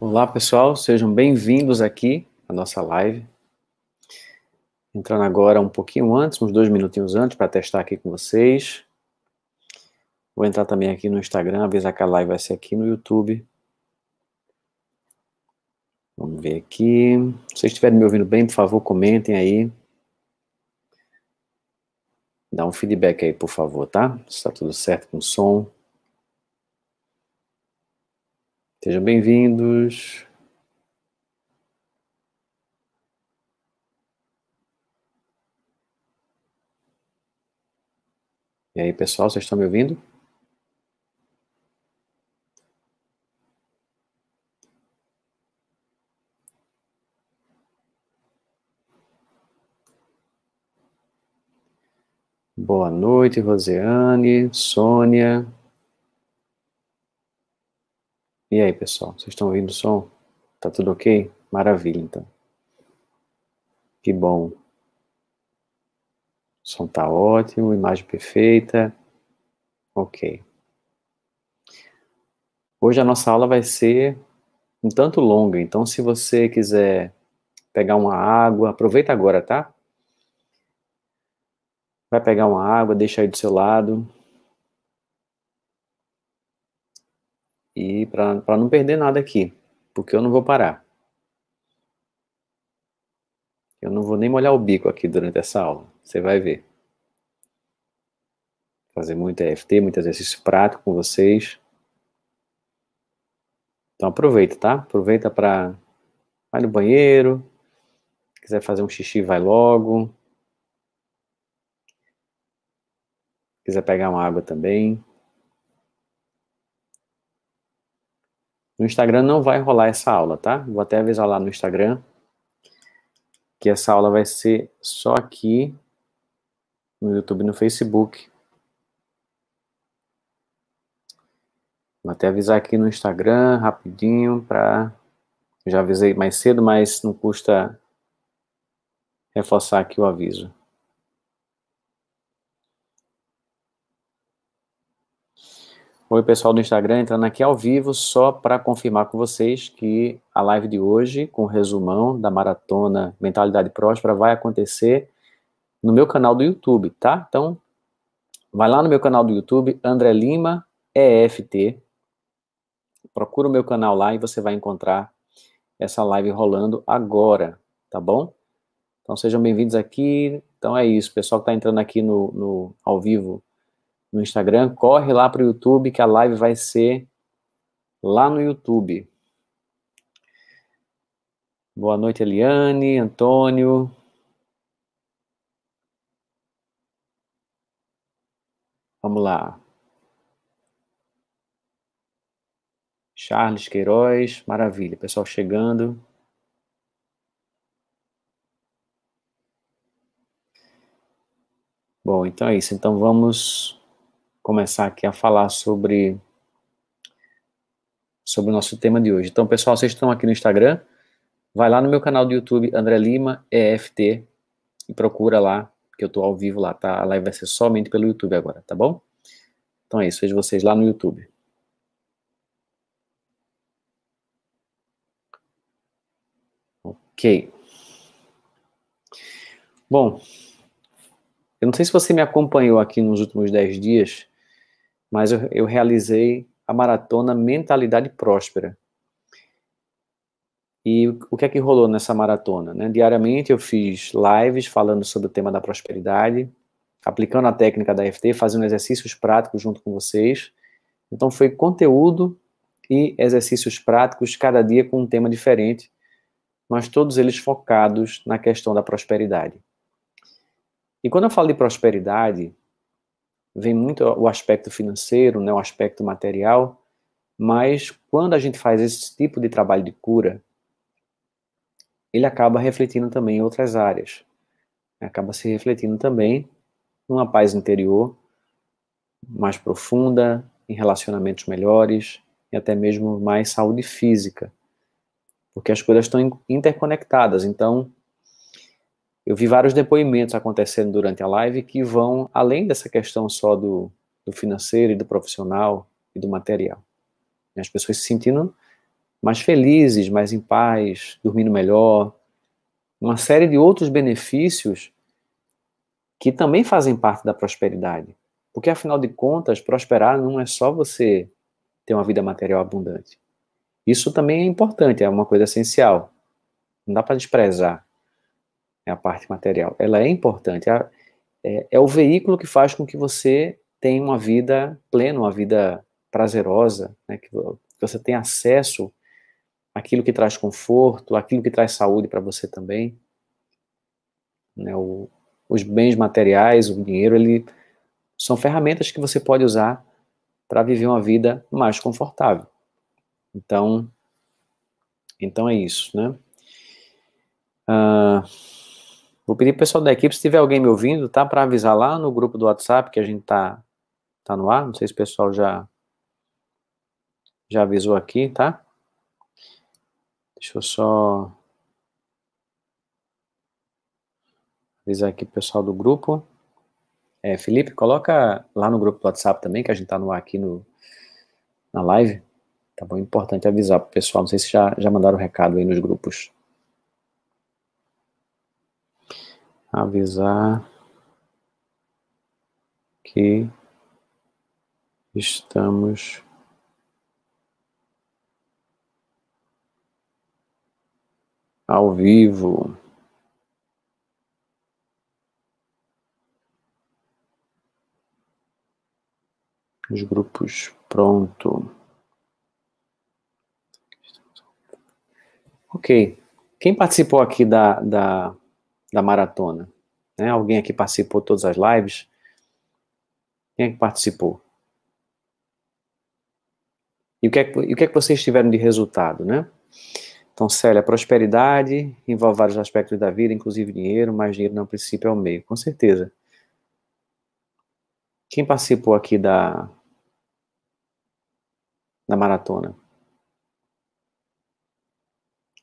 Olá, pessoal, sejam bem-vindos aqui à nossa live. Entrando agora um pouquinho antes, uns dois minutinhos antes, para testar aqui com vocês. Vou entrar também aqui no Instagram, avisar que a live vai ser aqui no YouTube. Vamos ver aqui. Se vocês estiverem me ouvindo bem, por favor, comentem aí. Dá um feedback aí, por favor, tá? Se está tudo certo com o som. Sejam bem-vindos. E aí, pessoal, vocês estão me ouvindo? Boa noite, Rosiane, Sônia. E aí, pessoal, vocês estão ouvindo o som? Tá tudo ok? Maravilha, então. Que bom. O som tá ótimo, imagem perfeita. Ok. Hoje a nossa aula vai ser um tanto longa, então se você quiser pegar uma água, aproveita agora, tá? Vai pegar uma água, deixa aí do seu lado. E para não perder nada aqui, porque eu não vou parar. Eu não vou nem molhar o bico aqui durante essa aula, você vai ver. Fazer muito EFT, muito exercício prático com vocês. Então aproveita, tá? Aproveita para vai no banheiro, quiser fazer um xixi, vai logo. Quiser pegar uma água também. No Instagram não vai rolar essa aula, tá? Vou até avisar lá no Instagram que essa aula vai ser só aqui no YouTube e no Facebook. Vou até avisar aqui no Instagram rapidinho para já avisei mais cedo, mas não custa reforçar aqui o aviso. Oi, pessoal do Instagram, entrando aqui ao vivo só para confirmar com vocês que a live de hoje, com o resumão da maratona Mentalidade Próspera, vai acontecer no meu canal do YouTube, tá? Então, vai lá no meu canal do YouTube, André Lima EFT. Procura o meu canal lá e você vai encontrar essa live rolando agora, tá bom? Então, sejam bem-vindos aqui. Então, é isso. Pessoal que está entrando aqui no, no ao vivo no Instagram, corre lá para o YouTube, que a live vai ser lá no YouTube. Boa noite, Eliane, Antônio. Vamos lá. Charles Queiroz, maravilha, pessoal chegando. Bom, então é isso. Então vamos começar aqui a falar sobre sobre o nosso tema de hoje. Então, pessoal, vocês estão aqui no Instagram, vai lá no meu canal do YouTube André Lima EFT e procura lá, que eu estou ao vivo lá, tá? A live vai ser somente pelo YouTube agora, tá bom? Então é isso, vejo vocês lá no YouTube. Ok. Bom, eu não sei se você me acompanhou aqui nos últimos 10 dias, mas eu, eu realizei a maratona Mentalidade Próspera. E o que é que rolou nessa maratona? Né? Diariamente eu fiz lives falando sobre o tema da prosperidade, aplicando a técnica da FT, fazendo exercícios práticos junto com vocês. Então foi conteúdo e exercícios práticos, cada dia com um tema diferente, mas todos eles focados na questão da prosperidade. E quando eu falo de prosperidade, vem muito o aspecto financeiro, né, o aspecto material, mas quando a gente faz esse tipo de trabalho de cura, ele acaba refletindo também em outras áreas. Acaba se refletindo também numa paz interior mais profunda, em relacionamentos melhores e até mesmo mais saúde física. Porque as coisas estão interconectadas, então eu vi vários depoimentos acontecendo durante a live que vão além dessa questão só do, do financeiro e do profissional e do material. Né? as pessoas se sentindo mais felizes, mais em paz, dormindo melhor, uma série de outros benefícios que também fazem parte da prosperidade. Porque afinal de contas, prosperar não é só você ter uma vida material abundante. Isso também é importante, é uma coisa essencial. Não dá para desprezar é a parte material, ela é importante. É, é, é, o veículo que faz com que você tenha uma vida plena, uma vida prazerosa, né, que você tenha acesso àquilo que traz conforto, àquilo que traz saúde para você também. Né, o, os bens materiais, o dinheiro, ele são ferramentas que você pode usar para viver uma vida mais confortável. Então, então é isso, né? Uh, Vou pedir pro pessoal da equipe, se tiver alguém me ouvindo, tá? Para avisar lá no grupo do WhatsApp que a gente tá, tá no ar. Não sei se o pessoal já, já avisou aqui, tá? Deixa eu só avisar aqui o pessoal do grupo. É, Felipe, coloca lá no grupo do WhatsApp também, que a gente tá no ar aqui no, na live. Tá bom? Importante avisar pro pessoal. Não sei se já, já mandaram o recado aí nos grupos. avisar que estamos ao vivo. Os grupos pronto. Ok. Quem participou aqui da, da da maratona? Né? Alguém aqui participou de todas as lives? Quem é que participou? E o que é que, o que, é que vocês tiveram de resultado, né? Então, Célia, prosperidade envolve vários aspectos da vida, inclusive dinheiro, mas dinheiro não é o princípio, é o meio, com certeza. Quem participou aqui da, da maratona?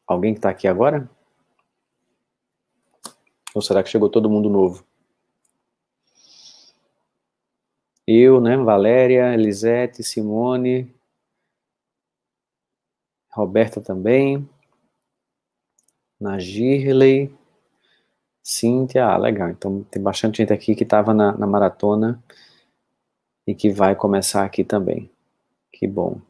Alguém que está aqui agora? Ou será que chegou todo mundo novo? Eu, né? Valéria, Elisete, Simone, Roberta também, Nagirley, Cíntia. Ah, legal. Então tem bastante gente aqui que estava na, na maratona e que vai começar aqui também. Que bom.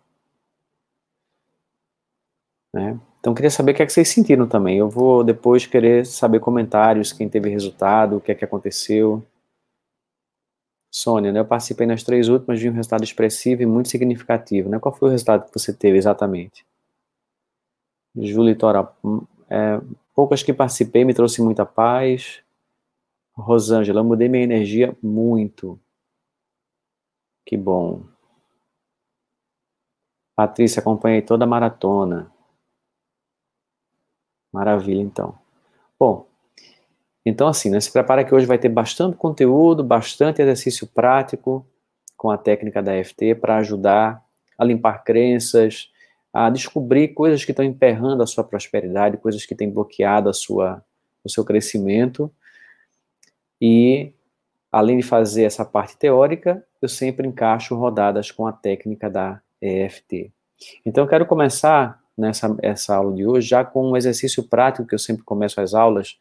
Né? Então, queria saber o que, é que vocês sentiram também. Eu vou depois querer saber comentários, quem teve resultado, o que é que aconteceu. Sônia, né, eu participei nas três últimas, vi um resultado expressivo e muito significativo. Né? Qual foi o resultado que você teve exatamente? Júlia Tora, hum, é, poucas que participei me trouxe muita paz. Rosângela, eu mudei minha energia muito. Que bom. Patrícia, acompanhei toda a maratona. Maravilha, então. Bom, então assim, né, se prepara que hoje vai ter bastante conteúdo, bastante exercício prático com a técnica da EFT para ajudar a limpar crenças, a descobrir coisas que estão emperrando a sua prosperidade, coisas que têm bloqueado a sua, o seu crescimento. E, além de fazer essa parte teórica, eu sempre encaixo rodadas com a técnica da EFT. Então, eu quero começar nessa essa aula de hoje já com um exercício prático que eu sempre começo as aulas,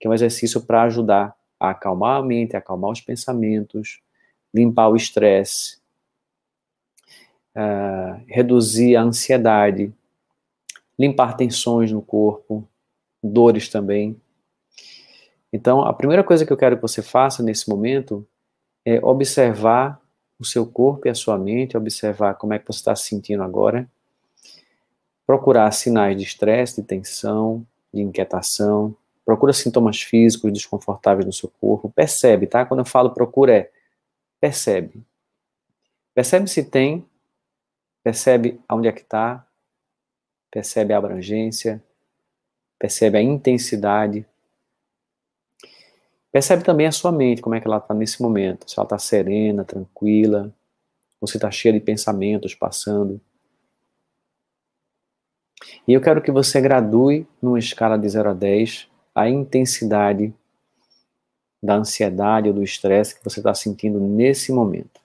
que é um exercício para ajudar a acalmar a mente, a acalmar os pensamentos, limpar o estresse, uh, reduzir a ansiedade, limpar tensões no corpo, dores também. Então, a primeira coisa que eu quero que você faça nesse momento é observar o seu corpo e a sua mente, observar como é que você está se sentindo agora procurar sinais de estresse, de tensão, de inquietação, procura sintomas físicos desconfortáveis no seu corpo, percebe, tá? Quando eu falo procura é percebe. Percebe se tem, percebe onde é que está, percebe a abrangência, percebe a intensidade. Percebe também a sua mente, como é que ela está nesse momento, se ela está serena, tranquila, ou se está cheia de pensamentos passando. E eu quero que você gradue numa escala de 0 a 10 a intensidade da ansiedade ou do estresse que você está sentindo nesse momento.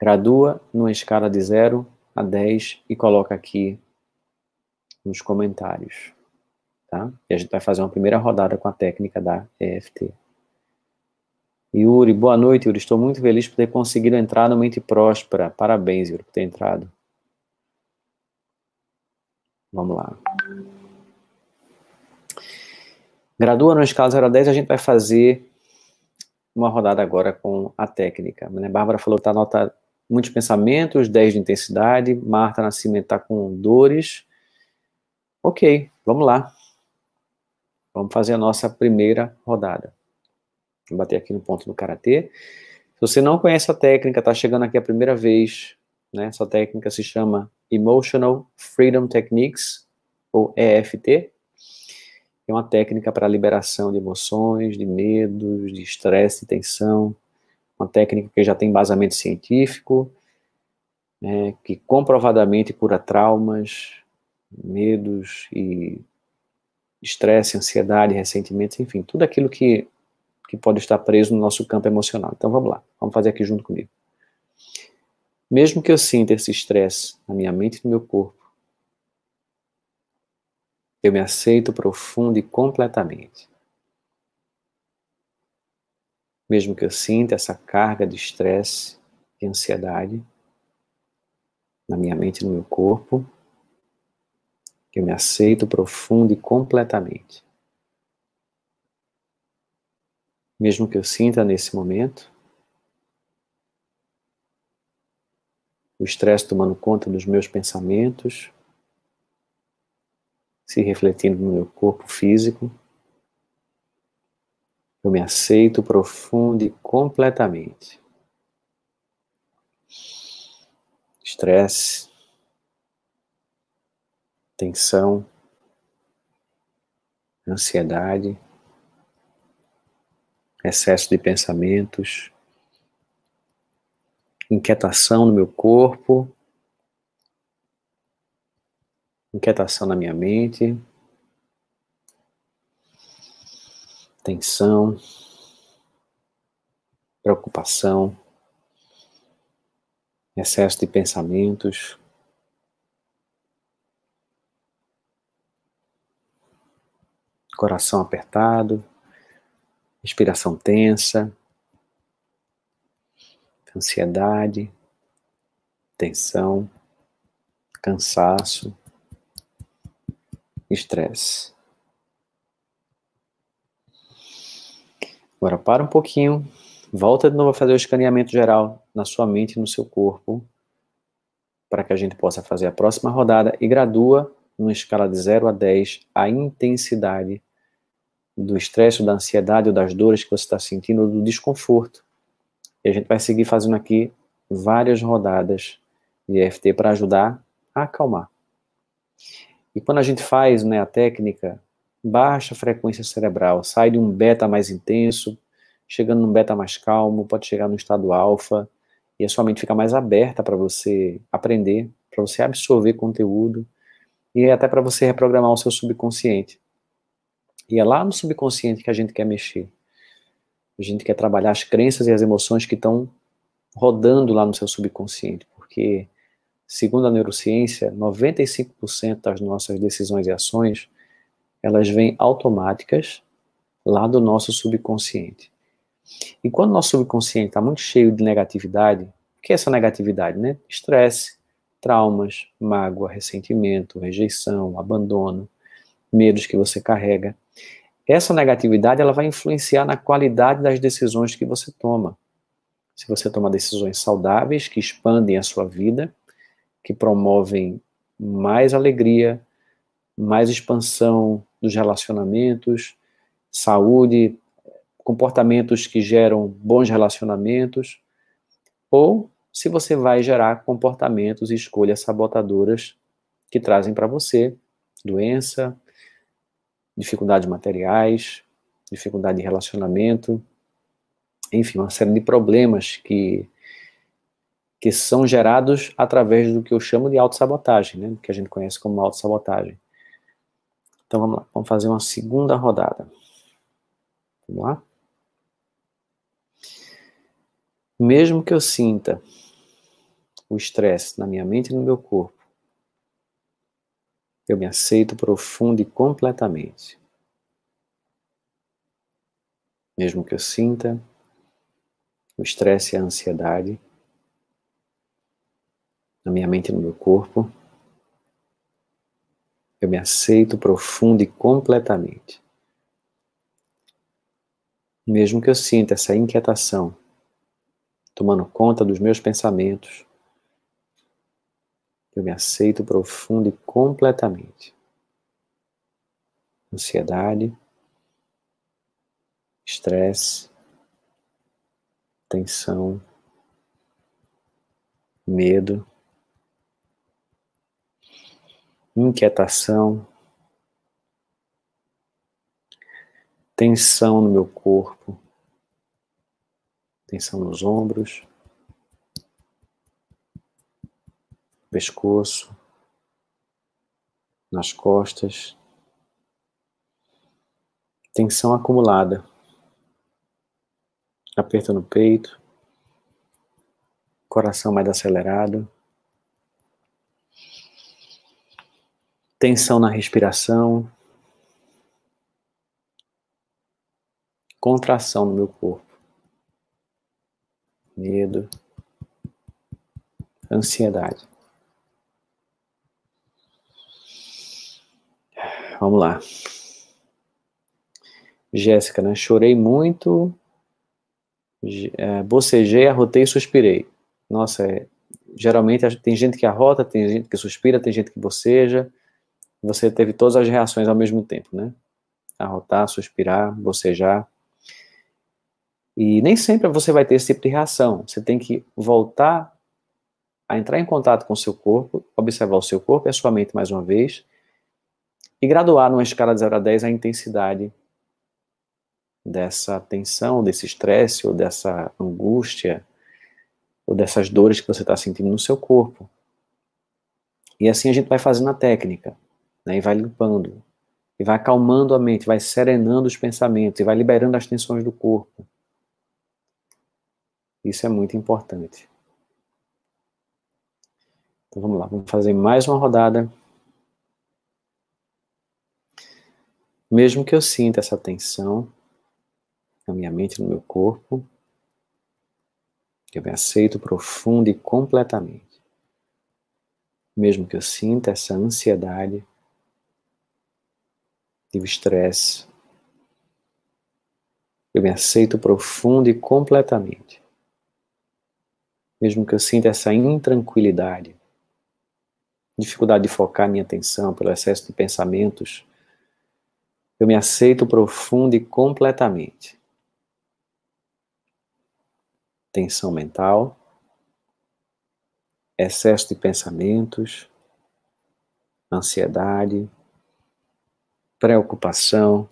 Gradua numa escala de 0 a 10 e coloca aqui nos comentários. Tá? E a gente vai fazer uma primeira rodada com a técnica da EFT. Yuri, boa noite, Yuri. Estou muito feliz por ter conseguido entrar no Mente Próspera. Parabéns, Yuri, por ter entrado. Vamos lá. Gradua no escala 0 a 10, a gente vai fazer uma rodada agora com a técnica. Né? Bárbara falou que está nota muitos pensamentos, 10 de intensidade. Marta Nascimento está com dores. Ok, vamos lá. Vamos fazer a nossa primeira rodada. Vou bater aqui no ponto do Karatê. Se você não conhece a técnica, está chegando aqui a primeira vez, né? Essa técnica se chama Emotional Freedom Techniques, ou EFT. É uma técnica para liberação de emoções, de medos, de estresse, de tensão. Uma técnica que já tem embasamento científico, né? que comprovadamente cura traumas, medos e estresse, ansiedade, ressentimentos, enfim, tudo aquilo que, que pode estar preso no nosso campo emocional. Então vamos lá, vamos fazer aqui junto comigo. Mesmo que eu sinta esse estresse na minha mente e no meu corpo, eu me aceito profundo e completamente. Mesmo que eu sinta essa carga de estresse e ansiedade na minha mente e no meu corpo, eu me aceito profundo e completamente. Mesmo que eu sinta nesse momento o estresse tomando conta dos meus pensamentos, se refletindo no meu corpo físico. Eu me aceito profundo e completamente. Estresse, tensão, ansiedade, excesso de pensamentos, inquietação no meu corpo, inquietação na minha mente, tensão, preocupação, excesso de pensamentos. Coração apertado, respiração tensa ansiedade, tensão, cansaço, estresse. Agora para um pouquinho, volta de novo a fazer o escaneamento geral na sua mente e no seu corpo, para que a gente possa fazer a próxima rodada e gradua numa escala de 0 a 10 a intensidade do estresse, da ansiedade ou das dores que você está sentindo, ou do desconforto e a gente vai seguir fazendo aqui várias rodadas de EFT para ajudar a acalmar. E quando a gente faz né, a técnica, baixa frequência cerebral, sai de um beta mais intenso, chegando num beta mais calmo, pode chegar no estado alfa, e a sua mente fica mais aberta para você aprender, para você absorver conteúdo, e até para você reprogramar o seu subconsciente. E é lá no subconsciente que a gente quer mexer. A gente quer trabalhar as crenças e as emoções que estão rodando lá no seu subconsciente, porque, segundo a neurociência, 95% das nossas decisões e ações elas vêm automáticas lá do nosso subconsciente. E quando nosso subconsciente está muito cheio de negatividade, o que é essa negatividade, né? Estresse, traumas, mágoa, ressentimento, rejeição, abandono, medos que você carrega essa negatividade ela vai influenciar na qualidade das decisões que você toma. Se você toma decisões saudáveis, que expandem a sua vida, que promovem mais alegria, mais expansão dos relacionamentos, saúde, comportamentos que geram bons relacionamentos, ou se você vai gerar comportamentos e escolhas sabotadoras que trazem para você doença, dificuldades materiais, dificuldade de relacionamento, enfim, uma série de problemas que, que são gerados através do que eu chamo de autossabotagem, né? que a gente conhece como autossabotagem. Então vamos lá, vamos fazer uma segunda rodada. Vamos lá? Mesmo que eu sinta o estresse na minha mente e no meu corpo, eu me aceito profundo e completamente. Mesmo que eu sinta o estresse e a ansiedade na minha mente e no meu corpo, eu me aceito profundo e completamente. Mesmo que eu sinta essa inquietação tomando conta dos meus pensamentos, eu me aceito profundo e completamente. Ansiedade, estresse, tensão, medo, inquietação, tensão no meu corpo, tensão nos ombros, pescoço, nas costas. Tensão acumulada. Aperto no peito. Coração mais acelerado. Tensão na respiração. Contração no meu corpo. Medo. Ansiedade. Vamos lá. Jéssica, né? Chorei muito, é, bocejei, arrotei e suspirei. Nossa, é, geralmente tem gente que arrota, tem gente que suspira, tem gente que boceja. Você teve todas as reações ao mesmo tempo, né? Arrotar, suspirar, bocejar. E nem sempre você vai ter esse tipo de reação. Você tem que voltar a entrar em contato com o seu corpo, observar o seu corpo e a sua mente mais uma vez e graduar numa escala de 0 a 10 a intensidade dessa tensão, desse estresse, ou dessa angústia, ou dessas dores que você está sentindo no seu corpo. E assim a gente vai fazendo a técnica, né, e vai limpando, e vai acalmando a mente, vai serenando os pensamentos, e vai liberando as tensões do corpo. Isso é muito importante. Então vamos lá, vamos fazer mais uma rodada. Mesmo que eu sinta essa tensão na minha mente, no meu corpo, eu me aceito profundo e completamente. Mesmo que eu sinta essa ansiedade e o estresse, eu me aceito profundo e completamente. Mesmo que eu sinta essa intranquilidade, dificuldade de focar minha atenção pelo excesso de pensamentos eu me aceito profundo e completamente. Tensão mental, excesso de pensamentos, ansiedade, preocupação,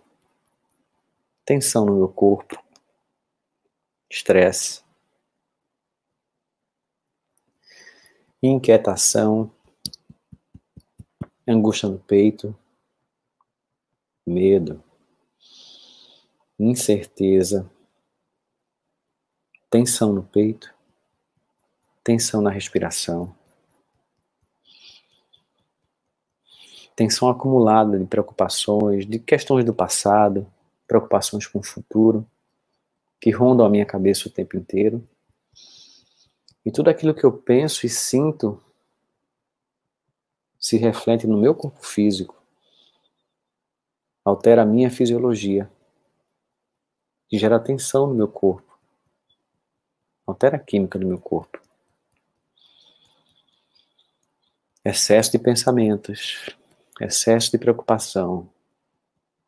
tensão no meu corpo, estresse, inquietação, angústia no peito, medo, incerteza, tensão no peito, tensão na respiração, tensão acumulada de preocupações, de questões do passado, preocupações com o futuro, que rondam a minha cabeça o tempo inteiro. E tudo aquilo que eu penso e sinto se reflete no meu corpo físico altera a minha fisiologia, que gera tensão no meu corpo, altera a química do meu corpo. Excesso de pensamentos, excesso de preocupação,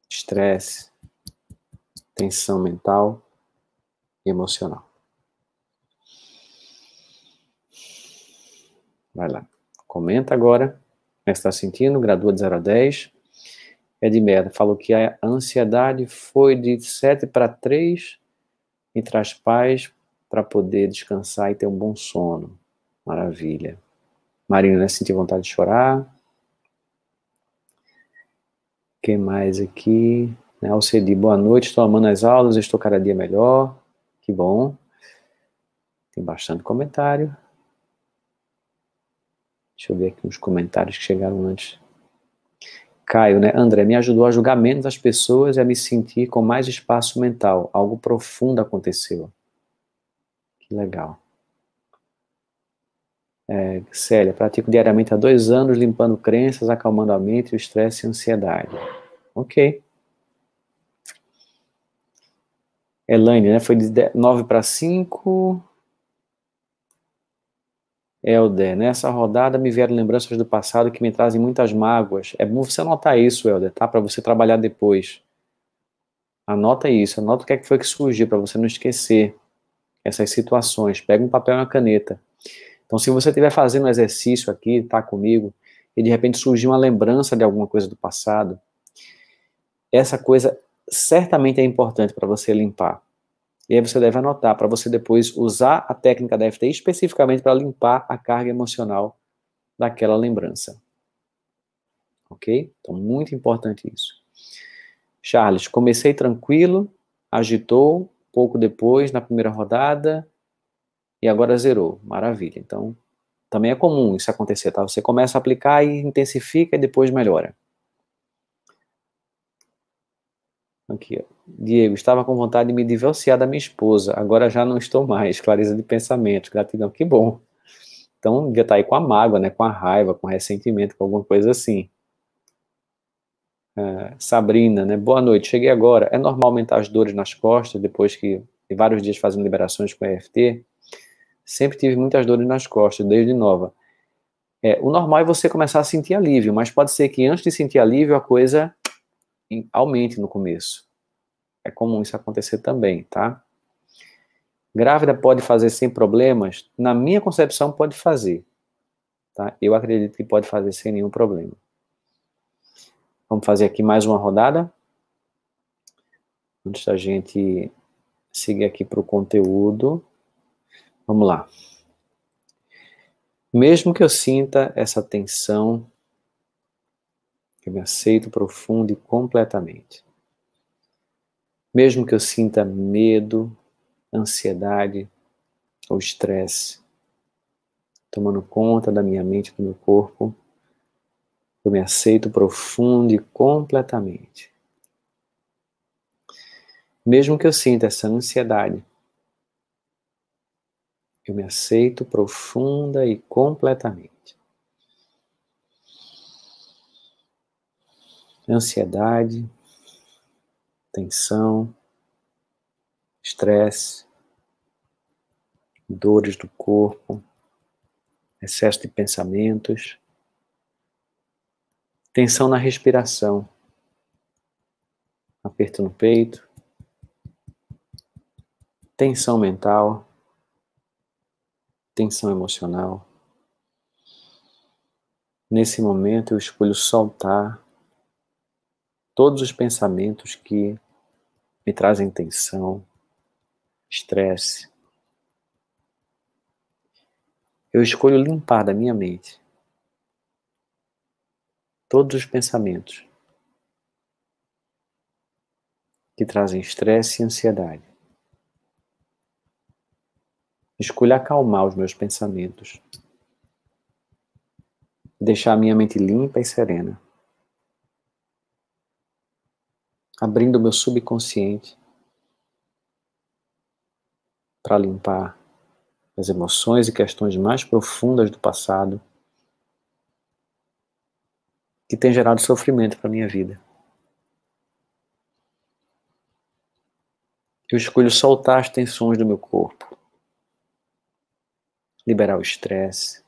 estresse, tensão mental e emocional. Vai lá. Comenta agora. Como é que está sentindo? Gradua de 0 a 10. É merda, falou que a ansiedade foi de 7 para 3 entre as paz para poder descansar e ter um bom sono. Maravilha. Marina, né? senti vontade de chorar. Quem mais aqui? Né? Alcedi, boa noite, estou amando as aulas, estou cada dia melhor. Que bom. Tem bastante comentário. Deixa eu ver aqui uns comentários que chegaram antes. Caio, né? André, me ajudou a julgar menos as pessoas e a me sentir com mais espaço mental. Algo profundo aconteceu. Que legal. É, Célia, pratico diariamente há dois anos, limpando crenças, acalmando a mente, o estresse e a ansiedade. Ok. Elaine, né? Foi de 9 para 5. Helder, nessa né? rodada me vieram lembranças do passado que me trazem muitas mágoas. É bom você anotar isso, Helder, tá? Para você trabalhar depois. Anota isso, anota o que, é que foi que surgiu, para você não esquecer essas situações. Pega um papel e uma caneta. Então, se você estiver fazendo um exercício aqui, está comigo, e de repente surgiu uma lembrança de alguma coisa do passado, essa coisa certamente é importante para você limpar. E aí você deve anotar para você depois usar a técnica da FT especificamente para limpar a carga emocional daquela lembrança. Ok? Então, muito importante isso. Charles, comecei tranquilo, agitou, pouco depois, na primeira rodada, e agora zerou. Maravilha. Então, também é comum isso acontecer, tá? Você começa a aplicar e intensifica e depois melhora. Aqui, Diego, estava com vontade de me divorciar da minha esposa, agora já não estou mais. Clareza de pensamento, gratidão, que bom. Então, devia estar tá aí com a mágoa, né, com a raiva, com ressentimento, com alguma coisa assim. É, Sabrina, né, boa noite, cheguei agora. É normal aumentar as dores nas costas depois que de vários dias fazendo liberações com a EFT? Sempre tive muitas dores nas costas, desde nova. É, o normal é você começar a sentir alívio, mas pode ser que antes de sentir alívio a coisa aumente no começo. É comum isso acontecer também, tá? Grávida pode fazer sem problemas? Na minha concepção, pode fazer. Tá? Eu acredito que pode fazer sem nenhum problema. Vamos fazer aqui mais uma rodada. Antes da gente seguir aqui para o conteúdo. Vamos lá. Mesmo que eu sinta essa tensão que eu me aceito profundo e completamente. Mesmo que eu sinta medo, ansiedade ou estresse tomando conta da minha mente, do meu corpo, eu me aceito profundo e completamente. Mesmo que eu sinta essa ansiedade, eu me aceito profunda e completamente. ansiedade, tensão, estresse, dores do corpo, excesso de pensamentos, tensão na respiração, aperto no peito, tensão mental, tensão emocional. Nesse momento eu escolho soltar todos os pensamentos que me trazem tensão, estresse. Eu escolho limpar da minha mente todos os pensamentos que trazem estresse e ansiedade. Escolho acalmar os meus pensamentos. Deixar a minha mente limpa e serena. abrindo o meu subconsciente para limpar as emoções e questões mais profundas do passado que tem gerado sofrimento para minha vida. Eu escolho soltar as tensões do meu corpo, liberar o estresse,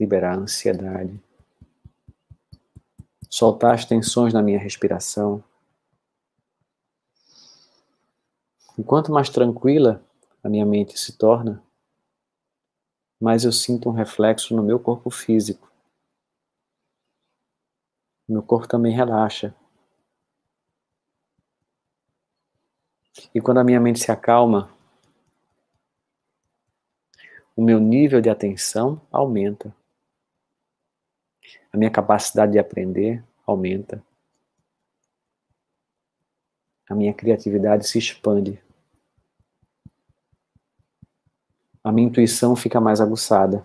liberar a ansiedade, soltar as tensões na minha respiração. E quanto mais tranquila a minha mente se torna, mais eu sinto um reflexo no meu corpo físico. Meu corpo também relaxa. E quando a minha mente se acalma, o meu nível de atenção aumenta minha capacidade de aprender aumenta, a minha criatividade se expande, a minha intuição fica mais aguçada.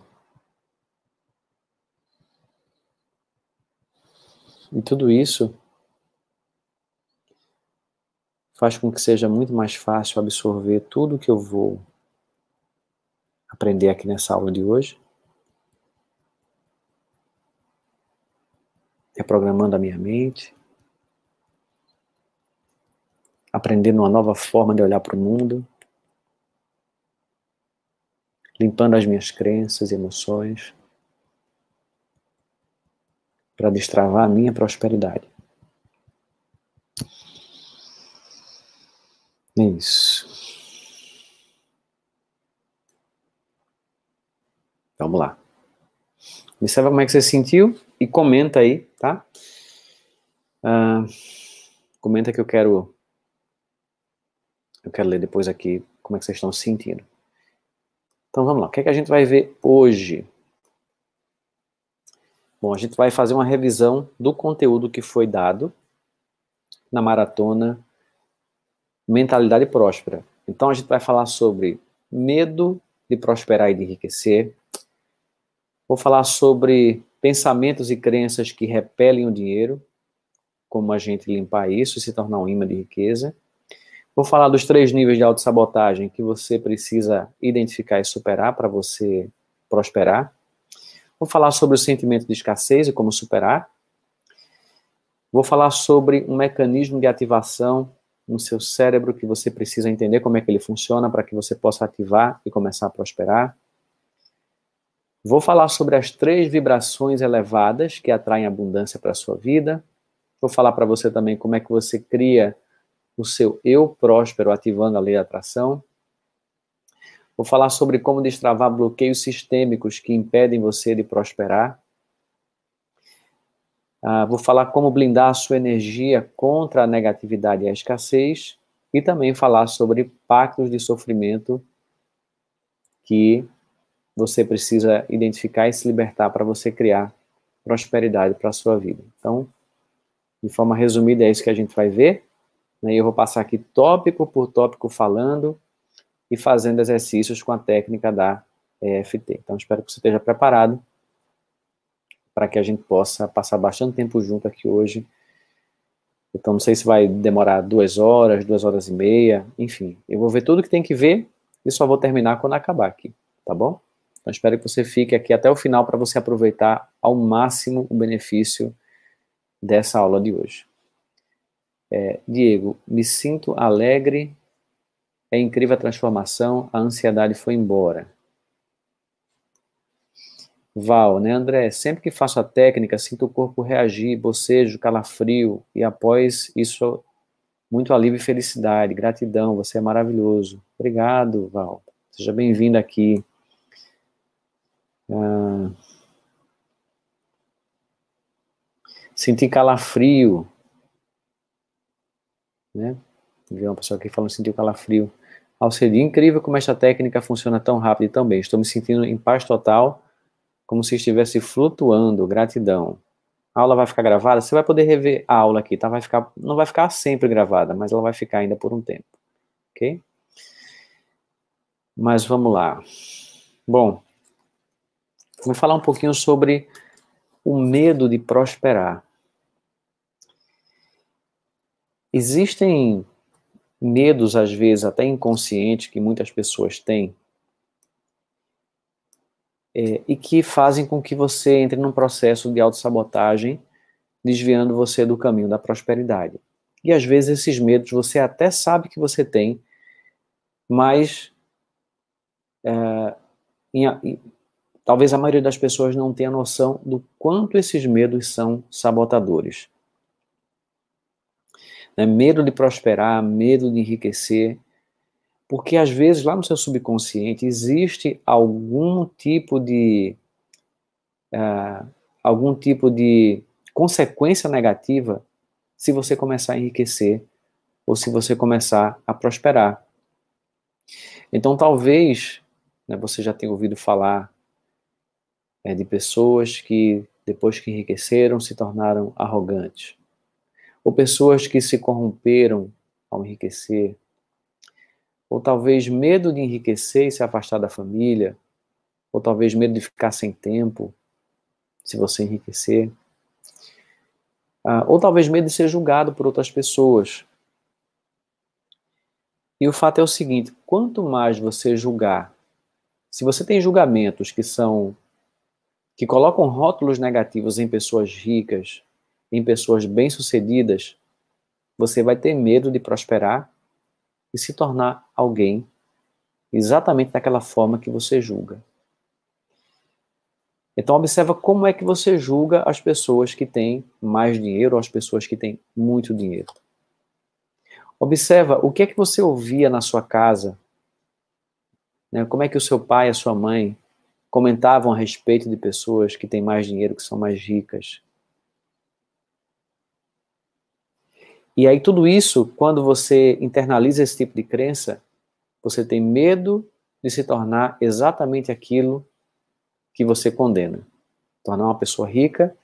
E tudo isso faz com que seja muito mais fácil absorver tudo que eu vou aprender aqui nessa aula de hoje reprogramando a minha mente, aprendendo uma nova forma de olhar para o mundo, limpando as minhas crenças e emoções para destravar a minha prosperidade. É isso. Vamos lá. Observa como é que você se sentiu? e comenta aí, tá? Uh, comenta que eu quero eu quero ler depois aqui como é que vocês estão se sentindo. Então vamos lá, o que, é que a gente vai ver hoje? Bom, a gente vai fazer uma revisão do conteúdo que foi dado na maratona Mentalidade Próspera. Então a gente vai falar sobre medo de prosperar e de enriquecer. Vou falar sobre pensamentos e crenças que repelem o dinheiro, como a gente limpar isso e se tornar um imã de riqueza. Vou falar dos três níveis de autossabotagem que você precisa identificar e superar para você prosperar. Vou falar sobre o sentimento de escassez e como superar. Vou falar sobre um mecanismo de ativação no seu cérebro que você precisa entender como é que ele funciona para que você possa ativar e começar a prosperar. Vou falar sobre as três vibrações elevadas que atraem abundância para a sua vida. Vou falar para você também como é que você cria o seu eu próspero ativando a lei da atração. Vou falar sobre como destravar bloqueios sistêmicos que impedem você de prosperar. Ah, vou falar como blindar a sua energia contra a negatividade e a escassez. E também falar sobre pactos de sofrimento que você precisa identificar e se libertar para você criar prosperidade para a sua vida. Então, de forma resumida, é isso que a gente vai ver. Né? E eu vou passar aqui tópico por tópico falando e fazendo exercícios com a técnica da EFT. É, então, espero que você esteja preparado para que a gente possa passar bastante tempo junto aqui hoje. Então, não sei se vai demorar duas horas, duas horas e meia, enfim. Eu vou ver tudo que tem que ver e só vou terminar quando acabar aqui, tá bom? Então, espero que você fique aqui até o final para você aproveitar ao máximo o benefício dessa aula de hoje. É, Diego, me sinto alegre, é incrível a transformação, a ansiedade foi embora. Val, né, André? Sempre que faço a técnica, sinto o corpo reagir, bocejo, calafrio, e após isso, muito alívio e felicidade. Gratidão, você é maravilhoso. Obrigado, Val. Seja bem-vindo aqui. Ah, sentir calafrio. Né? Vi uma pessoa aqui falando que sentiu calafrio. ser incrível como esta técnica funciona tão rápido e tão bem. Estou me sentindo em paz total, como se estivesse flutuando. Gratidão. A aula vai ficar gravada? Você vai poder rever a aula aqui, tá? Vai ficar, não vai ficar sempre gravada, mas ela vai ficar ainda por um tempo. Ok? Mas vamos lá. Bom, Vou falar um pouquinho sobre o medo de prosperar. Existem medos, às vezes, até inconscientes, que muitas pessoas têm, é, e que fazem com que você entre num processo de autossabotagem, desviando você do caminho da prosperidade. E às vezes esses medos você até sabe que você tem, mas é, em, Talvez a maioria das pessoas não tenha noção do quanto esses medos são sabotadores. Né? Medo de prosperar, medo de enriquecer, porque às vezes lá no seu subconsciente existe algum tipo de uh, algum tipo de consequência negativa se você começar a enriquecer ou se você começar a prosperar. Então talvez né, você já tenha ouvido falar é, de pessoas que, depois que enriqueceram, se tornaram arrogantes, ou pessoas que se corromperam ao enriquecer, ou talvez medo de enriquecer e se afastar da família, ou talvez medo de ficar sem tempo se você enriquecer, ah, ou talvez medo de ser julgado por outras pessoas. E o fato é o seguinte: quanto mais você julgar, se você tem julgamentos que são que colocam rótulos negativos em pessoas ricas, em pessoas bem-sucedidas, você vai ter medo de prosperar e se tornar alguém exatamente daquela forma que você julga. Então observa como é que você julga as pessoas que têm mais dinheiro ou as pessoas que têm muito dinheiro. Observa o que é que você ouvia na sua casa, né? como é que o seu pai, a sua mãe comentavam a respeito de pessoas que têm mais dinheiro, que são mais ricas. E aí, tudo isso, quando você internaliza esse tipo de crença, você tem medo de se tornar exatamente aquilo que você condena. Tornar uma pessoa rica,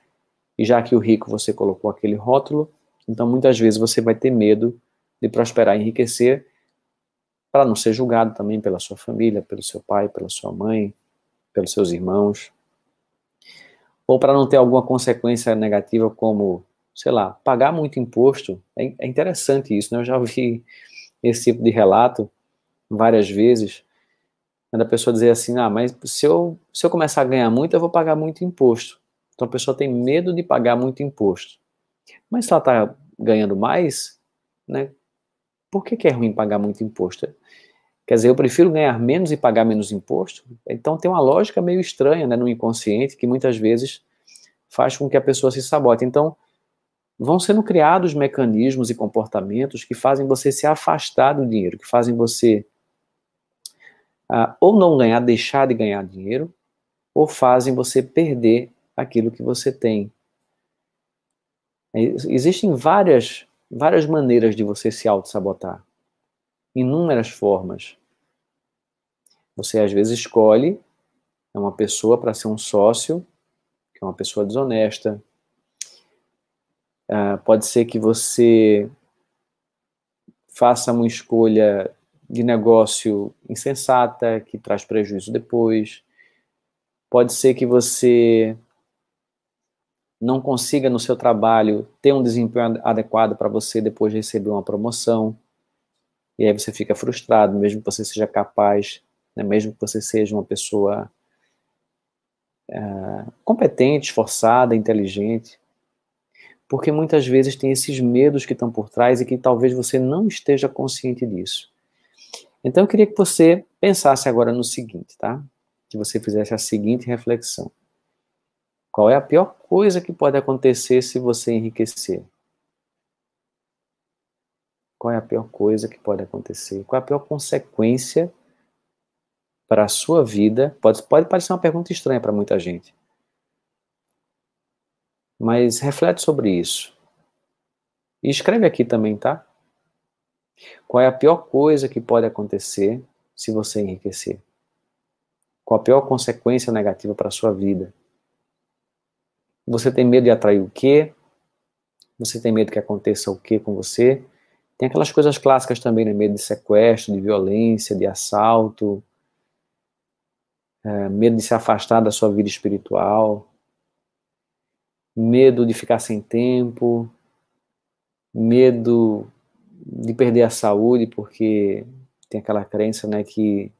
e já que o rico você colocou aquele rótulo, então muitas vezes você vai ter medo de prosperar e enriquecer, para não ser julgado também pela sua família, pelo seu pai, pela sua mãe, pelos seus irmãos, ou para não ter alguma consequência negativa, como, sei lá, pagar muito imposto. É, é interessante isso, né? Eu já vi esse tipo de relato várias vezes, a pessoa dizer assim: ah, mas se eu, se eu começar a ganhar muito, eu vou pagar muito imposto. Então a pessoa tem medo de pagar muito imposto. Mas se ela está ganhando mais, né? Por que, que é ruim pagar muito imposto? Quer dizer, eu prefiro ganhar menos e pagar menos imposto. Então tem uma lógica meio estranha né, no inconsciente que muitas vezes faz com que a pessoa se sabote. Então vão sendo criados mecanismos e comportamentos que fazem você se afastar do dinheiro, que fazem você ah, ou não ganhar, deixar de ganhar dinheiro, ou fazem você perder aquilo que você tem. Existem várias, várias maneiras de você se auto-sabotar. Inúmeras formas. Você às vezes escolhe uma pessoa para ser um sócio, que é uma pessoa desonesta. Uh, pode ser que você faça uma escolha de negócio insensata, que traz prejuízo depois. Pode ser que você não consiga no seu trabalho ter um desempenho adequado para você depois receber uma promoção. E aí você fica frustrado, mesmo que você seja capaz né? Mesmo que você seja uma pessoa é, competente, esforçada, inteligente, porque muitas vezes tem esses medos que estão por trás e que talvez você não esteja consciente disso. Então eu queria que você pensasse agora no seguinte, tá? Que você fizesse a seguinte reflexão. Qual é a pior coisa que pode acontecer se você enriquecer? Qual é a pior coisa que pode acontecer? Qual é a pior consequência para a sua vida? Pode, pode parecer uma pergunta estranha para muita gente. Mas reflete sobre isso. E escreve aqui também, tá? Qual é a pior coisa que pode acontecer se você enriquecer? Qual a pior consequência negativa para a sua vida? Você tem medo de atrair o quê? Você tem medo que aconteça o quê com você? Tem aquelas coisas clássicas também, né? Medo de sequestro, de violência, de assalto, é, medo de se afastar da sua vida espiritual, medo de ficar sem tempo, medo de perder a saúde, porque tem aquela crença né, que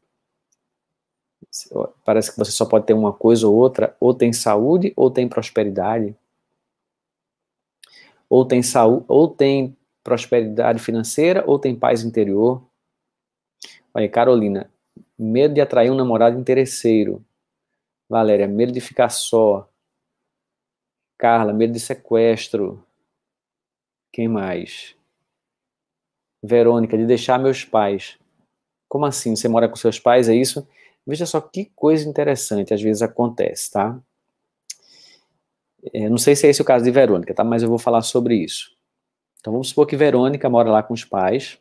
parece que você só pode ter uma coisa ou outra, ou tem saúde ou tem prosperidade, ou tem saúde, ou tem prosperidade financeira ou tem paz interior. Olha, Carolina, medo de atrair um namorado interesseiro. Valéria, medo de ficar só. Carla, medo de sequestro. Quem mais? Verônica, de deixar meus pais. Como assim? Você mora com seus pais, é isso? Veja só que coisa interessante às vezes acontece, tá? É, não sei se é esse o caso de Verônica, tá? Mas eu vou falar sobre isso. Então vamos supor que Verônica mora lá com os pais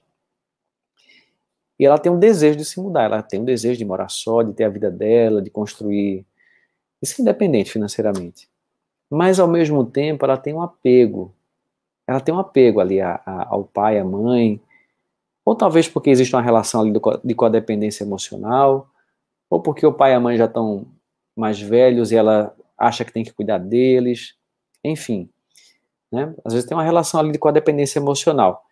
e ela tem um desejo de se mudar, ela tem um desejo de morar só, de ter a vida dela, de construir, de ser independente financeiramente. Mas, ao mesmo tempo, ela tem um apego. Ela tem um apego ali a, a, ao pai, à mãe, ou talvez porque existe uma relação ali de codependência emocional, ou porque o pai e a mãe já estão mais velhos e ela acha que tem que cuidar deles, enfim. Né? Às vezes tem uma relação ali de codependência emocional.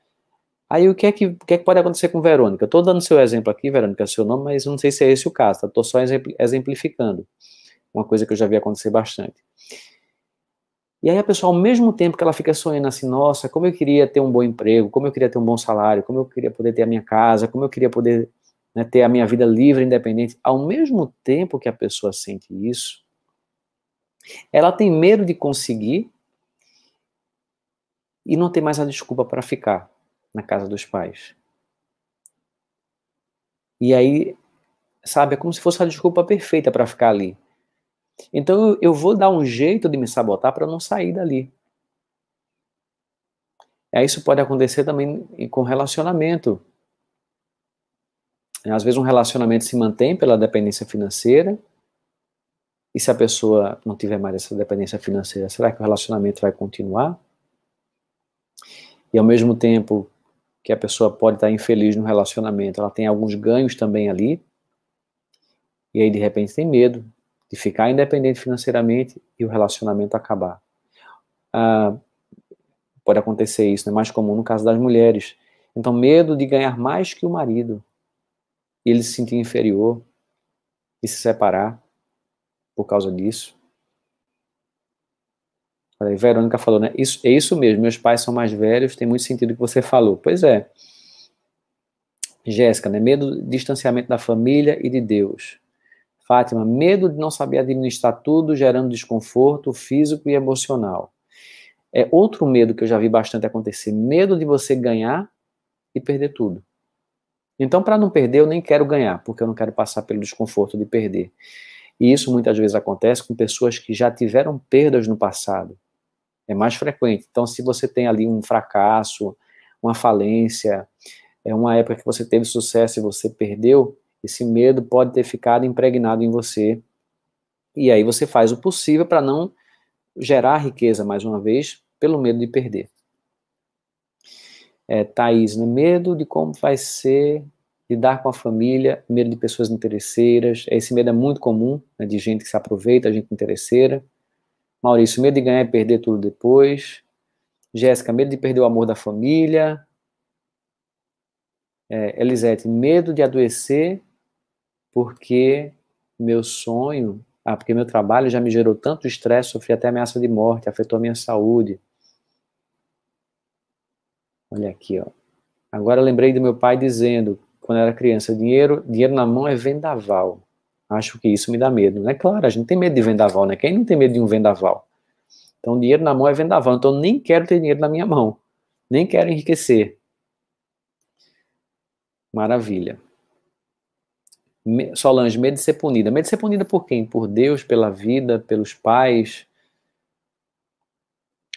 Aí o que é que, o que, é que pode acontecer com Verônica? Estou dando seu exemplo aqui, Verônica, é seu nome, mas não sei se é esse o caso, estou tá? só exemplificando. Uma coisa que eu já vi acontecer bastante. E aí a pessoa, ao mesmo tempo que ela fica sonhando assim, nossa, como eu queria ter um bom emprego, como eu queria ter um bom salário, como eu queria poder ter a minha casa, como eu queria poder né, ter a minha vida livre, independente. Ao mesmo tempo que a pessoa sente isso, ela tem medo de conseguir e não tem mais a desculpa para ficar na casa dos pais. E aí, sabe, é como se fosse a desculpa perfeita para ficar ali. Então eu vou dar um jeito de me sabotar para não sair dali. É, isso pode acontecer também com relacionamento. É, às vezes um relacionamento se mantém pela dependência financeira. E se a pessoa não tiver mais essa dependência financeira, será que o relacionamento vai continuar? E ao mesmo tempo, que a pessoa pode estar infeliz no relacionamento, ela tem alguns ganhos também ali, e aí de repente tem medo de ficar independente financeiramente e o relacionamento acabar. Ah, pode acontecer isso, é né? mais comum no caso das mulheres. Então, medo de ganhar mais que o marido, ele se sentir inferior e se separar por causa disso. Verônica falou, né? Isso, é isso mesmo, meus pais são mais velhos, tem muito sentido o que você falou. Pois é. Jéssica, né? Medo do distanciamento da família e de Deus. Fátima, medo de não saber administrar tudo, gerando desconforto físico e emocional. É outro medo que eu já vi bastante acontecer, medo de você ganhar e perder tudo. Então, para não perder, eu nem quero ganhar, porque eu não quero passar pelo desconforto de perder. E isso muitas vezes acontece com pessoas que já tiveram perdas no passado é mais frequente. Então, se você tem ali um fracasso, uma falência, é uma época que você teve sucesso e você perdeu, esse medo pode ter ficado impregnado em você. E aí você faz o possível para não gerar riqueza mais uma vez pelo medo de perder. É, Thaís, né? medo de como vai ser lidar com a família, medo de pessoas interesseiras. Esse medo é muito comum, né, de gente que se aproveita, gente interesseira. Maurício, medo de ganhar e perder tudo depois. Jéssica, medo de perder o amor da família. É, Elisete, medo de adoecer porque meu sonho, ah, porque meu trabalho já me gerou tanto estresse, sofri até ameaça de morte, afetou a minha saúde. Olha aqui, ó. Agora lembrei do meu pai dizendo, quando era criança, dinheiro, dinheiro na mão é vendaval acho que isso me dá medo. Não é claro, a gente tem medo de vendaval, né? Quem não tem medo de um vendaval? Então, dinheiro na mão é vendaval. Então, eu nem quero ter dinheiro na minha mão. Nem quero enriquecer. Maravilha. Solange, medo de ser punida. Medo de ser punida por quem? Por Deus, pela vida, pelos pais.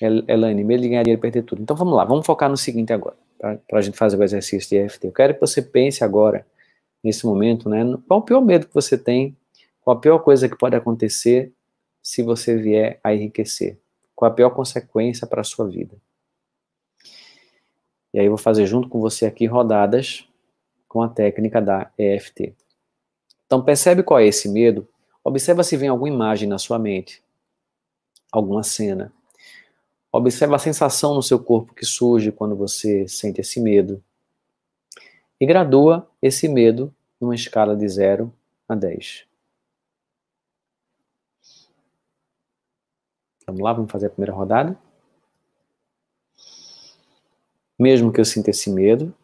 Elaine, medo de ganhar dinheiro e perder tudo. Então vamos lá, vamos focar no seguinte agora, tá? para a gente fazer o exercício de EFT. Eu quero que você pense agora nesse momento, né? Qual o pior medo que você tem? Qual a pior coisa que pode acontecer se você vier a enriquecer? Qual a pior consequência para a sua vida? E aí eu vou fazer junto com você aqui rodadas com a técnica da EFT. Então percebe qual é esse medo? Observa se vem alguma imagem na sua mente, alguma cena. Observa a sensação no seu corpo que surge quando você sente esse medo e gradua esse medo numa escala de 0 a 10. Vamos lá, vamos fazer a primeira rodada. Mesmo que eu sinta esse medo,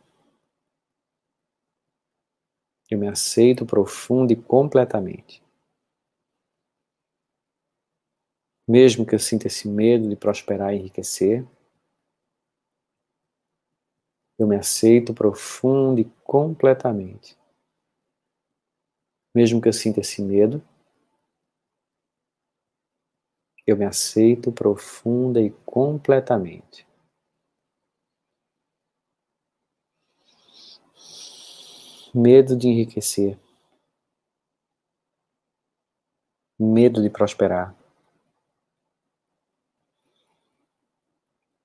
eu me aceito profundo e completamente. Mesmo que eu sinta esse medo de prosperar e enriquecer, eu me aceito profundo e completamente. Mesmo que eu sinta esse medo, eu me aceito profunda e completamente. Medo de enriquecer. Medo de prosperar.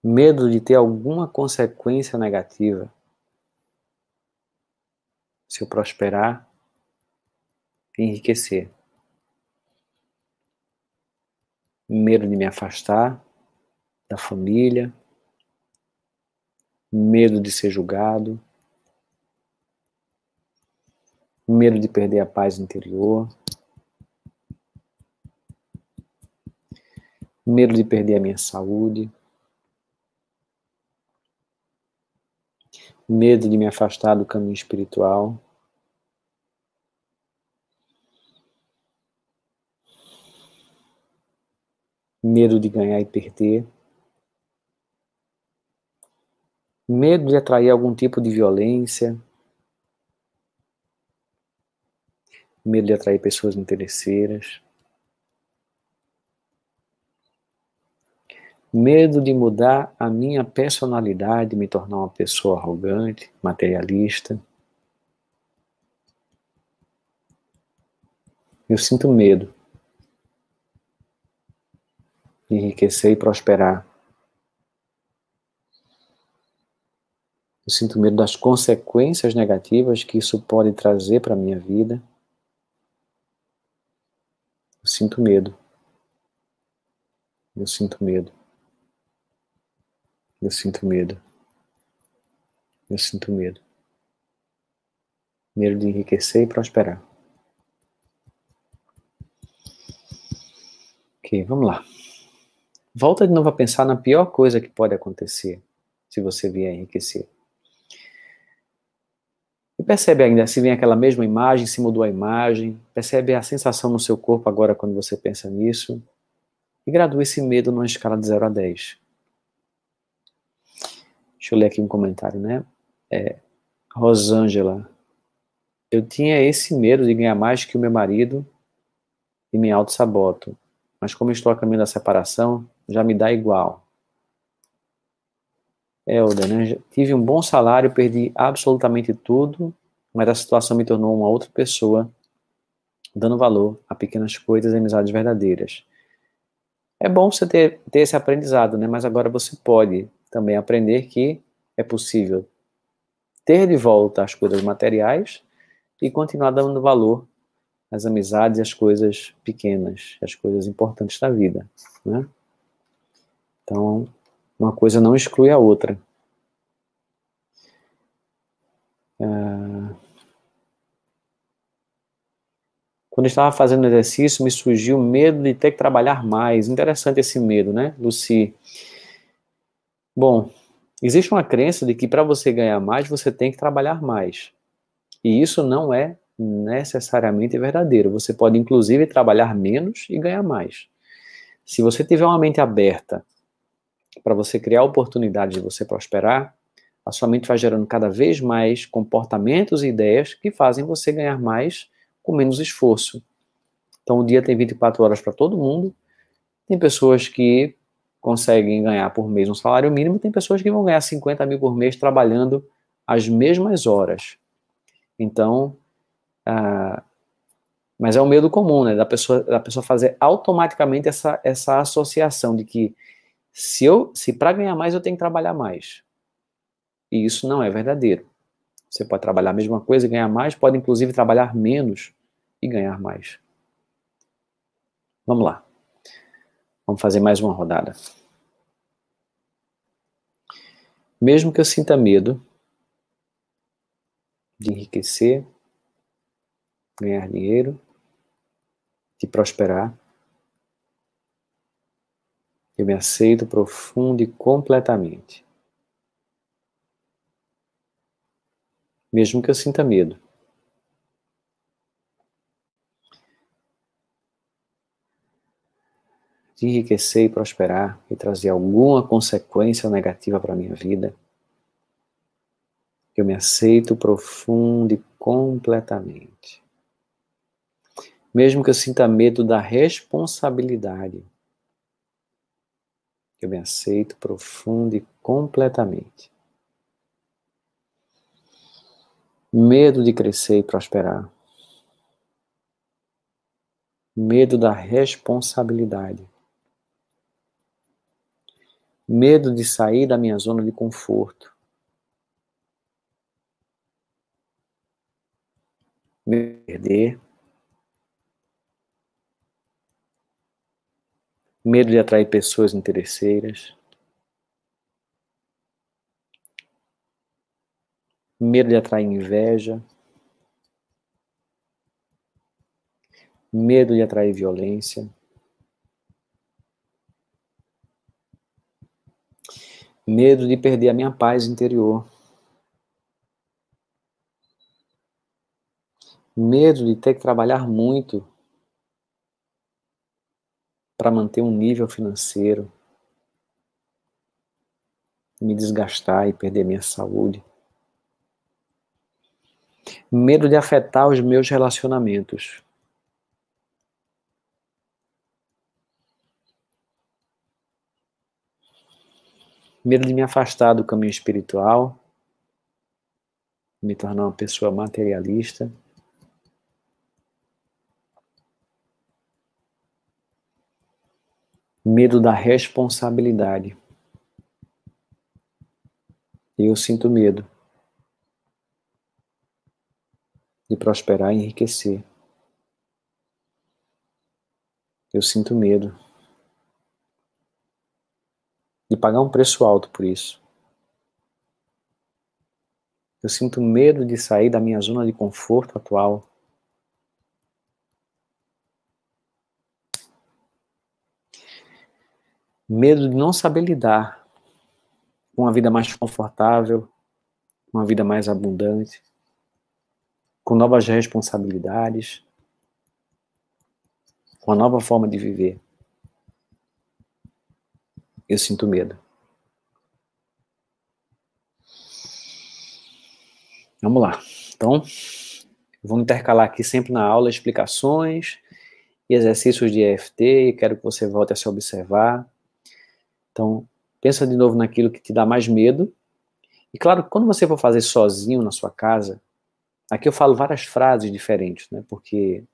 medo de ter alguma consequência negativa. Se eu prosperar, enriquecer. Medo de me afastar da família, medo de ser julgado, medo de perder a paz interior, medo de perder a minha saúde. medo de me afastar do caminho espiritual. Medo de ganhar e perder. Medo de atrair algum tipo de violência. Medo de atrair pessoas interesseiras. medo de mudar a minha personalidade, me tornar uma pessoa arrogante, materialista. Eu sinto medo de enriquecer e prosperar. Eu sinto medo das consequências negativas que isso pode trazer para a minha vida. Eu sinto medo. Eu sinto medo. Eu sinto medo. Eu sinto medo. Medo de enriquecer e prosperar. Ok, vamos lá. Volta de novo a pensar na pior coisa que pode acontecer se você vier enriquecer. E percebe ainda se vem aquela mesma imagem, se mudou a imagem, percebe a sensação no seu corpo agora quando você pensa nisso. E gradua esse medo numa escala de 0 a 10. Deixa eu ler aqui um comentário, né? É, Rosângela, eu tinha esse medo de ganhar mais que o meu marido e me auto-saboto. Mas como estou a caminho da separação, já me dá igual. Elda, é, né? Tive um bom salário, perdi absolutamente tudo, mas a situação me tornou uma outra pessoa, dando valor a pequenas coisas e amizades verdadeiras. É bom você ter, ter esse aprendizado, né? Mas agora você pode também aprender que é possível ter de volta as coisas materiais e continuar dando valor às amizades e às coisas pequenas, às coisas importantes da vida. Né? Então, uma coisa não exclui a outra. É... Quando estava fazendo o exercício, me surgiu o medo de ter que trabalhar mais. Interessante esse medo, né, Luci? Bom, existe uma crença de que para você ganhar mais, você tem que trabalhar mais. E isso não é necessariamente verdadeiro. Você pode, inclusive, trabalhar menos e ganhar mais. Se você tiver uma mente aberta para você criar oportunidades de você prosperar, a sua mente vai gerando cada vez mais comportamentos e ideias que fazem você ganhar mais com menos esforço. Então, o dia tem 24 horas para todo mundo. Tem pessoas que conseguem ganhar por mês um salário mínimo, tem pessoas que vão ganhar 50 mil por mês trabalhando as mesmas horas. Então, ah, mas é o um medo comum, né? Da pessoa, da pessoa fazer automaticamente essa, essa associação de que se eu, se para ganhar mais eu tenho que trabalhar mais. E isso não é verdadeiro. Você pode trabalhar a mesma coisa e ganhar mais, pode inclusive trabalhar menos e ganhar mais. Vamos lá. Vamos fazer mais uma rodada. Mesmo que eu sinta medo de enriquecer, ganhar dinheiro, de prosperar, eu me aceito profundo e completamente. Mesmo que eu sinta medo de enriquecer e prosperar e trazer alguma consequência negativa para a minha vida, eu me aceito profundo e completamente. Mesmo que eu sinta medo da responsabilidade, eu me aceito profundo e completamente. Medo de crescer e prosperar. Medo da responsabilidade medo de sair da minha zona de conforto, me perder, medo de atrair pessoas interesseiras, medo de atrair inveja, medo de atrair violência. medo de perder a minha paz interior, medo de ter que trabalhar muito para manter um nível financeiro, me desgastar e perder minha saúde, medo de afetar os meus relacionamentos. Medo de me afastar do caminho espiritual, me tornar uma pessoa materialista. Medo da responsabilidade. Eu sinto medo de prosperar e enriquecer. Eu sinto medo de pagar um preço alto por isso. Eu sinto medo de sair da minha zona de conforto atual. Medo de não saber lidar com uma vida mais confortável, uma vida mais abundante, com novas responsabilidades, com uma nova forma de viver eu sinto medo. Vamos lá. Então, vou intercalar aqui sempre na aula explicações e exercícios de EFT. Quero que você volte a se observar. Então, pensa de novo naquilo que te dá mais medo. E claro, quando você for fazer sozinho na sua casa, aqui eu falo várias frases diferentes, né? Porque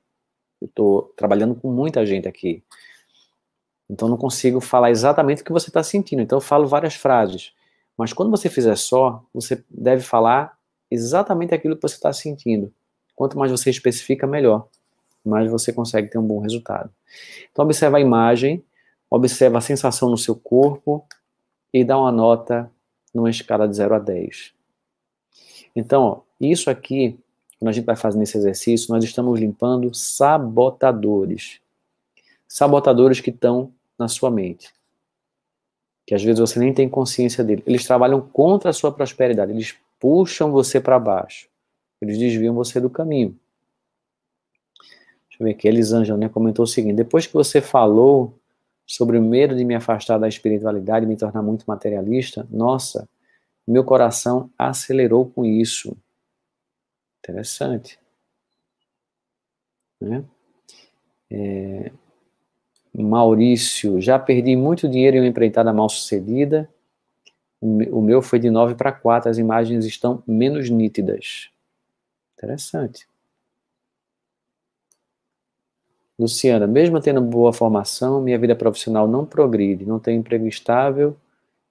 eu estou trabalhando com muita gente aqui. Então não consigo falar exatamente o que você está sentindo. Então eu falo várias frases. Mas quando você fizer só, você deve falar exatamente aquilo que você está sentindo. Quanto mais você especifica, melhor. Mais você consegue ter um bom resultado. Então observa a imagem, observa a sensação no seu corpo e dá uma nota numa escala de 0 a 10. Então, ó, isso aqui, quando a gente vai fazendo esse exercício, nós estamos limpando sabotadores. Sabotadores que estão na sua mente, que às vezes você nem tem consciência dele. Eles trabalham contra a sua prosperidade, eles puxam você para baixo, eles desviam você do caminho. Deixa eu ver aqui, Elisângela né, comentou o seguinte: depois que você falou sobre o medo de me afastar da espiritualidade, me tornar muito materialista, nossa, meu coração acelerou com isso. Interessante. Né? É, Maurício, já perdi muito dinheiro em uma empreitada mal sucedida. O meu foi de 9 para 4, as imagens estão menos nítidas. Interessante. Luciana, mesmo tendo boa formação, minha vida profissional não progride, não tenho emprego estável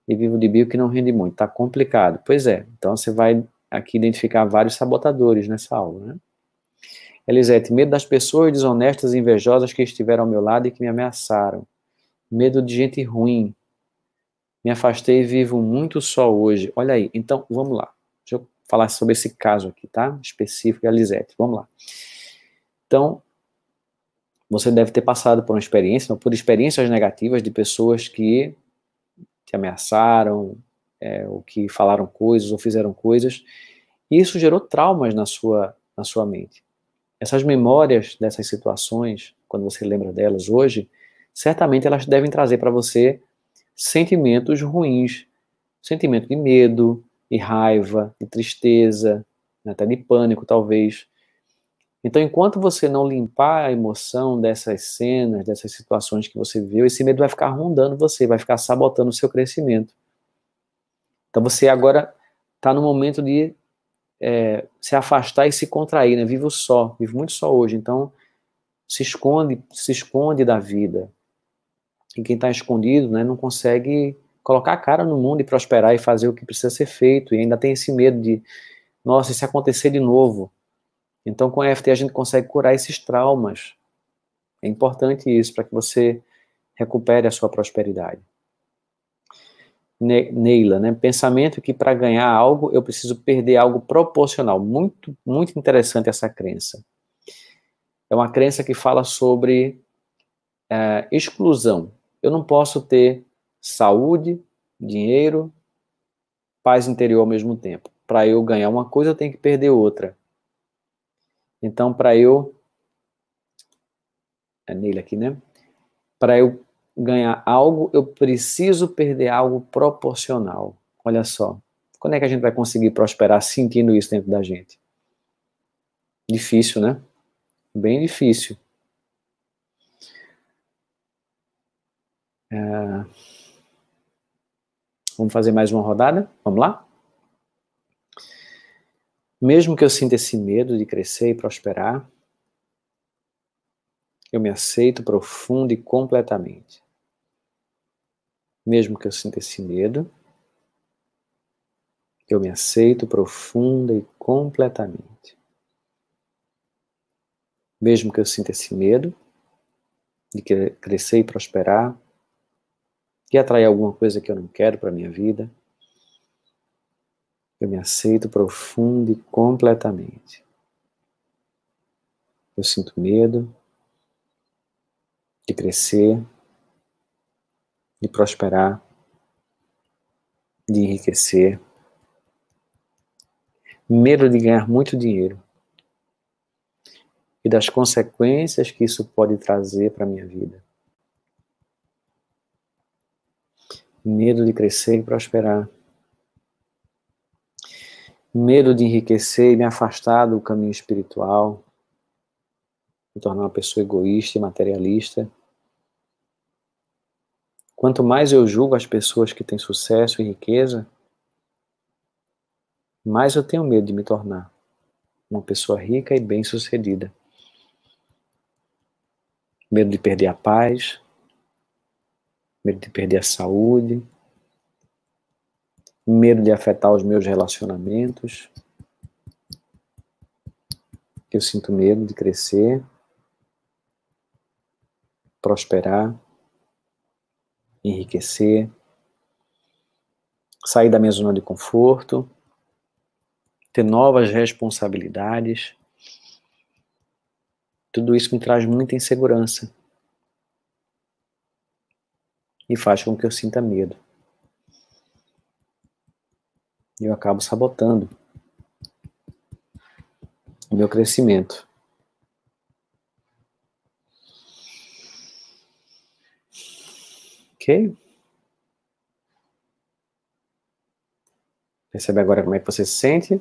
e vivo de bio que não rende muito. Está complicado. Pois é, então você vai aqui identificar vários sabotadores nessa aula, né? Elisete, medo das pessoas desonestas e invejosas que estiveram ao meu lado e que me ameaçaram. Medo de gente ruim. Me afastei e vivo muito só hoje. Olha aí, então vamos lá. Deixa eu falar sobre esse caso aqui, tá? Específico, Elisete. Vamos lá. Então, você deve ter passado por uma experiência, por experiências negativas de pessoas que te ameaçaram, é, ou que falaram coisas, ou fizeram coisas. E isso gerou traumas na sua, na sua mente. Essas memórias dessas situações, quando você lembra delas hoje, certamente elas devem trazer para você sentimentos ruins, sentimento de medo, de raiva, de tristeza, até de pânico talvez. Então, enquanto você não limpar a emoção dessas cenas, dessas situações que você viu, esse medo vai ficar rondando você, vai ficar sabotando o seu crescimento. Então, você agora está no momento de é, se afastar e se contrair, né? Vivo só, vivo muito só hoje. Então, se esconde, se esconde da vida. E quem está escondido, né, não consegue colocar a cara no mundo e prosperar e fazer o que precisa ser feito. E ainda tem esse medo de, nossa, se acontecer de novo. Então, com a EFT a gente consegue curar esses traumas. É importante isso para que você recupere a sua prosperidade. Neila, né? Pensamento que para ganhar algo eu preciso perder algo proporcional. Muito, muito interessante essa crença. É uma crença que fala sobre é, exclusão. Eu não posso ter saúde, dinheiro, paz interior ao mesmo tempo. Para eu ganhar uma coisa, eu tenho que perder outra. Então, para eu. É neila aqui, né? Para eu ganhar algo, eu preciso perder algo proporcional. Olha só. Quando é que a gente vai conseguir prosperar sentindo isso dentro da gente? Difícil, né? Bem difícil. É... Vamos fazer mais uma rodada? Vamos lá? Mesmo que eu sinta esse medo de crescer e prosperar, eu me aceito profundo e completamente mesmo que eu sinta esse medo, eu me aceito profunda e completamente. Mesmo que eu sinta esse medo de crescer e prosperar, e atrair alguma coisa que eu não quero para minha vida, eu me aceito profunda e completamente. Eu sinto medo de crescer, de prosperar, de enriquecer, medo de ganhar muito dinheiro e das consequências que isso pode trazer para a minha vida. Medo de crescer e prosperar. Medo de enriquecer e me afastar do caminho espiritual, me tornar uma pessoa egoísta e materialista. Quanto mais eu julgo as pessoas que têm sucesso e riqueza, mais eu tenho medo de me tornar uma pessoa rica e bem-sucedida. Medo de perder a paz, medo de perder a saúde, medo de afetar os meus relacionamentos. Eu sinto medo de crescer, prosperar enriquecer, sair da minha zona de conforto, ter novas responsabilidades. Tudo isso me traz muita insegurança e faz com que eu sinta medo. E eu acabo sabotando o meu crescimento. Ok? Percebe agora como é que você se sente?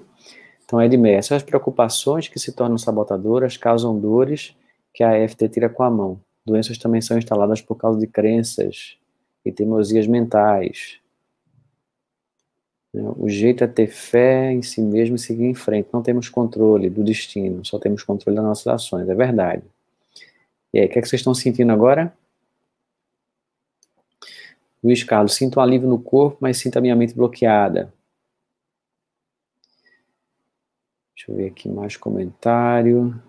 Então, Edmer, essas preocupações que se tornam sabotadoras causam dores que a EFT tira com a mão. Doenças também são instaladas por causa de crenças e teimosias mentais. O jeito é ter fé em si mesmo e seguir em frente. Não temos controle do destino, só temos controle das nossas ações, é verdade. E aí, o que, é que vocês estão sentindo agora? Luiz Carlos, sinto um alívio no corpo, mas sinto a minha mente bloqueada. Deixa eu ver aqui mais comentário.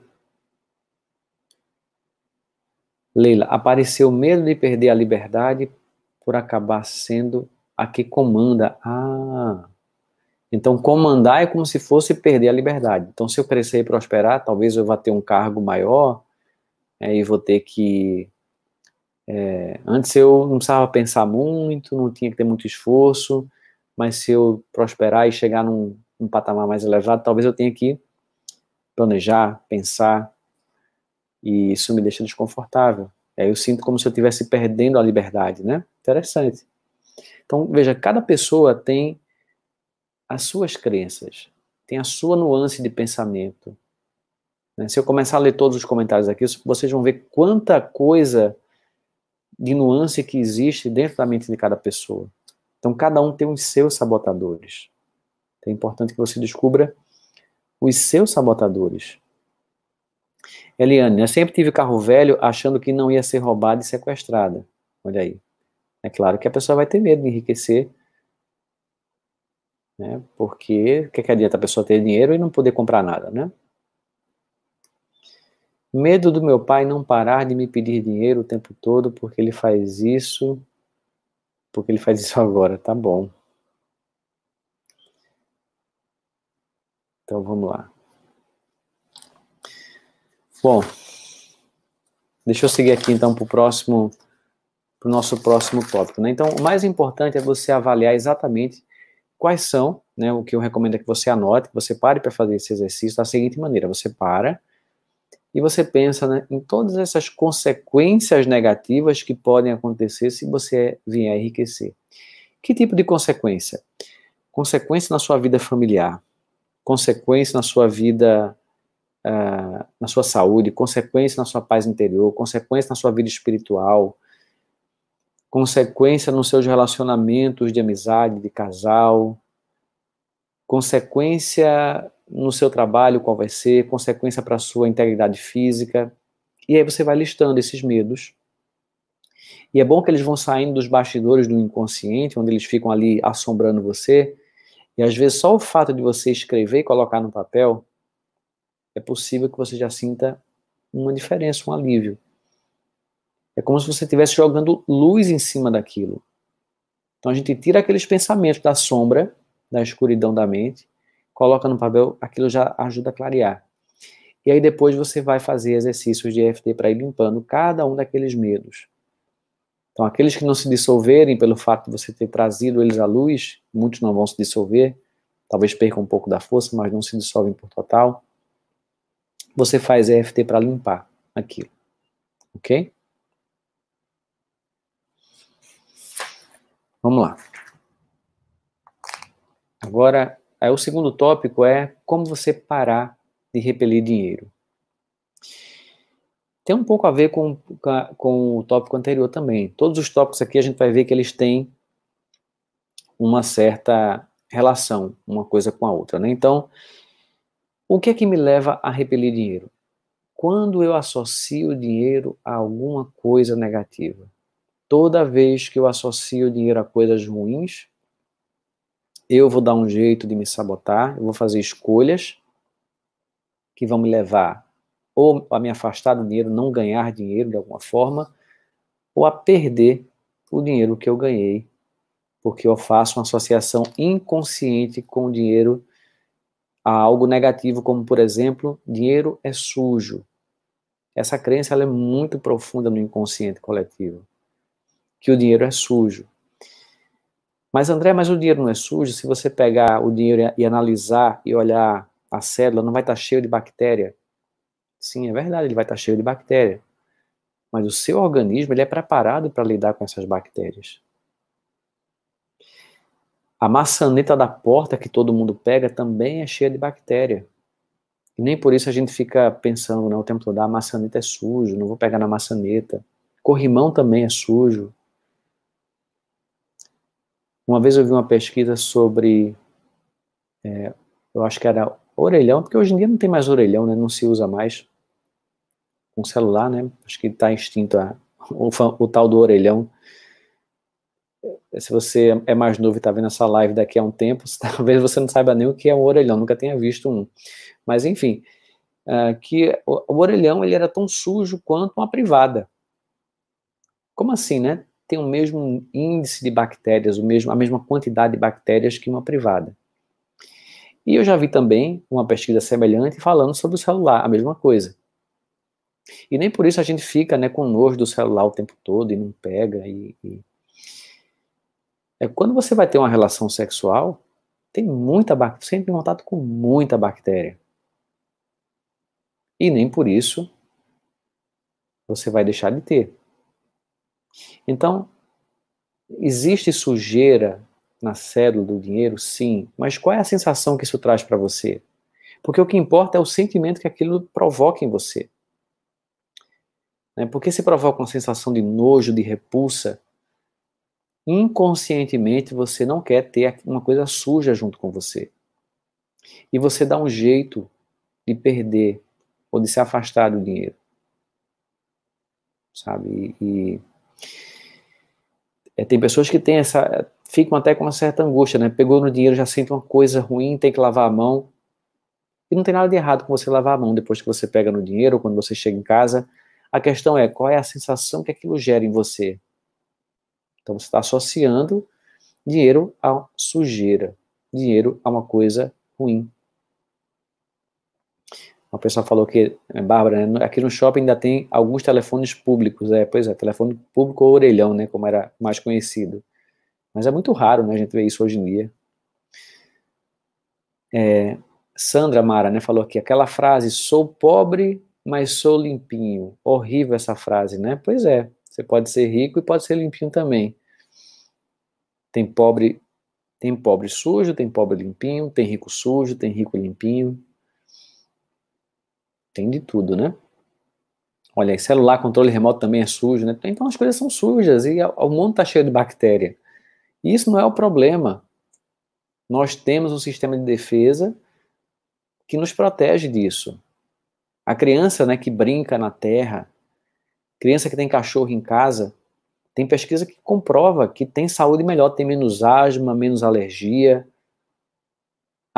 Leila, apareceu medo de perder a liberdade por acabar sendo a que comanda. Ah, então comandar é como se fosse perder a liberdade. Então se eu crescer e prosperar, talvez eu vá ter um cargo maior é, e vou ter que é, antes eu não precisava pensar muito, não tinha que ter muito esforço, mas se eu prosperar e chegar num, num patamar mais elevado, talvez eu tenha que planejar, pensar, e isso me deixa desconfortável. Aí eu sinto como se eu estivesse perdendo a liberdade, né? Interessante. Então, veja, cada pessoa tem as suas crenças, tem a sua nuance de pensamento. Né? Se eu começar a ler todos os comentários aqui, vocês vão ver quanta coisa de nuance que existe dentro da mente de cada pessoa. Então, cada um tem os seus sabotadores. Então, é importante que você descubra os seus sabotadores. Eliane, eu sempre tive carro velho achando que não ia ser roubada e sequestrada. Olha aí. É claro que a pessoa vai ter medo de enriquecer, né? Porque o que, que adianta a pessoa ter dinheiro e não poder comprar nada, né? Medo do meu pai não parar de me pedir dinheiro o tempo todo porque ele faz isso, porque ele faz isso agora, tá bom. Então vamos lá. Bom, deixa eu seguir aqui então para o próximo, para o nosso próximo tópico. Né? Então, o mais importante é você avaliar exatamente quais são, né, o que eu recomendo é que você anote, que você pare para fazer esse exercício da seguinte maneira: você para e você pensa né, em todas essas consequências negativas que podem acontecer se você vier a enriquecer. Que tipo de consequência? Consequência na sua vida familiar, consequência na sua vida, uh, na sua saúde, consequência na sua paz interior, consequência na sua vida espiritual, consequência nos seus relacionamentos de amizade, de casal, consequência no seu trabalho qual vai ser, consequência para a sua integridade física. E aí você vai listando esses medos. E é bom que eles vão saindo dos bastidores do inconsciente, onde eles ficam ali assombrando você. E às vezes só o fato de você escrever e colocar no papel é possível que você já sinta uma diferença, um alívio. É como se você estivesse jogando luz em cima daquilo. Então a gente tira aqueles pensamentos da sombra, da escuridão da mente, coloca no papel, aquilo já ajuda a clarear. E aí depois você vai fazer exercícios de EFT para ir limpando cada um daqueles medos. Então, aqueles que não se dissolverem pelo fato de você ter trazido eles à luz, muitos não vão se dissolver, talvez percam um pouco da força, mas não se dissolvem por total. Você faz EFT para limpar aquilo. Ok? Vamos lá. Agora, Aí o segundo tópico é como você parar de repelir dinheiro. Tem um pouco a ver com, com o tópico anterior também. Todos os tópicos aqui a gente vai ver que eles têm uma certa relação, uma coisa com a outra. Né? Então, o que é que me leva a repelir dinheiro? Quando eu associo dinheiro a alguma coisa negativa. Toda vez que eu associo dinheiro a coisas ruins, eu vou dar um jeito de me sabotar, eu vou fazer escolhas que vão me levar ou a me afastar do dinheiro, não ganhar dinheiro de alguma forma, ou a perder o dinheiro que eu ganhei, porque eu faço uma associação inconsciente com o dinheiro a algo negativo, como por exemplo, dinheiro é sujo. Essa crença ela é muito profunda no inconsciente coletivo, que o dinheiro é sujo. Mas, André, mas o dinheiro não é sujo? Se você pegar o dinheiro e analisar e olhar a célula, não vai estar tá cheio de bactéria? Sim, é verdade, ele vai estar tá cheio de bactéria. Mas o seu organismo ele é preparado para lidar com essas bactérias. A maçaneta da porta que todo mundo pega também é cheia de bactéria. E nem por isso a gente fica pensando né, o tempo todo, a maçaneta é sujo, não vou pegar na maçaneta. Corrimão também é sujo, uma vez eu vi uma pesquisa sobre, é, eu acho que era orelhão, porque hoje em dia não tem mais orelhão, né? Não se usa mais com um celular, né? Acho que está extinto a, o, o, tal do orelhão. Se você é mais novo e está vendo essa live daqui a um tempo, talvez você não saiba nem o que é um orelhão, nunca tenha visto um. Mas enfim, uh, que o, o orelhão ele era tão sujo quanto uma privada. Como assim, né? tem o mesmo índice de bactérias, o mesmo, a mesma quantidade de bactérias que uma privada. E eu já vi também uma pesquisa semelhante falando sobre o celular, a mesma coisa. E nem por isso a gente fica né, com nojo do celular o tempo todo e não pega. E, e... É, quando você vai ter uma relação sexual, tem muita bactéria, você entra em contato com muita bactéria. E nem por isso você vai deixar de ter. Então, existe sujeira na cédula do dinheiro? Sim. Mas qual é a sensação que isso traz para você? Porque o que importa é o sentimento que aquilo provoca em você. Né? Porque se provoca uma sensação de nojo, de repulsa, inconscientemente você não quer ter uma coisa suja junto com você. E você dá um jeito de perder ou de se afastar do dinheiro. Sabe? E, e é, tem pessoas que têm essa, ficam até com uma certa angústia, né? Pegou no dinheiro, já sente uma coisa ruim, tem que lavar a mão. E não tem nada de errado com você lavar a mão depois que você pega no dinheiro, ou quando você chega em casa. A questão é qual é a sensação que aquilo gera em você. Então você está associando dinheiro à sujeira, dinheiro a uma coisa ruim o pessoal falou que, né, Bárbara, né, aqui no shopping ainda tem alguns telefones públicos. É, pois é, telefone público ou orelhão, né, como era mais conhecido. Mas é muito raro né, a gente ver isso hoje em dia. É, Sandra Mara né, falou aqui, aquela frase, sou pobre, mas sou limpinho. Horrível essa frase, né? Pois é, você pode ser rico e pode ser limpinho também. Tem pobre, tem pobre sujo, tem pobre limpinho, tem rico sujo, tem rico limpinho. Tem de tudo, né? Olha, celular, controle remoto também é sujo, né? Então as coisas são sujas e o mundo está cheio de bactéria. E isso não é o problema. Nós temos um sistema de defesa que nos protege disso. A criança né, que brinca na terra, criança que tem cachorro em casa, tem pesquisa que comprova que tem saúde melhor, tem menos asma, menos alergia,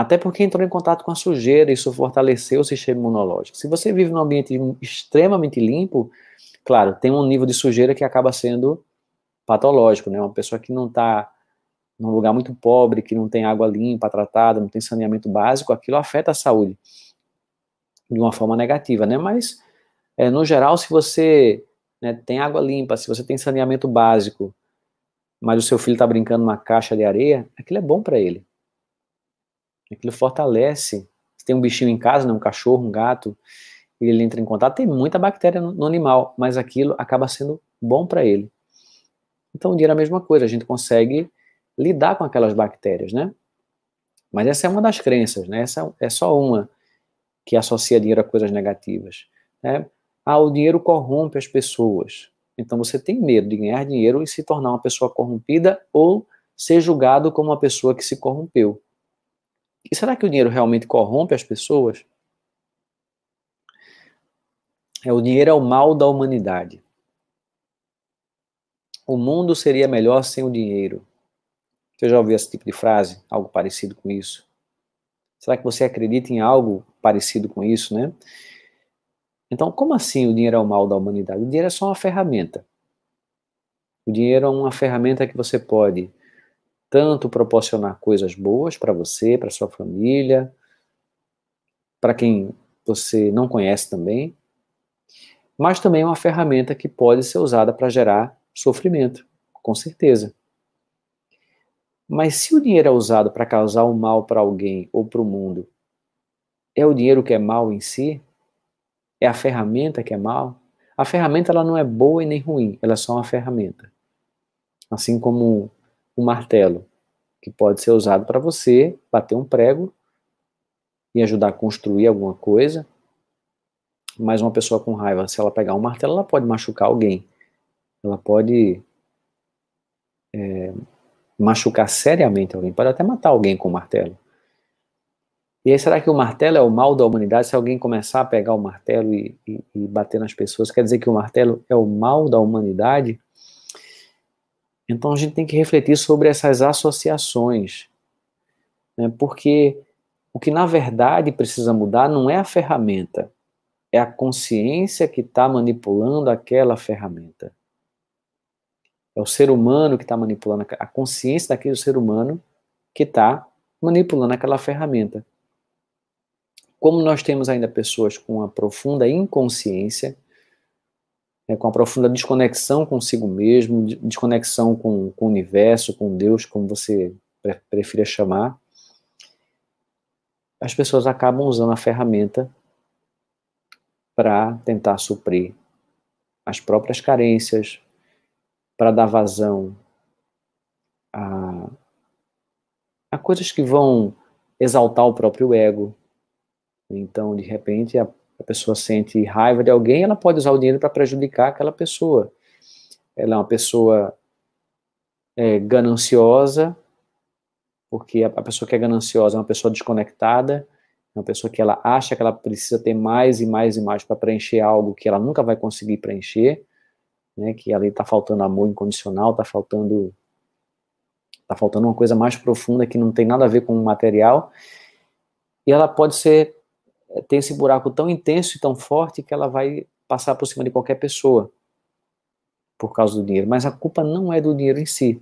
até porque entrou em contato com a sujeira, isso fortaleceu o sistema imunológico. Se você vive num ambiente extremamente limpo, claro, tem um nível de sujeira que acaba sendo patológico, né? Uma pessoa que não está num lugar muito pobre, que não tem água limpa, tratada, não tem saneamento básico, aquilo afeta a saúde de uma forma negativa, né? Mas, é, no geral, se você né, tem água limpa, se você tem saneamento básico, mas o seu filho está brincando numa caixa de areia, aquilo é bom para ele. Aquilo fortalece. Se tem um bichinho em casa, né, um cachorro, um gato, ele entra em contato, tem muita bactéria no, no animal, mas aquilo acaba sendo bom para ele. Então, o dinheiro é a mesma coisa, a gente consegue lidar com aquelas bactérias, né? Mas essa é uma das crenças, né? Essa é, é só uma que associa dinheiro a coisas negativas. Né? Ah, o dinheiro corrompe as pessoas. Então você tem medo de ganhar dinheiro e se tornar uma pessoa corrompida ou ser julgado como uma pessoa que se corrompeu. E será que o dinheiro realmente corrompe as pessoas? É, o dinheiro é o mal da humanidade. O mundo seria melhor sem o dinheiro. Você já ouviu esse tipo de frase? Algo parecido com isso? Será que você acredita em algo parecido com isso, né? Então, como assim o dinheiro é o mal da humanidade? O dinheiro é só uma ferramenta. O dinheiro é uma ferramenta que você pode tanto proporcionar coisas boas para você, para sua família, para quem você não conhece também, mas também é uma ferramenta que pode ser usada para gerar sofrimento, com certeza. Mas se o dinheiro é usado para causar o um mal para alguém ou para o mundo, é o dinheiro que é mal em si? É a ferramenta que é mal? A ferramenta ela não é boa e nem ruim, ela é só uma ferramenta. Assim como o martelo, que pode ser usado para você bater um prego e ajudar a construir alguma coisa. Mas uma pessoa com raiva, se ela pegar um martelo, ela pode machucar alguém. Ela pode é, machucar seriamente alguém, pode até matar alguém com o martelo. E aí, será que o martelo é o mal da humanidade? Se alguém começar a pegar o martelo e, e, e bater nas pessoas, quer dizer que o martelo é o mal da humanidade? Então a gente tem que refletir sobre essas associações, né? porque o que na verdade precisa mudar não é a ferramenta, é a consciência que está manipulando aquela ferramenta. É o ser humano que está manipulando, a consciência daquele ser humano que está manipulando aquela ferramenta. Como nós temos ainda pessoas com uma profunda inconsciência, é, com a profunda desconexão consigo mesmo, desconexão com, com o universo, com Deus, como você pre prefira chamar, as pessoas acabam usando a ferramenta para tentar suprir as próprias carências, para dar vazão a, a coisas que vão exaltar o próprio ego. Então, de repente, a a pessoa sente raiva de alguém, ela pode usar o dinheiro para prejudicar aquela pessoa. Ela é uma pessoa é, gananciosa, porque a, pessoa que é gananciosa é uma pessoa desconectada, é uma pessoa que ela acha que ela precisa ter mais e mais e mais para preencher algo que ela nunca vai conseguir preencher, né, que ali está faltando amor incondicional, está faltando está faltando uma coisa mais profunda que não tem nada a ver com o material. E ela pode ser tem esse buraco tão intenso e tão forte que ela vai passar por cima de qualquer pessoa por causa do dinheiro. Mas a culpa não é do dinheiro em si.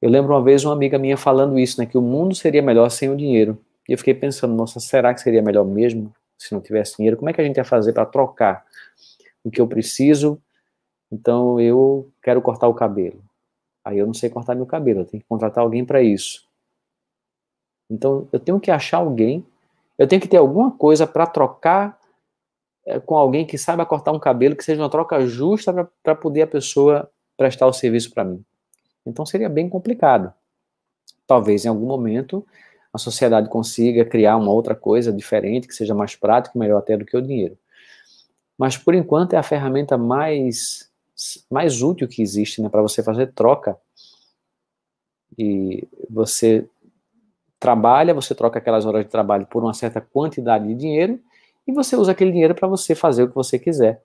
Eu lembro uma vez uma amiga minha falando isso, né, que o mundo seria melhor sem o dinheiro. E eu fiquei pensando, nossa, será que seria melhor mesmo se não tivesse dinheiro? Como é que a gente ia fazer para trocar o que eu preciso? Então eu quero cortar o cabelo. Aí eu não sei cortar meu cabelo, eu tenho que contratar alguém para isso. Então eu tenho que achar alguém eu tenho que ter alguma coisa para trocar é, com alguém que saiba cortar um cabelo, que seja uma troca justa para poder a pessoa prestar o serviço para mim. Então seria bem complicado. Talvez em algum momento a sociedade consiga criar uma outra coisa diferente, que seja mais prática, melhor até do que o dinheiro. Mas por enquanto é a ferramenta mais mais útil que existe né, para você fazer troca e você trabalha, você troca aquelas horas de trabalho por uma certa quantidade de dinheiro e você usa aquele dinheiro para você fazer o que você quiser,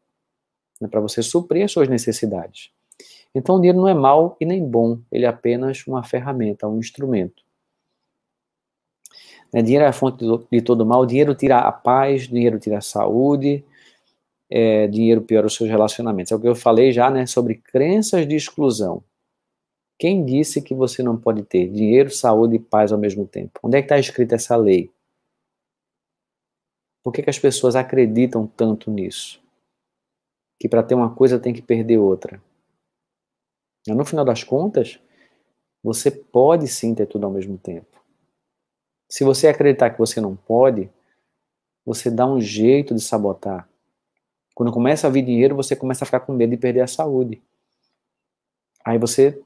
né, para você suprir as suas necessidades. Então, o dinheiro não é mal e nem bom, ele é apenas uma ferramenta, um instrumento. Né, dinheiro é a fonte de todo mal, dinheiro tira a paz, dinheiro tira a saúde, é, dinheiro piora os seus relacionamentos. É o que eu falei já né, sobre crenças de exclusão. Quem disse que você não pode ter dinheiro, saúde e paz ao mesmo tempo? Onde é que está escrita essa lei? Por que, que as pessoas acreditam tanto nisso? Que para ter uma coisa tem que perder outra. Mas no final das contas, você pode sim ter tudo ao mesmo tempo. Se você acreditar que você não pode, você dá um jeito de sabotar. Quando começa a vir dinheiro, você começa a ficar com medo de perder a saúde. Aí você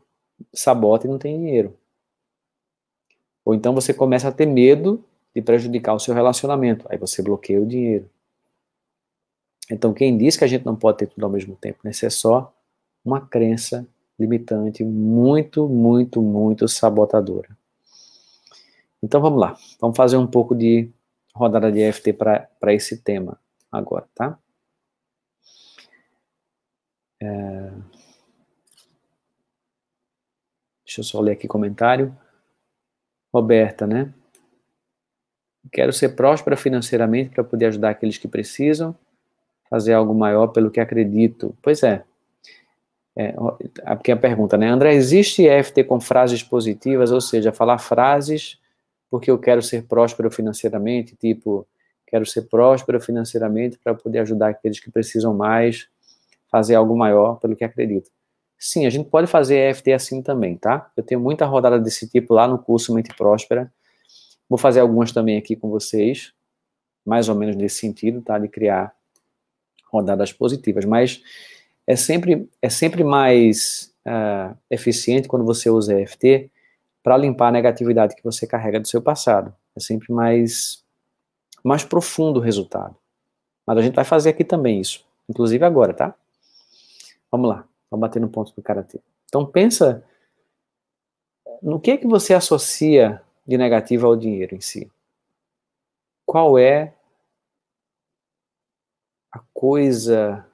sabota e não tem dinheiro. Ou então você começa a ter medo de prejudicar o seu relacionamento, aí você bloqueia o dinheiro. Então, quem diz que a gente não pode ter tudo ao mesmo tempo, né? Isso é só uma crença limitante muito, muito, muito sabotadora. Então, vamos lá. Vamos fazer um pouco de rodada de EFT para esse tema agora, tá? É... Deixa eu só ler aqui comentário. Roberta, né? Quero ser próspera financeiramente para poder ajudar aqueles que precisam, fazer algo maior pelo que acredito. Pois é. é aqui é a pergunta, né? André, existe EFT com frases positivas, ou seja, falar frases porque eu quero ser próspero financeiramente, tipo, quero ser próspero financeiramente para poder ajudar aqueles que precisam mais, fazer algo maior pelo que acredito. Sim, a gente pode fazer EFT assim também, tá? Eu tenho muita rodada desse tipo lá no curso Mente Próspera. Vou fazer algumas também aqui com vocês, mais ou menos nesse sentido, tá? De criar rodadas positivas. Mas é sempre, é sempre mais uh, eficiente quando você usa EFT para limpar a negatividade que você carrega do seu passado. É sempre mais, mais profundo o resultado. Mas a gente vai fazer aqui também isso, inclusive agora, tá? Vamos lá para tá bater no ponto do karatê. Então pensa no que é que você associa de negativo ao dinheiro em si. Qual é a coisa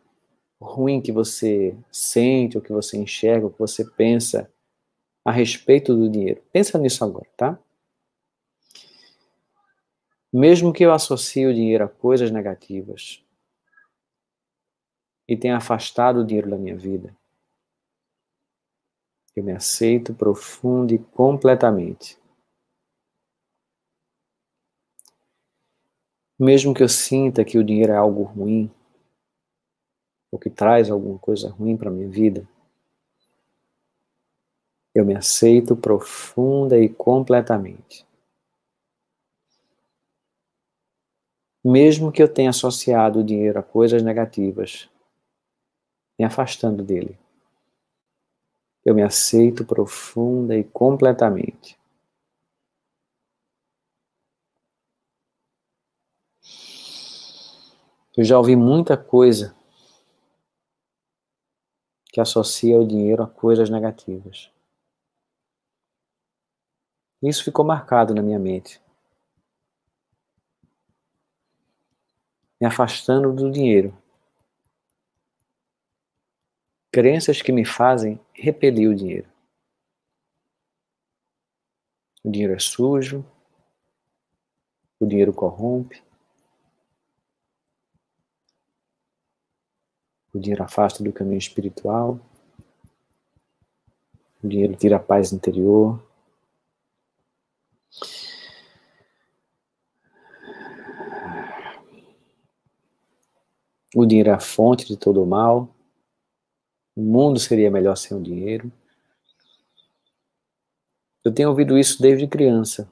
ruim que você sente, ou que você enxerga, ou que você pensa a respeito do dinheiro. Pensa nisso agora, tá? Mesmo que eu associe o dinheiro a coisas negativas e tenha afastado o dinheiro da minha vida, eu me aceito profundo e completamente. Mesmo que eu sinta que o dinheiro é algo ruim, ou que traz alguma coisa ruim para a minha vida, eu me aceito profunda e completamente. Mesmo que eu tenha associado o dinheiro a coisas negativas, me afastando dele. Eu me aceito profunda e completamente. Eu já ouvi muita coisa que associa o dinheiro a coisas negativas. Isso ficou marcado na minha mente. Me afastando do dinheiro, Crenças que me fazem repelir o dinheiro. O dinheiro é sujo, o dinheiro corrompe, o dinheiro afasta do caminho espiritual, o dinheiro tira a paz interior. O dinheiro é a fonte de todo o mal. O mundo seria melhor sem o dinheiro. Eu tenho ouvido isso desde criança.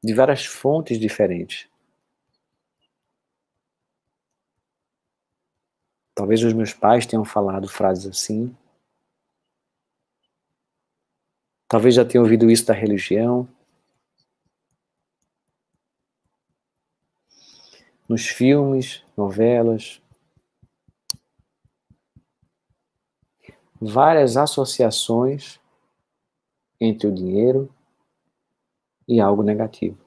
De várias fontes diferentes. Talvez os meus pais tenham falado frases assim. Talvez já tenha ouvido isso da religião. Nos filmes, novelas, várias associações entre o dinheiro e algo negativo.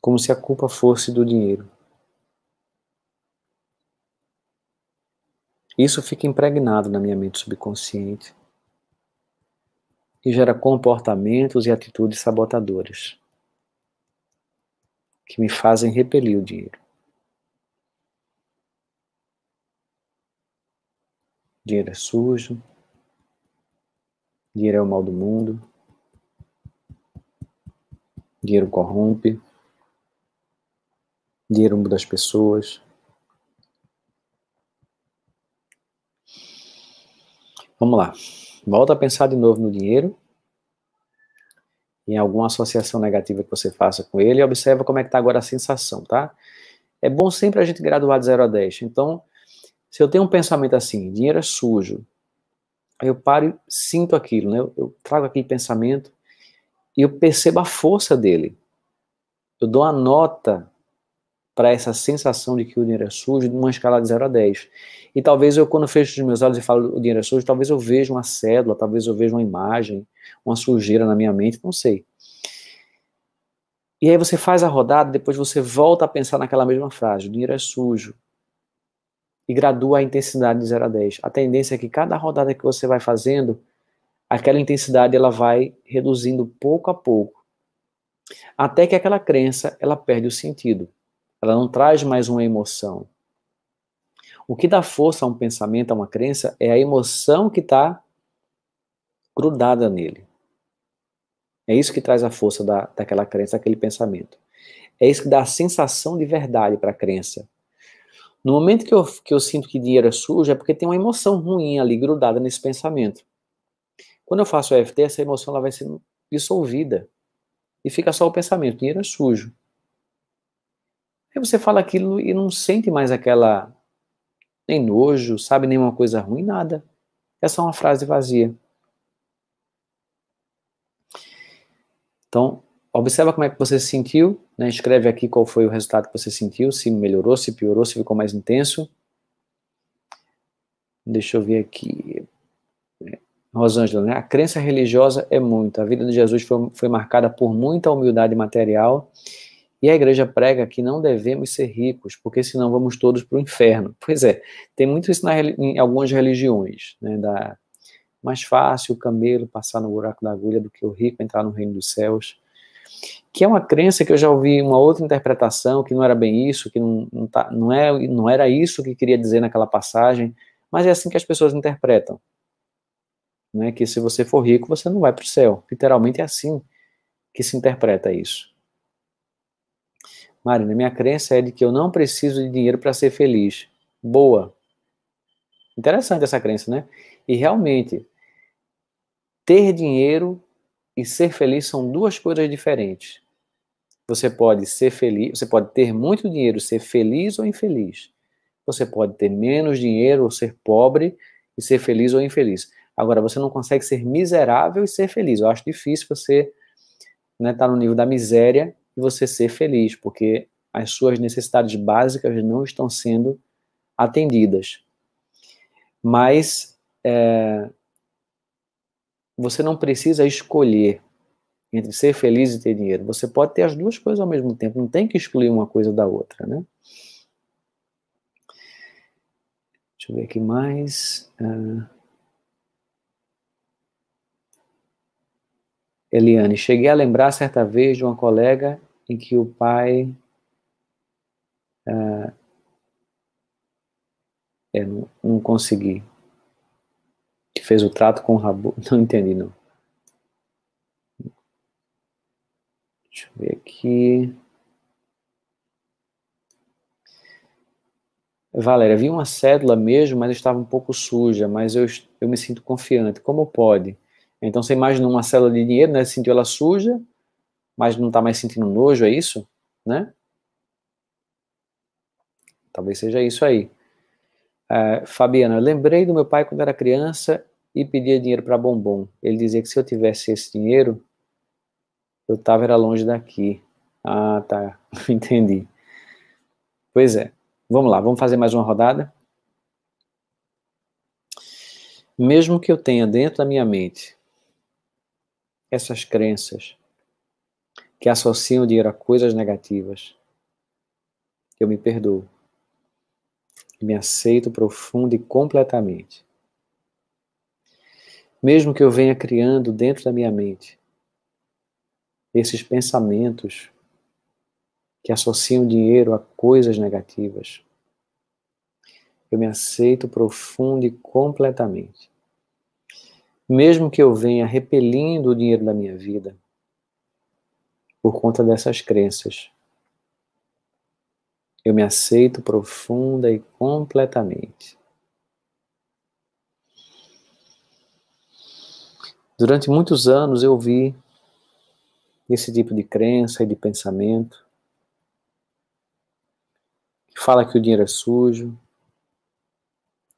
Como se a culpa fosse do dinheiro. Isso fica impregnado na minha mente subconsciente e gera comportamentos e atitudes sabotadoras que me fazem repelir o dinheiro. Dinheiro é sujo. Dinheiro é o mal do mundo. Dinheiro corrompe. Dinheiro muda as pessoas. Vamos lá. Volta a pensar de novo no dinheiro. Em alguma associação negativa que você faça com ele. E observa como é que está agora a sensação, tá? É bom sempre a gente graduar de 0 a 10. Então, se eu tenho um pensamento assim, dinheiro é sujo, aí eu paro e sinto aquilo, né? Eu, trago aquele pensamento e eu percebo a força dele. Eu dou a nota para essa sensação de que o dinheiro é sujo numa escala de 0 a 10. E talvez eu, quando fecho os meus olhos e falo o dinheiro é sujo, talvez eu veja uma cédula, talvez eu veja uma imagem, uma sujeira na minha mente, não sei. E aí você faz a rodada, depois você volta a pensar naquela mesma frase: o dinheiro é sujo e gradua a intensidade de 0 a 10. A tendência é que cada rodada que você vai fazendo, aquela intensidade ela vai reduzindo pouco a pouco, até que aquela crença ela perde o sentido. Ela não traz mais uma emoção. O que dá força a um pensamento, a uma crença, é a emoção que está grudada nele. É isso que traz a força da, daquela crença, daquele pensamento. É isso que dá a sensação de verdade para a crença. No momento que eu, que eu sinto que dinheiro é sujo, é porque tem uma emoção ruim ali grudada nesse pensamento. Quando eu faço o EFT, essa emoção ela vai sendo dissolvida. E fica só o pensamento: dinheiro é sujo. Aí você fala aquilo e não sente mais aquela. nem nojo, sabe, nenhuma coisa ruim, nada. É só uma frase vazia. Então, Observa como é que você se sentiu, né? escreve aqui qual foi o resultado que você sentiu, se melhorou, se piorou, se ficou mais intenso. Deixa eu ver aqui. Rosângela, né? a crença religiosa é muito. A vida de Jesus foi, foi marcada por muita humildade material e a igreja prega que não devemos ser ricos, porque senão vamos todos para o inferno. Pois é, tem muito isso na, em algumas religiões. Né, da, mais fácil o camelo passar no buraco da agulha do que o rico entrar no reino dos céus que é uma crença que eu já ouvi uma outra interpretação, que não era bem isso, que não, não, tá, não, é, não era isso que queria dizer naquela passagem, mas é assim que as pessoas interpretam. Né? Que se você for rico, você não vai para o céu. Literalmente é assim que se interpreta isso. Marina, minha crença é de que eu não preciso de dinheiro para ser feliz. Boa. Interessante essa crença, né? E realmente, ter dinheiro e ser feliz são duas coisas diferentes. Você pode ser feliz, você pode ter muito dinheiro, ser feliz ou infeliz. Você pode ter menos dinheiro ou ser pobre e ser feliz ou infeliz. Agora, você não consegue ser miserável e ser feliz. Eu acho difícil você estar né, tá no nível da miséria e você ser feliz, porque as suas necessidades básicas não estão sendo atendidas. Mas é, você não precisa escolher entre ser feliz e ter dinheiro. Você pode ter as duas coisas ao mesmo tempo, não tem que excluir uma coisa da outra, né? Deixa eu ver aqui mais. Uh... Eliane, cheguei a lembrar certa vez de uma colega em que o pai. Uh... É, não, não consegui que fez o trato com o Rabu. Não entendi, não. Deixa eu ver aqui. Valéria, vi uma cédula mesmo, mas estava um pouco suja, mas eu, eu me sinto confiante. Como pode? Então você imagina uma cédula de dinheiro, né? Sentiu ela suja, mas não está mais sentindo nojo, é isso? Né? Talvez seja isso aí. Uh, Fabiana, lembrei do meu pai quando era criança e pedia dinheiro para bombom. Ele dizia que se eu tivesse esse dinheiro, eu estava era longe daqui. Ah, tá, entendi. Pois é. Vamos lá, vamos fazer mais uma rodada. Mesmo que eu tenha dentro da minha mente essas crenças que associam o dinheiro a coisas negativas, eu me perdoo. Me aceito profundo e completamente mesmo que eu venha criando dentro da minha mente esses pensamentos que associam dinheiro a coisas negativas, eu me aceito profundo e completamente. Mesmo que eu venha repelindo o dinheiro da minha vida por conta dessas crenças, eu me aceito profunda e completamente. Durante muitos anos eu vi esse tipo de crença e de pensamento que fala que o dinheiro é sujo,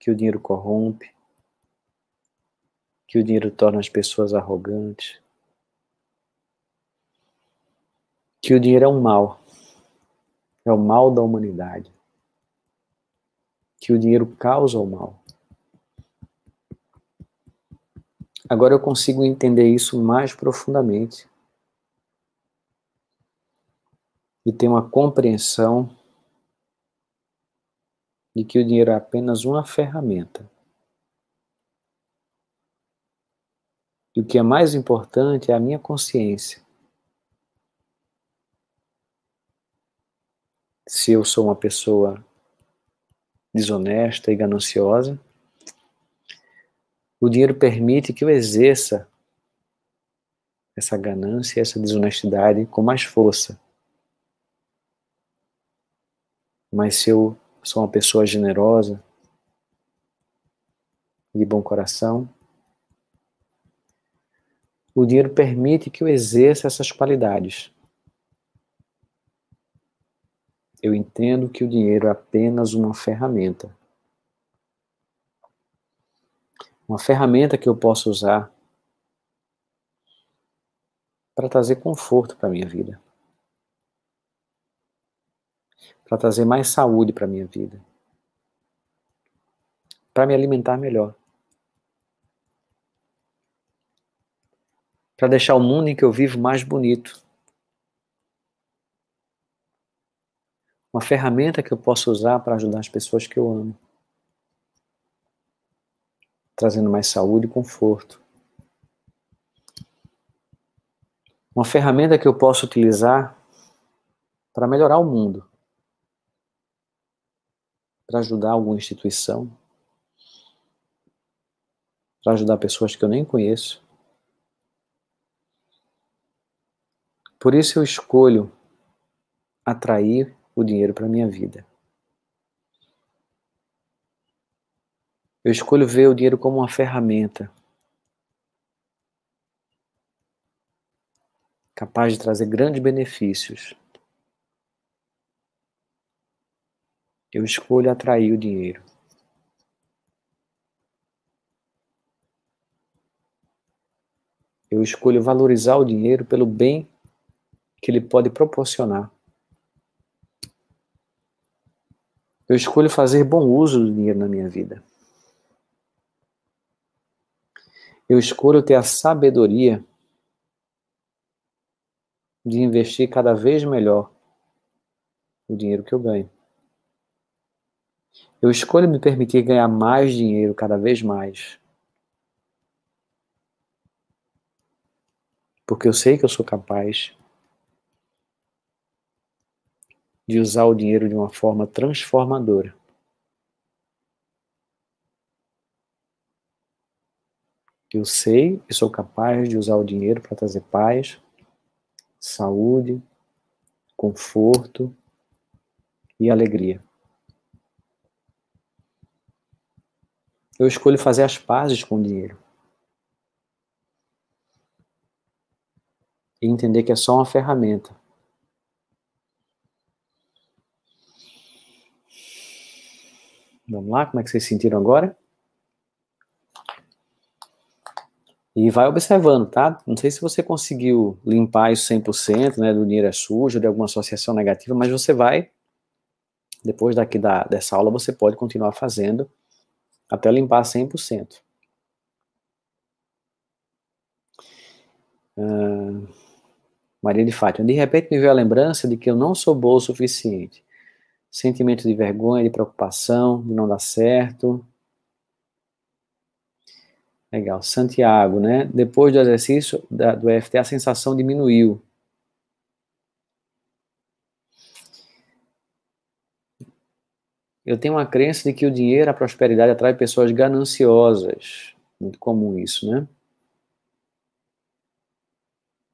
que o dinheiro corrompe, que o dinheiro torna as pessoas arrogantes, que o dinheiro é um mal, é o mal da humanidade, que o dinheiro causa o mal. Agora eu consigo entender isso mais profundamente e ter uma compreensão de que o dinheiro é apenas uma ferramenta. E o que é mais importante é a minha consciência. Se eu sou uma pessoa desonesta e gananciosa, o dinheiro permite que eu exerça essa ganância, essa desonestidade com mais força. Mas se eu sou uma pessoa generosa, de bom coração, o dinheiro permite que eu exerça essas qualidades. Eu entendo que o dinheiro é apenas uma ferramenta uma ferramenta que eu posso usar para trazer conforto para minha vida. Para trazer mais saúde para minha vida. Para me alimentar melhor. Para deixar o mundo em que eu vivo mais bonito. Uma ferramenta que eu posso usar para ajudar as pessoas que eu amo trazendo mais saúde e conforto. Uma ferramenta que eu posso utilizar para melhorar o mundo, para ajudar alguma instituição, para ajudar pessoas que eu nem conheço. Por isso eu escolho atrair o dinheiro para minha vida. Eu escolho ver o dinheiro como uma ferramenta capaz de trazer grandes benefícios. Eu escolho atrair o dinheiro. Eu escolho valorizar o dinheiro pelo bem que ele pode proporcionar. Eu escolho fazer bom uso do dinheiro na minha vida. Eu escolho ter a sabedoria de investir cada vez melhor o dinheiro que eu ganho. Eu escolho me permitir ganhar mais dinheiro cada vez mais. Porque eu sei que eu sou capaz de usar o dinheiro de uma forma transformadora. Eu sei e sou capaz de usar o dinheiro para trazer paz, saúde, conforto e alegria. Eu escolho fazer as pazes com o dinheiro. E entender que é só uma ferramenta. Vamos lá, como é que vocês sentiram agora? E vai observando, tá? Não sei se você conseguiu limpar isso 100%, né, do dinheiro é sujo, de alguma associação negativa, mas você vai, depois daqui da, dessa aula, você pode continuar fazendo até limpar 100%. Uh, Maria de Fátima, de repente me veio a lembrança de que eu não sou boa o suficiente. Sentimento de vergonha, de preocupação, de não dar certo, Legal. Santiago, né? Depois do exercício da, do EFT, a sensação diminuiu. Eu tenho uma crença de que o dinheiro, a prosperidade atrai pessoas gananciosas. Muito comum isso, né?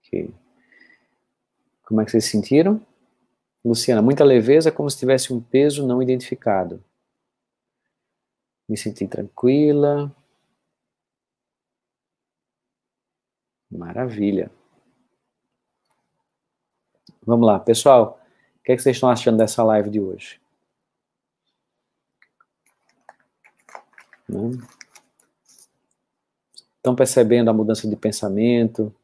Okay. Como é que vocês se sentiram? Luciana, muita leveza, como se tivesse um peso não identificado. Me senti tranquila, Maravilha. Vamos lá, pessoal. O que, é que vocês estão achando dessa live de hoje? Né? Estão percebendo a mudança de pensamento?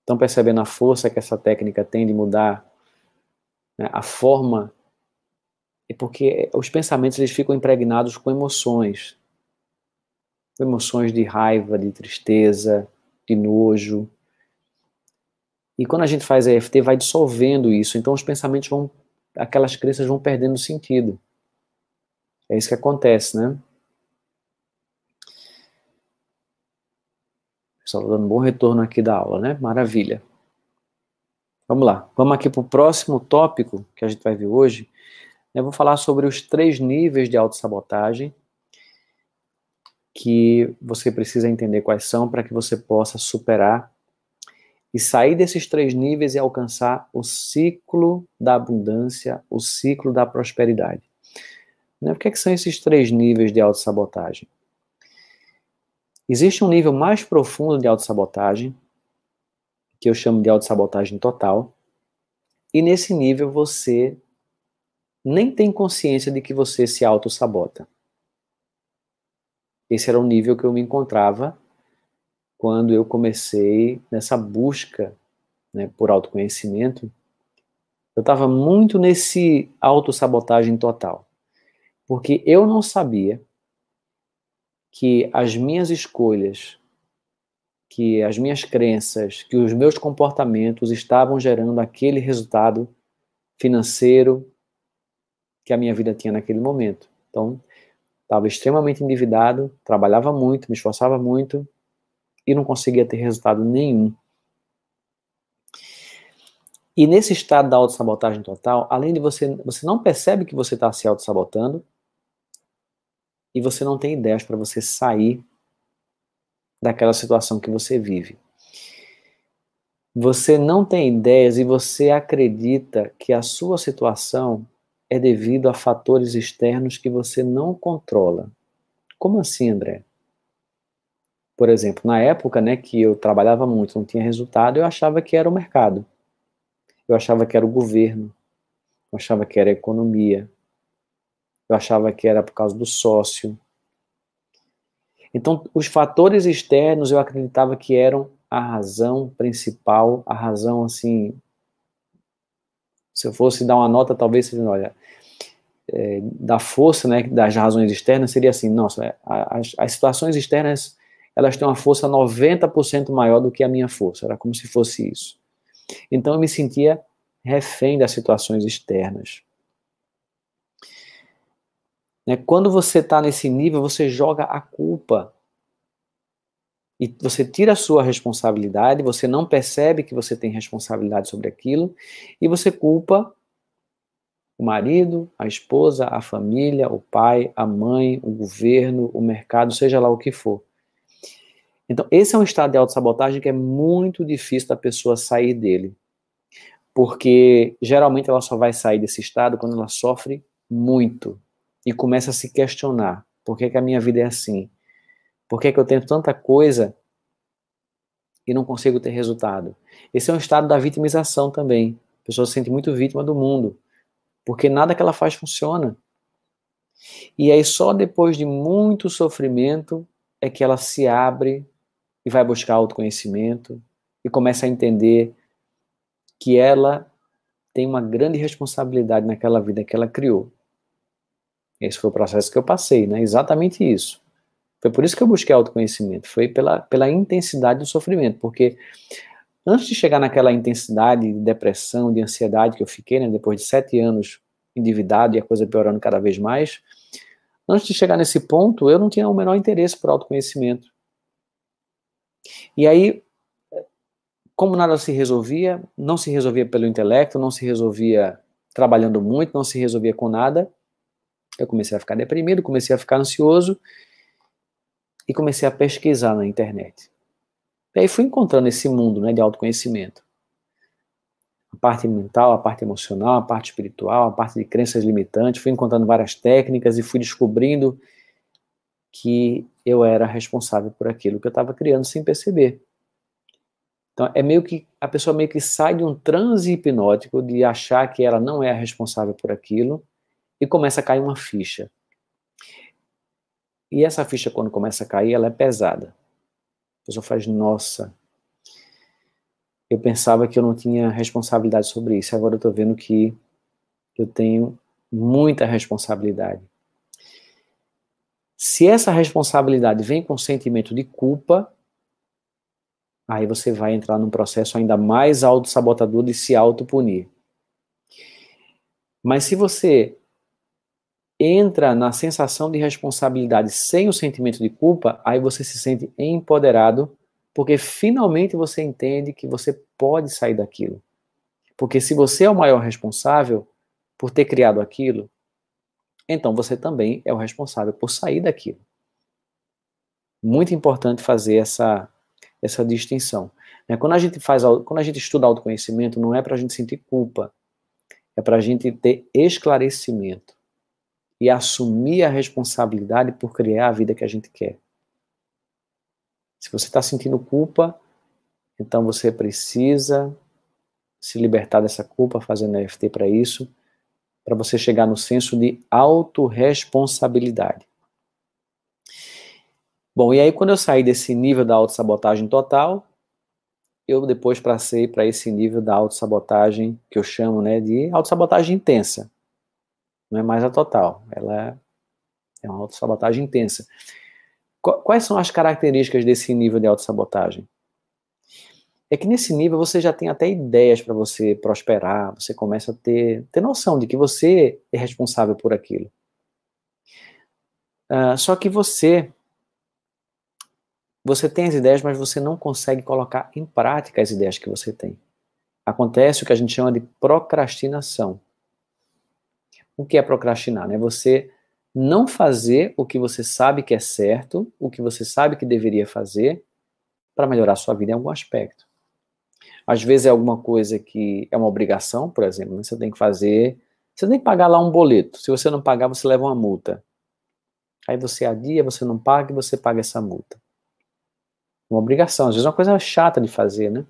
Estão percebendo a força que essa técnica tem de mudar né? a forma? É porque os pensamentos eles ficam impregnados com emoções emoções de raiva, de tristeza, de nojo. E quando a gente faz EFT, vai dissolvendo isso. Então os pensamentos vão, aquelas crenças vão perdendo sentido. É isso que acontece, né? Pessoal, dando um bom retorno aqui da aula, né? Maravilha. Vamos lá. Vamos aqui para o próximo tópico que a gente vai ver hoje. Eu vou falar sobre os três níveis de autossabotagem que você precisa entender quais são para que você possa superar e sair desses três níveis e alcançar o ciclo da abundância, o ciclo da prosperidade. Né, o que, é que são esses três níveis de autossabotagem? Existe um nível mais profundo de autossabotagem, que eu chamo de autossabotagem total, e nesse nível você nem tem consciência de que você se autossabota. Esse era o nível que eu me encontrava quando eu comecei nessa busca né, por autoconhecimento. Eu estava muito nesse autossabotagem total, porque eu não sabia que as minhas escolhas, que as minhas crenças, que os meus comportamentos estavam gerando aquele resultado financeiro que a minha vida tinha naquele momento. Então, estava extremamente endividado, trabalhava muito, me esforçava muito e não conseguia ter resultado nenhum. E nesse estado da autossabotagem total, além de você, você não percebe que você está se autossabotando e você não tem ideias para você sair daquela situação que você vive. Você não tem ideias e você acredita que a sua situação é devido a fatores externos que você não controla. Como assim, André? Por exemplo, na época né, que eu trabalhava muito, não tinha resultado, eu achava que era o mercado. Eu achava que era o governo. Eu achava que era a economia. Eu achava que era por causa do sócio. Então, os fatores externos eu acreditava que eram a razão principal, a razão assim. Se eu fosse dar uma nota, talvez seja, olha, é, da força né, das razões externas seria assim, nossa, é, as, as situações externas elas têm uma força 90% maior do que a minha força, era como se fosse isso. Então eu me sentia refém das situações externas. Né, quando você está nesse nível, você joga a culpa. E você tira a sua responsabilidade, você não percebe que você tem responsabilidade sobre aquilo, e você culpa o marido, a esposa, a família, o pai, a mãe, o governo, o mercado, seja lá o que for. Então, esse é um estado de autossabotagem que é muito difícil da pessoa sair dele. Porque geralmente ela só vai sair desse estado quando ela sofre muito e começa a se questionar: por que, que a minha vida é assim? Por que, que eu tenho tanta coisa e não consigo ter resultado? Esse é um estado da vitimização também. A pessoa se sente muito vítima do mundo porque nada que ela faz funciona. E aí só depois de muito sofrimento é que ela se abre e vai buscar autoconhecimento e começa a entender que ela tem uma grande responsabilidade naquela vida que ela criou. Esse foi o processo que eu passei, né? Exatamente isso. Foi por isso que eu busquei autoconhecimento, foi pela, pela intensidade do sofrimento, porque antes de chegar naquela intensidade de depressão, de ansiedade que eu fiquei, né, depois de sete anos endividado e a coisa piorando cada vez mais, antes de chegar nesse ponto, eu não tinha o menor interesse por autoconhecimento. E aí, como nada se resolvia, não se resolvia pelo intelecto, não se resolvia trabalhando muito, não se resolvia com nada, eu comecei a ficar deprimido, comecei a ficar ansioso e comecei a pesquisar na internet. E aí fui encontrando esse mundo né, de autoconhecimento. A parte mental, a parte emocional, a parte espiritual, a parte de crenças limitantes, fui encontrando várias técnicas e fui descobrindo que eu era responsável por aquilo que eu estava criando sem perceber. Então é meio que a pessoa meio que sai de um transe hipnótico de achar que ela não é a responsável por aquilo e começa a cair uma ficha. E essa ficha quando começa a cair, ela é pesada. A pessoa faz, nossa, eu pensava que eu não tinha responsabilidade sobre isso, agora eu estou vendo que eu tenho muita responsabilidade. Se essa responsabilidade vem com sentimento de culpa, aí você vai entrar num processo ainda mais auto-sabotador de se auto-punir. Mas se você entra na sensação de responsabilidade sem o sentimento de culpa, aí você se sente empoderado, porque finalmente você entende que você pode sair daquilo. Porque se você é o maior responsável por ter criado aquilo, então você também é o responsável por sair daquilo. Muito importante fazer essa, essa distinção. É, quando a gente faz, quando a gente estuda autoconhecimento, não é para a gente sentir culpa, é para a gente ter esclarecimento e assumir a responsabilidade por criar a vida que a gente quer. Se você está sentindo culpa, então você precisa se libertar dessa culpa, fazendo EFT para isso, para você chegar no senso de autorresponsabilidade. Bom, e aí quando eu saí desse nível da autossabotagem total, eu depois passei para esse nível da autossabotagem que eu chamo né, de autossabotagem intensa não é mais a total, ela é uma autossabotagem intensa. Quais são as características desse nível de autossabotagem? É que nesse nível você já tem até ideias para você prosperar, você começa a ter, ter noção de que você é responsável por aquilo. Uh, só que você você tem as ideias, mas você não consegue colocar em prática as ideias que você tem. Acontece o que a gente chama de procrastinação o que é procrastinar? Né? Você não fazer o que você sabe que é certo, o que você sabe que deveria fazer, para melhorar a sua vida em algum aspecto. Às vezes é alguma coisa que é uma obrigação, por exemplo, né? você tem que fazer, você tem que pagar lá um boleto. Se você não pagar, você leva uma multa. Aí você adia, você não paga e você paga essa multa uma obrigação. Às vezes é uma coisa chata de fazer, né?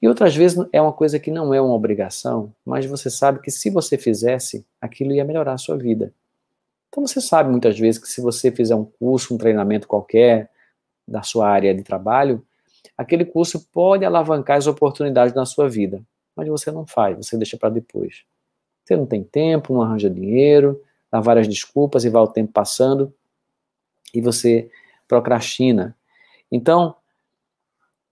E outras vezes é uma coisa que não é uma obrigação, mas você sabe que se você fizesse, aquilo ia melhorar a sua vida. Então você sabe muitas vezes que se você fizer um curso, um treinamento qualquer da sua área de trabalho, aquele curso pode alavancar as oportunidades na sua vida, mas você não faz, você deixa para depois. Você não tem tempo, não arranja dinheiro, dá várias desculpas e vai o tempo passando e você procrastina. Então,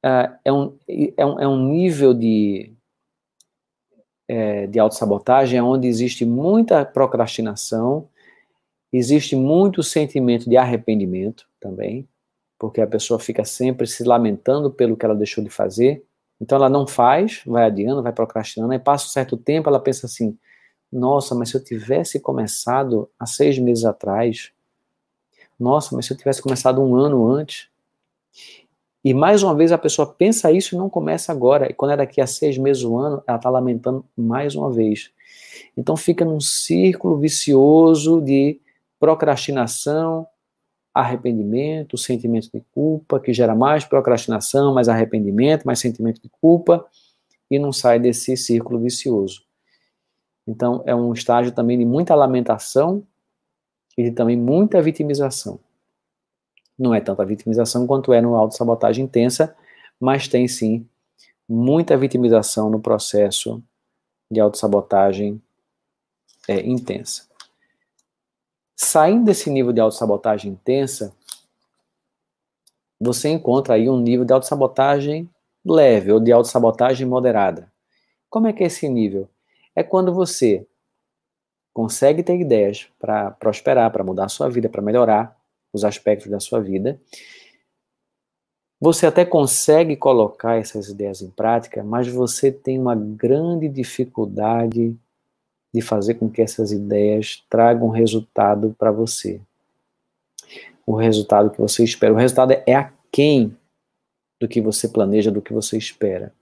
é, é, um, é, um, é um nível de, é, de autossabotagem é onde existe muita procrastinação, existe muito sentimento de arrependimento também, porque a pessoa fica sempre se lamentando pelo que ela deixou de fazer. Então ela não faz, vai adiando, vai procrastinando, aí passa um certo tempo, ela pensa assim: nossa, mas se eu tivesse começado há seis meses atrás, nossa, mas se eu tivesse começado um ano antes. E mais uma vez a pessoa pensa isso e não começa agora. E quando é daqui a seis meses, um ano, ela está lamentando mais uma vez. Então fica num círculo vicioso de procrastinação, arrependimento, sentimento de culpa, que gera mais procrastinação, mais arrependimento, mais sentimento de culpa, e não sai desse círculo vicioso. Então é um estágio também de muita lamentação e de também muita vitimização. Não é tanta vitimização quanto é no sabotagem intensa, mas tem sim muita vitimização no processo de auto é, intensa. Saindo desse nível de auto sabotagem intensa, você encontra aí um nível de auto sabotagem leve ou de auto sabotagem moderada. Como é que é esse nível? É quando você consegue ter ideias para prosperar, para mudar a sua vida, para melhorar, os aspectos da sua vida. Você até consegue colocar essas ideias em prática, mas você tem uma grande dificuldade de fazer com que essas ideias tragam resultado para você. O resultado que você espera. O resultado é aquém do que você planeja, do que você espera.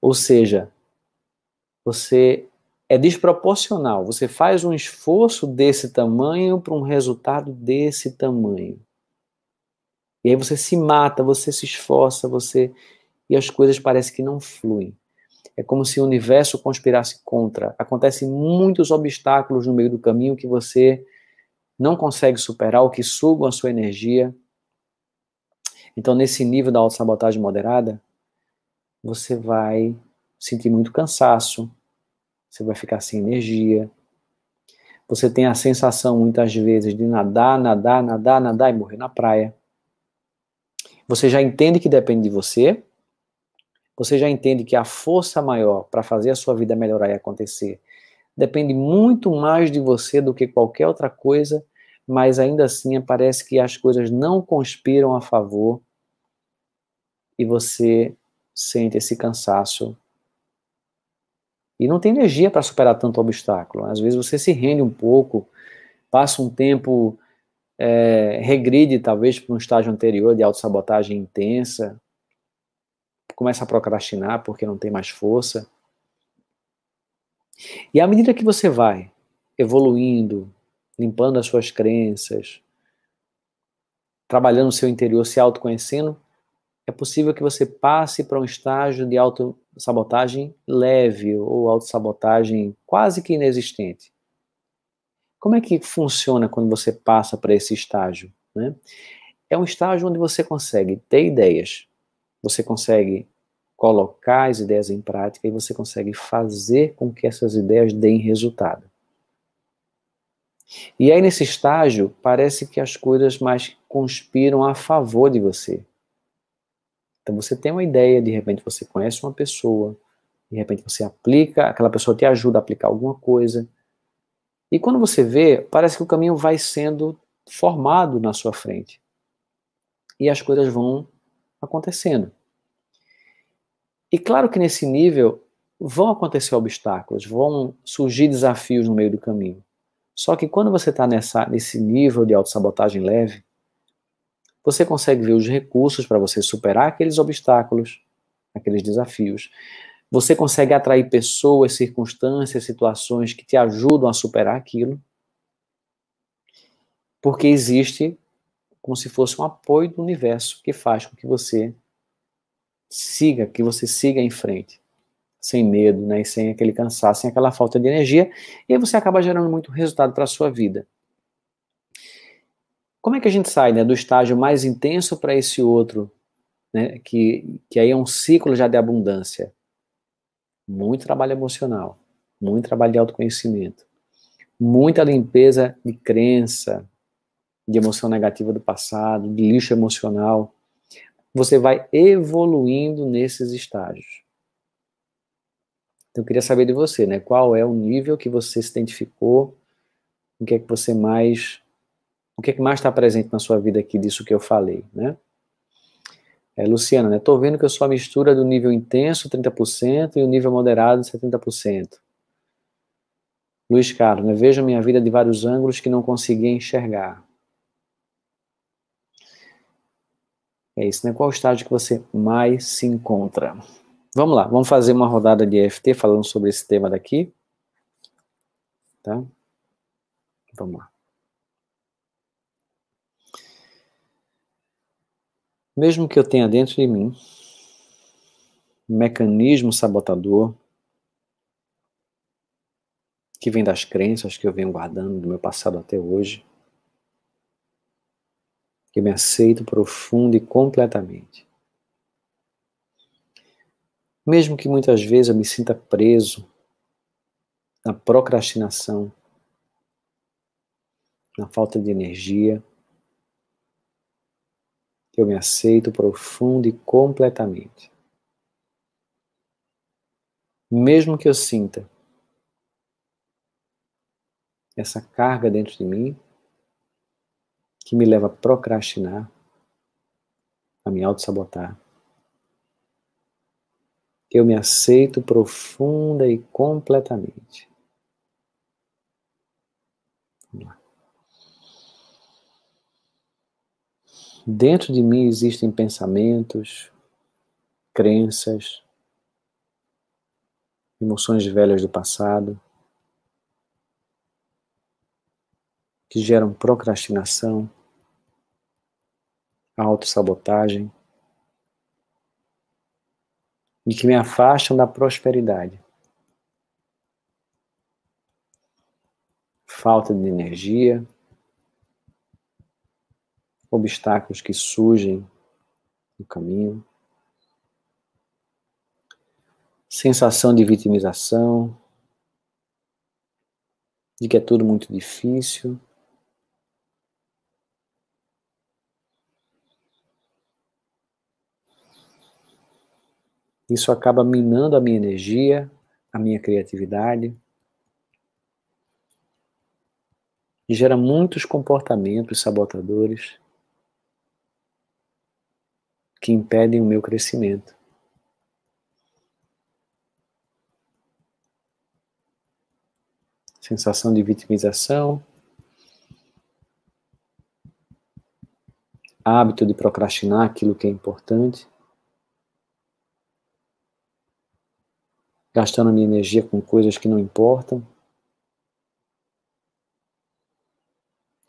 Ou seja, você é desproporcional. Você faz um esforço desse tamanho para um resultado desse tamanho. E aí você se mata, você se esforça, você e as coisas parecem que não fluem. É como se o universo conspirasse contra. Acontecem muitos obstáculos no meio do caminho que você não consegue superar, que sugam a sua energia. Então, nesse nível da sabotagem moderada, você vai sentir muito cansaço, você vai ficar sem energia. Você tem a sensação, muitas vezes, de nadar, nadar, nadar, nadar e morrer na praia. Você já entende que depende de você. Você já entende que a força maior para fazer a sua vida melhorar e acontecer depende muito mais de você do que qualquer outra coisa, mas ainda assim parece que as coisas não conspiram a favor e você sente esse cansaço e não tem energia para superar tanto obstáculo. Às vezes você se rende um pouco, passa um tempo, é, regride talvez para um estágio anterior de autossabotagem intensa, começa a procrastinar porque não tem mais força. E à medida que você vai evoluindo, limpando as suas crenças, trabalhando o seu interior, se autoconhecendo, é possível que você passe para um estágio de auto sabotagem leve ou autossabotagem quase que inexistente. Como é que funciona quando você passa para esse estágio? Né? É um estágio onde você consegue ter ideias, você consegue colocar as ideias em prática e você consegue fazer com que essas ideias deem resultado. E aí, nesse estágio, parece que as coisas mais conspiram a favor de você. Então você tem uma ideia, de repente você conhece uma pessoa, de repente você aplica, aquela pessoa te ajuda a aplicar alguma coisa. E quando você vê, parece que o caminho vai sendo formado na sua frente. E as coisas vão acontecendo. E claro que nesse nível vão acontecer obstáculos, vão surgir desafios no meio do caminho. Só que quando você está nesse nível de autossabotagem leve, você consegue ver os recursos para você superar aqueles obstáculos, aqueles desafios. Você consegue atrair pessoas, circunstâncias, situações que te ajudam a superar aquilo. Porque existe como se fosse um apoio do universo que faz com que você siga, que você siga em frente, sem medo, né, e sem aquele cansaço, sem aquela falta de energia, e aí você acaba gerando muito resultado para a sua vida. Como é que a gente sai né, do estágio mais intenso para esse outro, né, que, que aí é um ciclo já de abundância? Muito trabalho emocional, muito trabalho de autoconhecimento, muita limpeza de crença, de emoção negativa do passado, de lixo emocional. Você vai evoluindo nesses estágios. Então, eu queria saber de você, né? Qual é o nível que você se identificou? O que é que você mais o que, é que mais está presente na sua vida aqui disso que eu falei, né? É, Luciana, né? Tô vendo que eu sou a mistura do nível intenso, 30%, e o nível moderado, 70%. Luiz Carlos, né? Vejo minha vida de vários ângulos que não consegui enxergar. É isso, né? Qual o estágio que você mais se encontra? Vamos lá, vamos fazer uma rodada de EFT falando sobre esse tema daqui. Tá? Vamos lá. Mesmo que eu tenha dentro de mim um mecanismo sabotador que vem das crenças que eu venho guardando do meu passado até hoje, eu me aceito profundo e completamente. Mesmo que muitas vezes eu me sinta preso na procrastinação, na falta de energia, que eu me aceito profundo e completamente. Mesmo que eu sinta essa carga dentro de mim que me leva a procrastinar, a me auto-sabotar. Eu me aceito profunda e completamente. Vamos lá. Dentro de mim existem pensamentos, crenças, emoções velhas do passado que geram procrastinação, autossabotagem e que me afastam da prosperidade. Falta de energia, obstáculos que surgem no caminho, sensação de vitimização, de que é tudo muito difícil. Isso acaba minando a minha energia, a minha criatividade. E gera muitos comportamentos sabotadores que impedem o meu crescimento. Sensação de vitimização, hábito de procrastinar aquilo que é importante, gastando minha energia com coisas que não importam.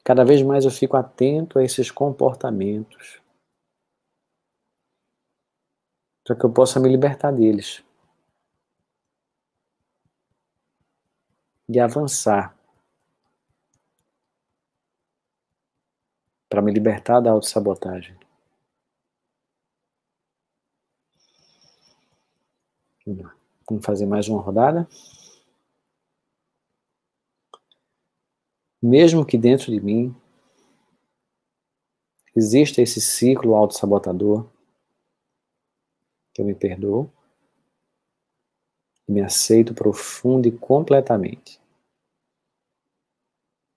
Cada vez mais eu fico atento a esses comportamentos para que eu possa me libertar deles e avançar para me libertar da autossabotagem. Vamos fazer mais uma rodada. Mesmo que dentro de mim exista esse ciclo autossabotador, que eu me perdoo e me aceito profundo e completamente.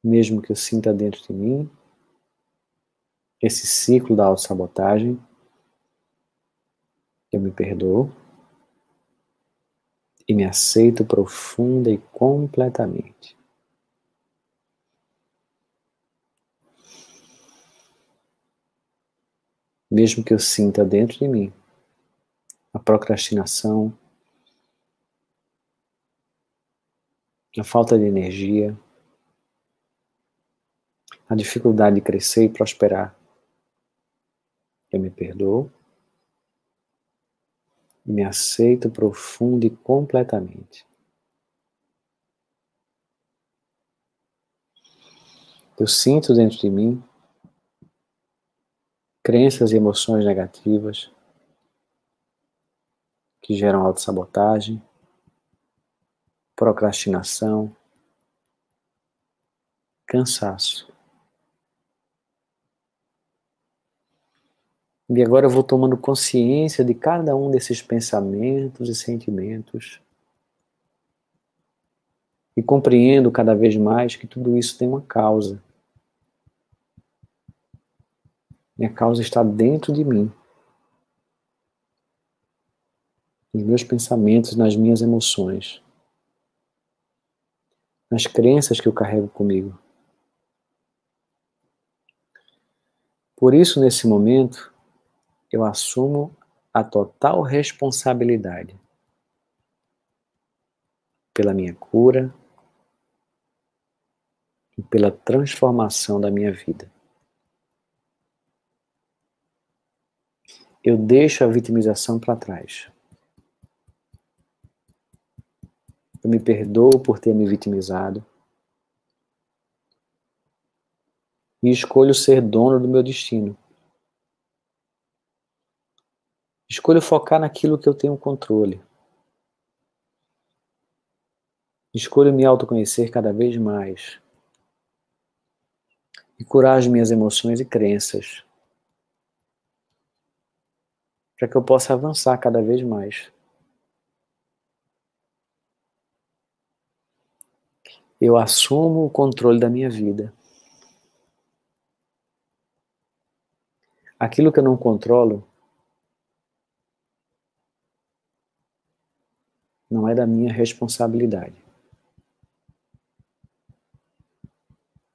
Mesmo que eu sinta dentro de mim esse ciclo da autossabotagem, eu me perdoo e me aceito profunda e completamente. Mesmo que eu sinta dentro de mim a procrastinação, a falta de energia, a dificuldade de crescer e prosperar. Eu me perdoo e me aceito profundo e completamente. Eu sinto dentro de mim crenças e emoções negativas que geram autossabotagem, procrastinação, cansaço. E agora eu vou tomando consciência de cada um desses pensamentos e sentimentos. E compreendo cada vez mais que tudo isso tem uma causa. Minha causa está dentro de mim. nos meus pensamentos, nas minhas emoções, nas crenças que eu carrego comigo. Por isso, nesse momento, eu assumo a total responsabilidade pela minha cura e pela transformação da minha vida. Eu deixo a vitimização para trás. Eu me perdoo por ter me vitimizado. E escolho ser dono do meu destino. Escolho focar naquilo que eu tenho controle. Escolho me autoconhecer cada vez mais e curar as minhas emoções e crenças para que eu possa avançar cada vez mais. eu assumo o controle da minha vida. Aquilo que eu não controlo não é da minha responsabilidade.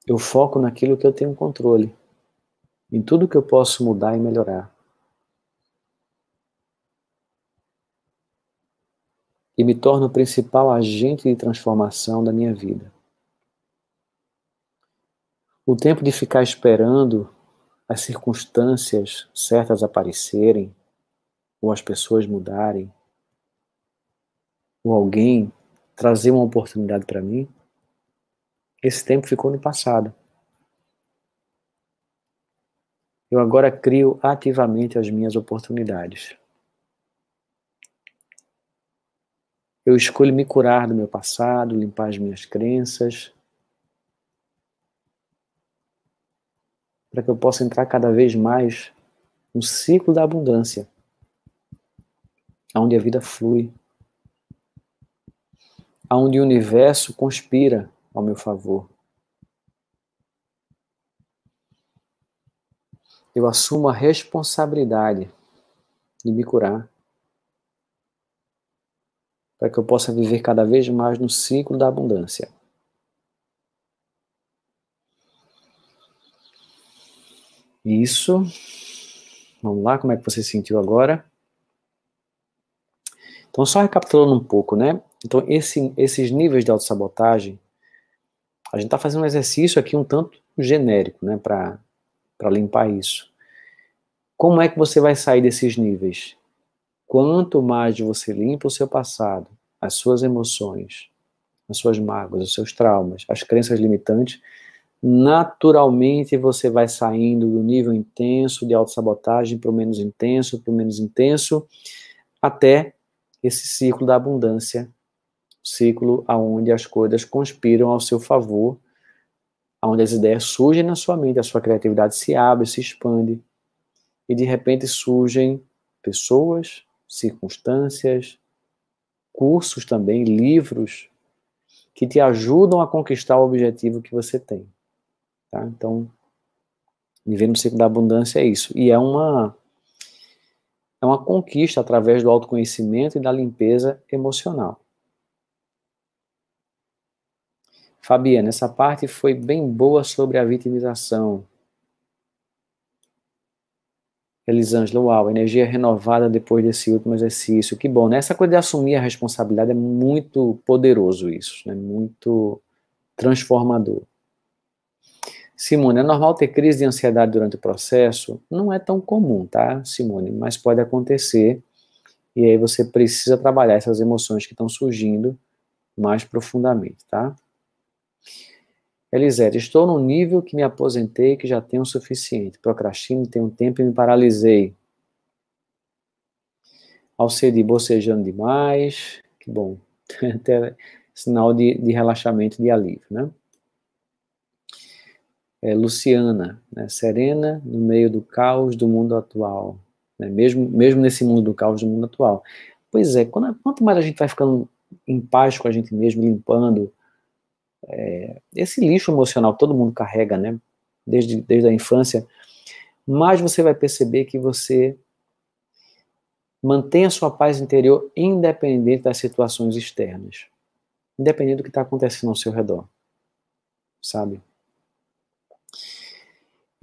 Eu foco naquilo que eu tenho controle, em tudo que eu posso mudar e melhorar. E me torno o principal agente de transformação da minha vida. O tempo de ficar esperando as circunstâncias certas aparecerem, ou as pessoas mudarem, ou alguém trazer uma oportunidade para mim, esse tempo ficou no passado. Eu agora crio ativamente as minhas oportunidades. Eu escolho me curar do meu passado, limpar as minhas crenças, para que eu possa entrar cada vez mais no ciclo da abundância, aonde a vida flui, aonde o universo conspira ao meu favor. Eu assumo a responsabilidade de me curar para que eu possa viver cada vez mais no ciclo da abundância. Isso. Vamos lá, como é que você sentiu agora? Então, só recapitulando um pouco, né? Então, esse, esses níveis de autossabotagem, a gente está fazendo um exercício aqui um tanto genérico, né, para limpar isso. Como é que você vai sair desses níveis? Quanto mais você limpa o seu passado, as suas emoções, as suas mágoas, os seus traumas, as crenças limitantes, naturalmente você vai saindo do nível intenso de autossabotagem para o menos intenso, para o menos intenso, até esse ciclo da abundância, ciclo aonde as coisas conspiram ao seu favor, aonde as ideias surgem na sua mente, a sua criatividade se abre, se expande, e de repente surgem pessoas, circunstâncias, cursos também, livros, que te ajudam a conquistar o objetivo que você tem. Tá? Então, viver no ciclo da abundância é isso. E é uma, é uma conquista através do autoconhecimento e da limpeza emocional. Fabiana, essa parte foi bem boa sobre a vitimização. Elisângela, uau, energia renovada depois desse último exercício. Que bom, né? Essa coisa de assumir a responsabilidade é muito poderoso isso, né? Muito transformador. Simone, é normal ter crise de ansiedade durante o processo? Não é tão comum, tá, Simone? Mas pode acontecer. E aí você precisa trabalhar essas emoções que estão surgindo mais profundamente, tá? Elisete, estou num nível que me aposentei que já tenho o suficiente. Procrastino, tenho tempo e me paralisei. Ao de bocejando demais. Que bom. Até sinal de, de relaxamento, de alívio, né? é, Luciana, né, serena no meio do caos do mundo atual, né, mesmo, mesmo nesse mundo do caos do mundo atual. Pois é, quando, quanto mais a gente vai ficando em paz com a gente mesmo, limpando é, esse lixo emocional que todo mundo carrega, né, desde, desde a infância, mais você vai perceber que você mantém a sua paz interior independente das situações externas, independente do que está acontecendo ao seu redor, sabe?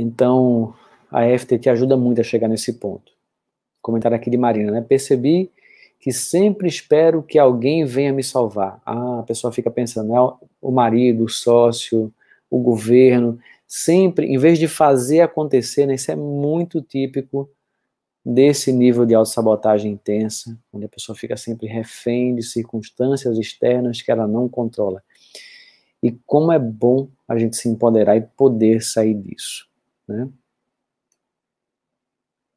Então, a te ajuda muito a chegar nesse ponto. Comentário aqui de Marina, né? Percebi que sempre espero que alguém venha me salvar. Ah, a pessoa fica pensando, né? o marido, o sócio, o governo, sempre, em vez de fazer acontecer, né? isso é muito típico desse nível de autossabotagem intensa, onde a pessoa fica sempre refém de circunstâncias externas que ela não controla. E como é bom a gente se empoderar e poder sair disso. Né?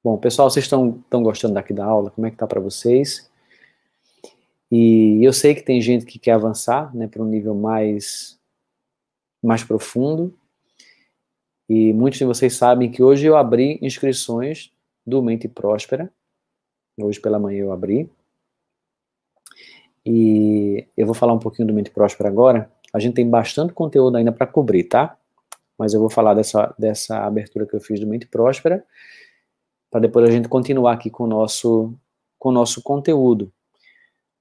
Bom, pessoal, vocês estão gostando daqui da aula? Como é que tá para vocês? E eu sei que tem gente que quer avançar né, para um nível mais, mais profundo. E muitos de vocês sabem que hoje eu abri inscrições do Mente Próspera. Hoje pela manhã eu abri. E eu vou falar um pouquinho do Mente Próspera agora. A gente tem bastante conteúdo ainda para cobrir, tá? mas eu vou falar dessa, dessa abertura que eu fiz do Mente Próspera, para depois a gente continuar aqui com o nosso, com o nosso conteúdo.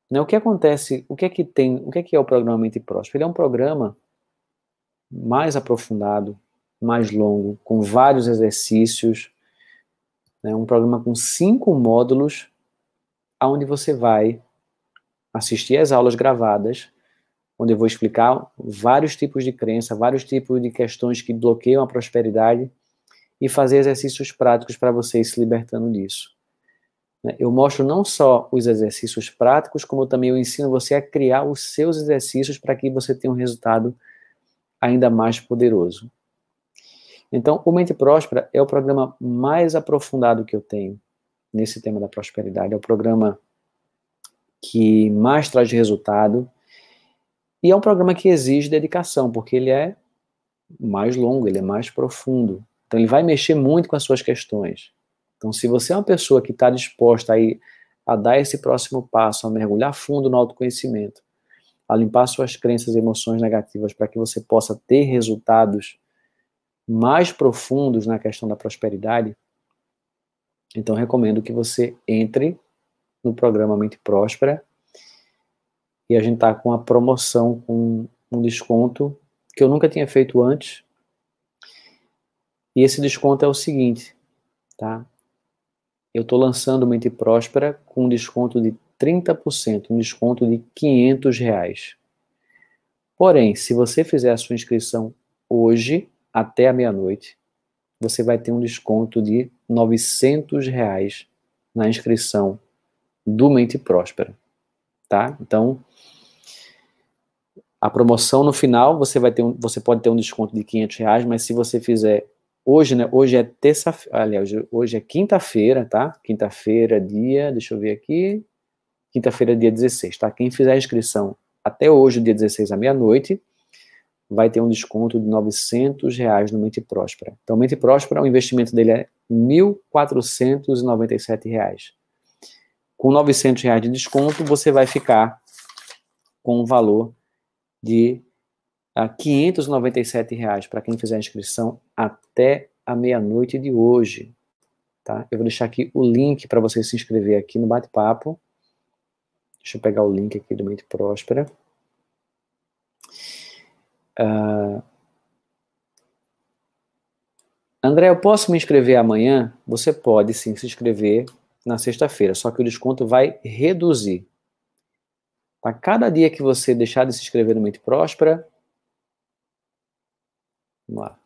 Né, o que acontece, o que é que tem, o que é que é o programa Mente Próspera? Ele é um programa mais aprofundado, mais longo, com vários exercícios, né, um programa com cinco módulos, aonde você vai assistir às aulas gravadas, onde eu vou explicar vários tipos de crença, vários tipos de questões que bloqueiam a prosperidade e fazer exercícios práticos para vocês se libertando disso. Né? Eu mostro não só os exercícios práticos, como também eu ensino você a criar os seus exercícios para que você tenha um resultado ainda mais poderoso. Então, o Mente Próspera é o programa mais aprofundado que eu tenho nesse tema da prosperidade. É o programa que mais traz resultado, e é um programa que exige dedicação, porque ele é mais longo, ele é mais profundo. Então ele vai mexer muito com as suas questões. Então, se você é uma pessoa que está disposta a, ir, a dar esse próximo passo, a mergulhar fundo no autoconhecimento, a limpar suas crenças e emoções negativas para que você possa ter resultados mais profundos na questão da prosperidade, então recomendo que você entre no programa Mente Próspera e a gente está com uma promoção, com um desconto que eu nunca tinha feito antes. E esse desconto é o seguinte, tá? Eu estou lançando Mente Próspera com um desconto de 30%, um desconto de 500 reais. Porém, se você fizer a sua inscrição hoje até a meia-noite, você vai ter um desconto de 900 reais na inscrição do Mente Próspera, tá? Então, a promoção no final, você vai ter um, você pode ter um desconto de 500 reais, mas se você fizer hoje, né? Hoje é terça-feira, aliás, hoje é quinta-feira, tá? Quinta-feira, dia, deixa eu ver aqui. Quinta-feira, dia 16, tá? Quem fizer a inscrição até hoje, dia 16 à meia-noite, vai ter um desconto de 900 reais no Mente Próspera. Então, Mente Próspera, o investimento dele é 1.497 reais. Com 900 reais de desconto, você vai ficar com o valor de a R$ 597 para quem fizer a inscrição até a meia-noite de hoje. Tá? Eu vou deixar aqui o link para você se inscrever aqui no bate-papo. Deixa eu pegar o link aqui do Mente Próspera. Uh... André, eu posso me inscrever amanhã? Você pode sim se inscrever na sexta-feira, só que o desconto vai reduzir. Tá? Cada dia que você deixar de se inscrever no Mente Próspera, vamos lá,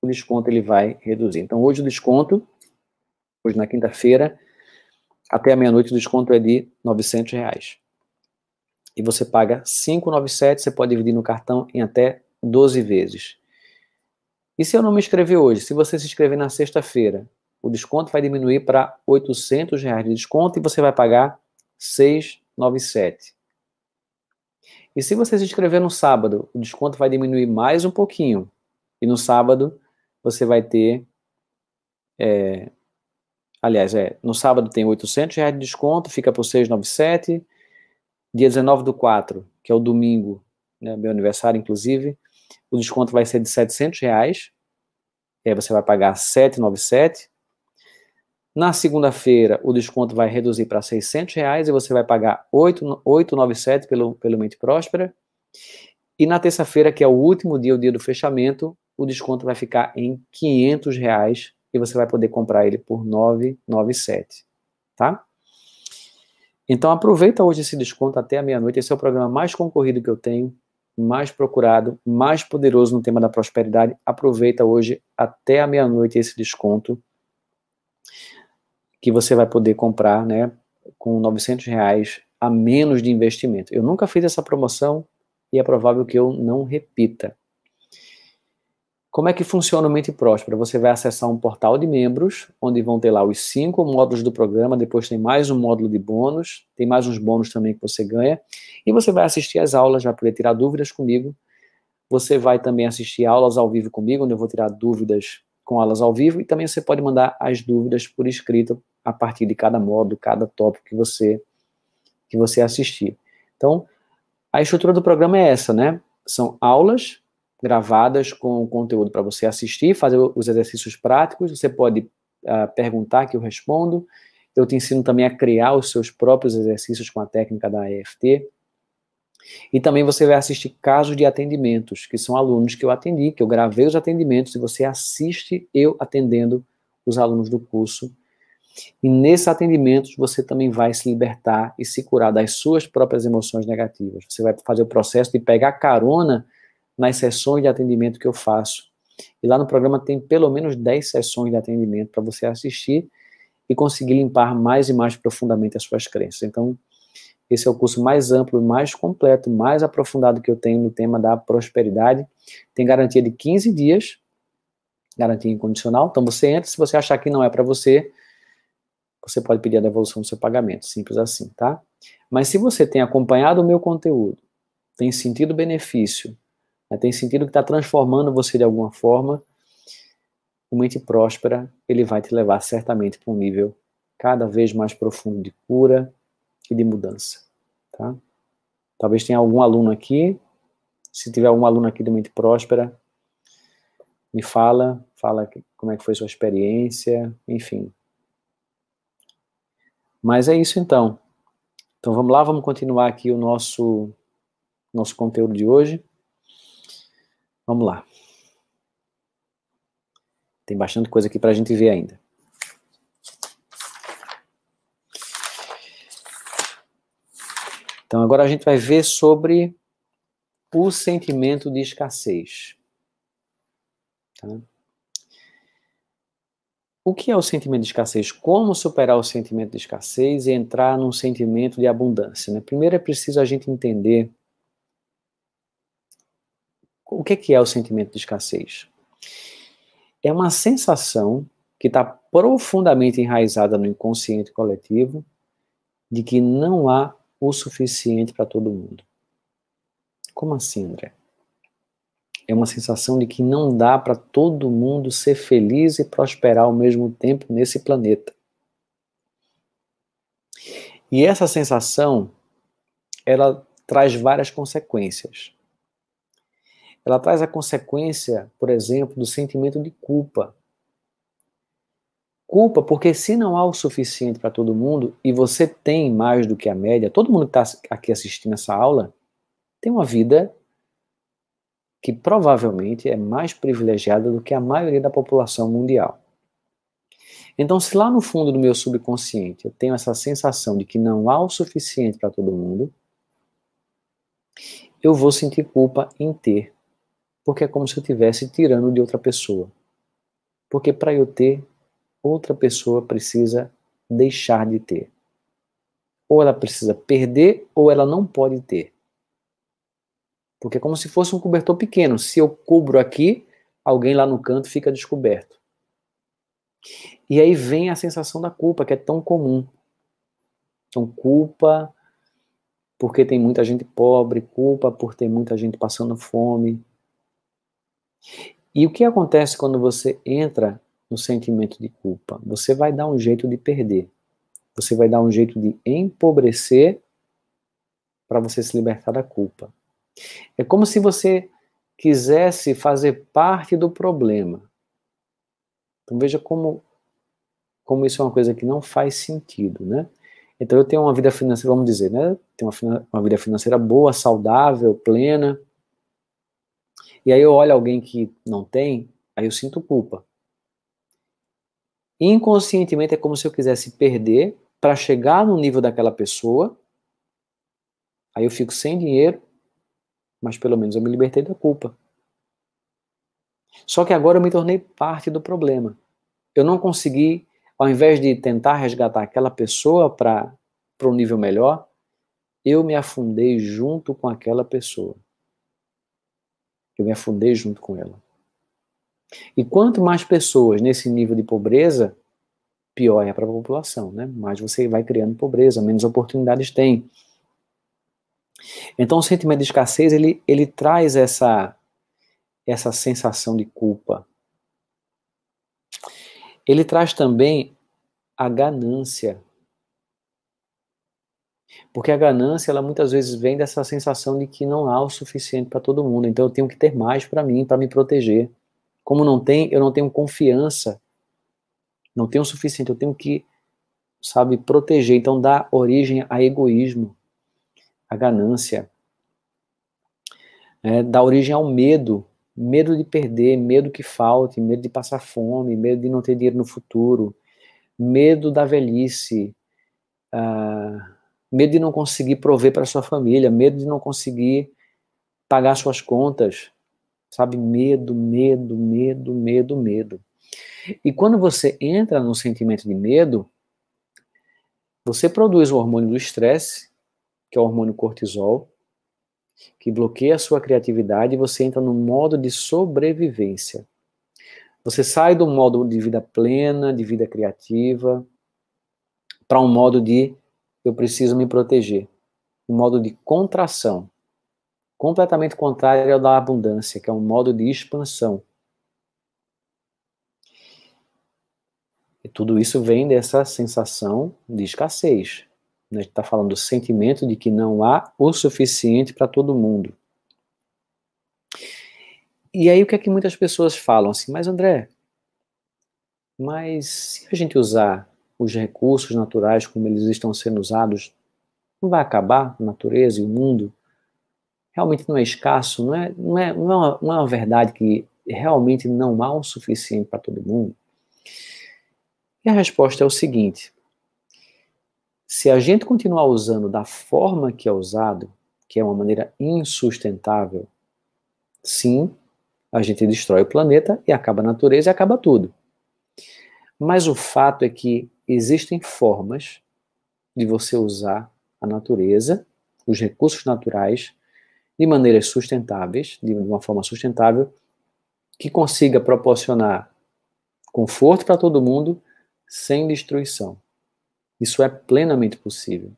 o desconto ele vai reduzir. Então, hoje o desconto, hoje na quinta-feira, até a meia-noite o desconto é de 900 reais. E você paga 597, você pode dividir no cartão em até 12 vezes. E se eu não me inscrever hoje, se você se inscrever na sexta-feira, o desconto vai diminuir para 800 reais de desconto e você vai pagar 6 97. E se você se inscrever no sábado, o desconto vai diminuir mais um pouquinho. E no sábado você vai ter. É, aliás, é, no sábado tem 800 reais de desconto, fica por 697. Dia 19 do 4, que é o domingo, né, meu aniversário inclusive, o desconto vai ser de 700 reais. E aí você vai pagar 797. Na segunda-feira, o desconto vai reduzir para 600 reais e você vai pagar 897 pelo, pelo Mente Próspera. E na terça-feira, que é o último dia, o dia do fechamento, o desconto vai ficar em 500 reais e você vai poder comprar ele por 997, tá? Então aproveita hoje esse desconto até a meia-noite. Esse é o programa mais concorrido que eu tenho, mais procurado, mais poderoso no tema da prosperidade. Aproveita hoje até a meia-noite esse desconto que você vai poder comprar né, com 900 reais a menos de investimento. Eu nunca fiz essa promoção e é provável que eu não repita. Como é que funciona o Mente Próspera? Você vai acessar um portal de membros, onde vão ter lá os cinco módulos do programa, depois tem mais um módulo de bônus, tem mais uns bônus também que você ganha, e você vai assistir as aulas, vai poder tirar dúvidas comigo. Você vai também assistir aulas ao vivo comigo, onde eu vou tirar dúvidas com aulas ao vivo, e também você pode mandar as dúvidas por escrito a partir de cada modo, cada tópico que você que você assistir. Então, a estrutura do programa é essa, né? São aulas gravadas com conteúdo para você assistir, fazer os exercícios práticos. Você pode uh, perguntar que eu respondo. Eu te ensino também a criar os seus próprios exercícios com a técnica da EFT. E também você vai assistir casos de atendimentos, que são alunos que eu atendi, que eu gravei os atendimentos e você assiste eu atendendo os alunos do curso e nesse atendimento você também vai se libertar e se curar das suas próprias emoções negativas. Você vai fazer o processo de pegar carona nas sessões de atendimento que eu faço. E lá no programa tem pelo menos 10 sessões de atendimento para você assistir e conseguir limpar mais e mais profundamente as suas crenças. Então, esse é o curso mais amplo, mais completo, mais aprofundado que eu tenho no tema da prosperidade. Tem garantia de 15 dias, garantia incondicional. Então você entra, se você achar que não é para você, você pode pedir a devolução do seu pagamento, simples assim, tá? Mas se você tem acompanhado o meu conteúdo, tem sentido benefício, né, tem sentido que está transformando você de alguma forma, o Mente Próspera, ele vai te levar certamente para um nível cada vez mais profundo de cura e de mudança, tá? Talvez tenha algum aluno aqui, se tiver algum aluno aqui do Mente Próspera, me fala, fala como é que foi sua experiência, enfim, mas é isso então. Então vamos lá, vamos continuar aqui o nosso nosso conteúdo de hoje. Vamos lá. Tem bastante coisa aqui para a gente ver ainda. Então agora a gente vai ver sobre o sentimento de escassez. Tá? o que é o sentimento de escassez? Como superar o sentimento de escassez e entrar num sentimento de abundância? Né? Primeiro é preciso a gente entender o que é, que é o sentimento de escassez. É uma sensação que está profundamente enraizada no inconsciente coletivo de que não há o suficiente para todo mundo. Como assim, André? é uma sensação de que não dá para todo mundo ser feliz e prosperar ao mesmo tempo nesse planeta. E essa sensação, ela traz várias consequências. Ela traz a consequência, por exemplo, do sentimento de culpa. Culpa porque se não há o suficiente para todo mundo e você tem mais do que a média, todo mundo que está aqui assistindo essa aula tem uma vida que provavelmente é mais privilegiada do que a maioria da população mundial. Então, se lá no fundo do meu subconsciente eu tenho essa sensação de que não há o suficiente para todo mundo, eu vou sentir culpa em ter, porque é como se eu estivesse tirando de outra pessoa. Porque para eu ter, outra pessoa precisa deixar de ter. Ou ela precisa perder, ou ela não pode ter. Porque é como se fosse um cobertor pequeno. Se eu cubro aqui, alguém lá no canto fica descoberto. E aí vem a sensação da culpa, que é tão comum. Então, culpa porque tem muita gente pobre, culpa por ter muita gente passando fome. E o que acontece quando você entra no sentimento de culpa? Você vai dar um jeito de perder. Você vai dar um jeito de empobrecer para você se libertar da culpa. É como se você quisesse fazer parte do problema. Então veja como, como isso é uma coisa que não faz sentido, né? Então eu tenho uma vida financeira, vamos dizer, né? Tenho uma, uma vida financeira boa, saudável, plena. E aí eu olho alguém que não tem, aí eu sinto culpa. Inconscientemente é como se eu quisesse perder para chegar no nível daquela pessoa. Aí eu fico sem dinheiro mas pelo menos eu me libertei da culpa. Só que agora eu me tornei parte do problema. Eu não consegui, ao invés de tentar resgatar aquela pessoa para um nível melhor, eu me afundei junto com aquela pessoa. Eu me afundei junto com ela. E quanto mais pessoas nesse nível de pobreza, pior é para a população, né? Mais você vai criando pobreza, menos oportunidades tem. Então o sentimento de escassez, ele, ele traz essa, essa sensação de culpa. Ele traz também a ganância. Porque a ganância, ela muitas vezes vem dessa sensação de que não há o suficiente para todo mundo, então eu tenho que ter mais para mim, para me proteger. Como não tem, eu não tenho confiança. Não tenho o suficiente, eu tenho que, sabe, proteger. Então dá origem a egoísmo a ganância, é, dá origem ao medo, medo de perder, medo que falte, medo de passar fome, medo de não ter dinheiro no futuro, medo da velhice, uh, medo de não conseguir prover para sua família, medo de não conseguir pagar suas contas, sabe? Medo, medo, medo, medo, medo. E quando você entra no sentimento de medo, você produz o hormônio do estresse, que é o hormônio cortisol, que bloqueia a sua criatividade e você entra no modo de sobrevivência. Você sai do modo de vida plena, de vida criativa, para um modo de eu preciso me proteger, um modo de contração, completamente contrário ao da abundância, que é um modo de expansão. E tudo isso vem dessa sensação de escassez. Né? Está falando do sentimento de que não há o suficiente para todo mundo. E aí o que é que muitas pessoas falam assim, mas André, mas se a gente usar os recursos naturais como eles estão sendo usados, não vai acabar a natureza e o mundo? Realmente não é escasso, não é, não é, não é, uma, não é uma verdade que realmente não há o suficiente para todo mundo? E a resposta é o seguinte: se a gente continuar usando da forma que é usado, que é uma maneira insustentável, sim, a gente destrói o planeta e acaba a natureza e acaba tudo. Mas o fato é que existem formas de você usar a natureza, os recursos naturais, de maneiras sustentáveis, de uma forma sustentável, que consiga proporcionar conforto para todo mundo sem destruição. Isso é plenamente possível.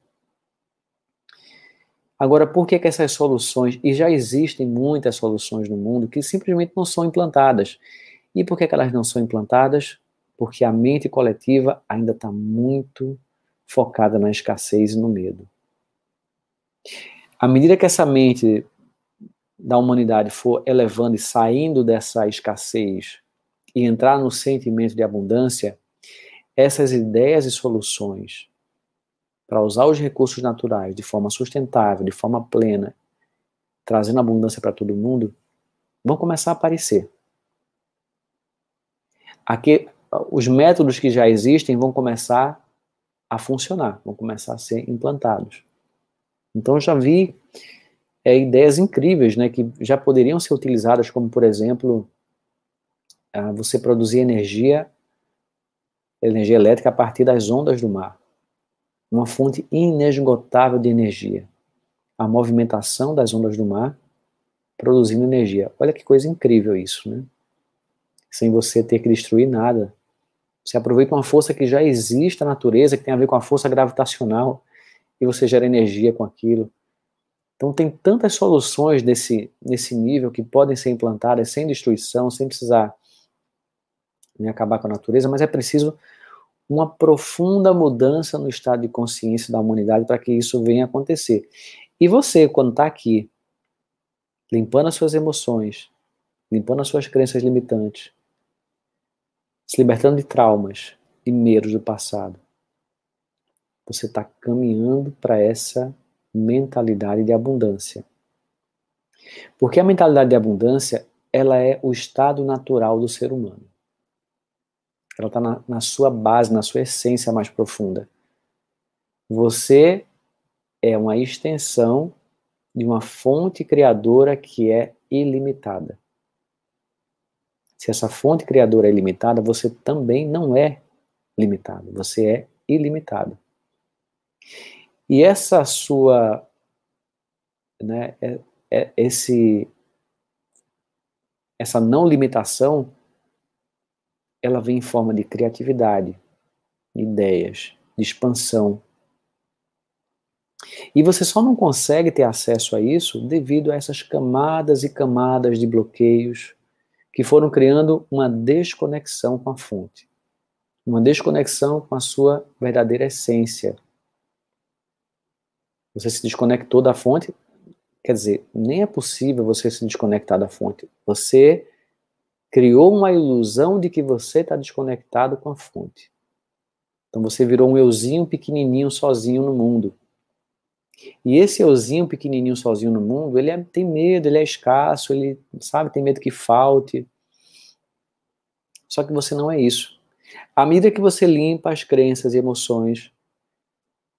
Agora, por que, que, essas soluções, e já existem muitas soluções no mundo que simplesmente não são implantadas? E por que, que elas não são implantadas? Porque a mente coletiva ainda está muito focada na escassez e no medo. À medida que essa mente da humanidade for elevando e saindo dessa escassez e entrar no sentimento de abundância, essas ideias e soluções para usar os recursos naturais de forma sustentável, de forma plena, trazendo abundância para todo mundo, vão começar a aparecer. Aqui, os métodos que já existem vão começar a funcionar, vão começar a ser implantados. Então, já vi é, ideias incríveis, né, que já poderiam ser utilizadas, como, por exemplo, ah, você produzir energia energia elétrica a partir das ondas do mar. Uma fonte inesgotável de energia. A movimentação das ondas do mar produzindo energia. Olha que coisa incrível isso, né? Sem você ter que destruir nada. Você aproveita uma força que já existe na natureza, que tem a ver com a força gravitacional, e você gera energia com aquilo. Então tem tantas soluções nesse, nesse nível que podem ser implantadas sem destruição, sem precisar nem acabar com a natureza, mas é preciso uma profunda mudança no estado de consciência da humanidade para que isso venha acontecer. E você, quando está aqui, limpando as suas emoções, limpando as suas crenças limitantes, se libertando de traumas e medos do passado, você está caminhando para essa mentalidade de abundância. Porque a mentalidade de abundância, ela é o estado natural do ser humano. Ela está na, na sua base, na sua essência mais profunda. Você é uma extensão de uma fonte criadora que é ilimitada. Se essa fonte criadora é ilimitada, você também não é limitado, você é ilimitado. E essa sua, né, é, é esse, essa não limitação ela vem em forma de criatividade, de ideias, de expansão. E você só não consegue ter acesso a isso devido a essas camadas e camadas de bloqueios que foram criando uma desconexão com a fonte, uma desconexão com a sua verdadeira essência. Você se desconectou da fonte, quer dizer, nem é possível você se desconectar da fonte. Você criou uma ilusão de que você está desconectado com a fonte. Então você virou um euzinho pequenininho sozinho no mundo. E esse euzinho pequenininho sozinho no mundo, ele é, tem medo, ele é escasso, ele sabe, tem medo que falte. Só que você não é isso. À medida que você limpa as crenças e emoções,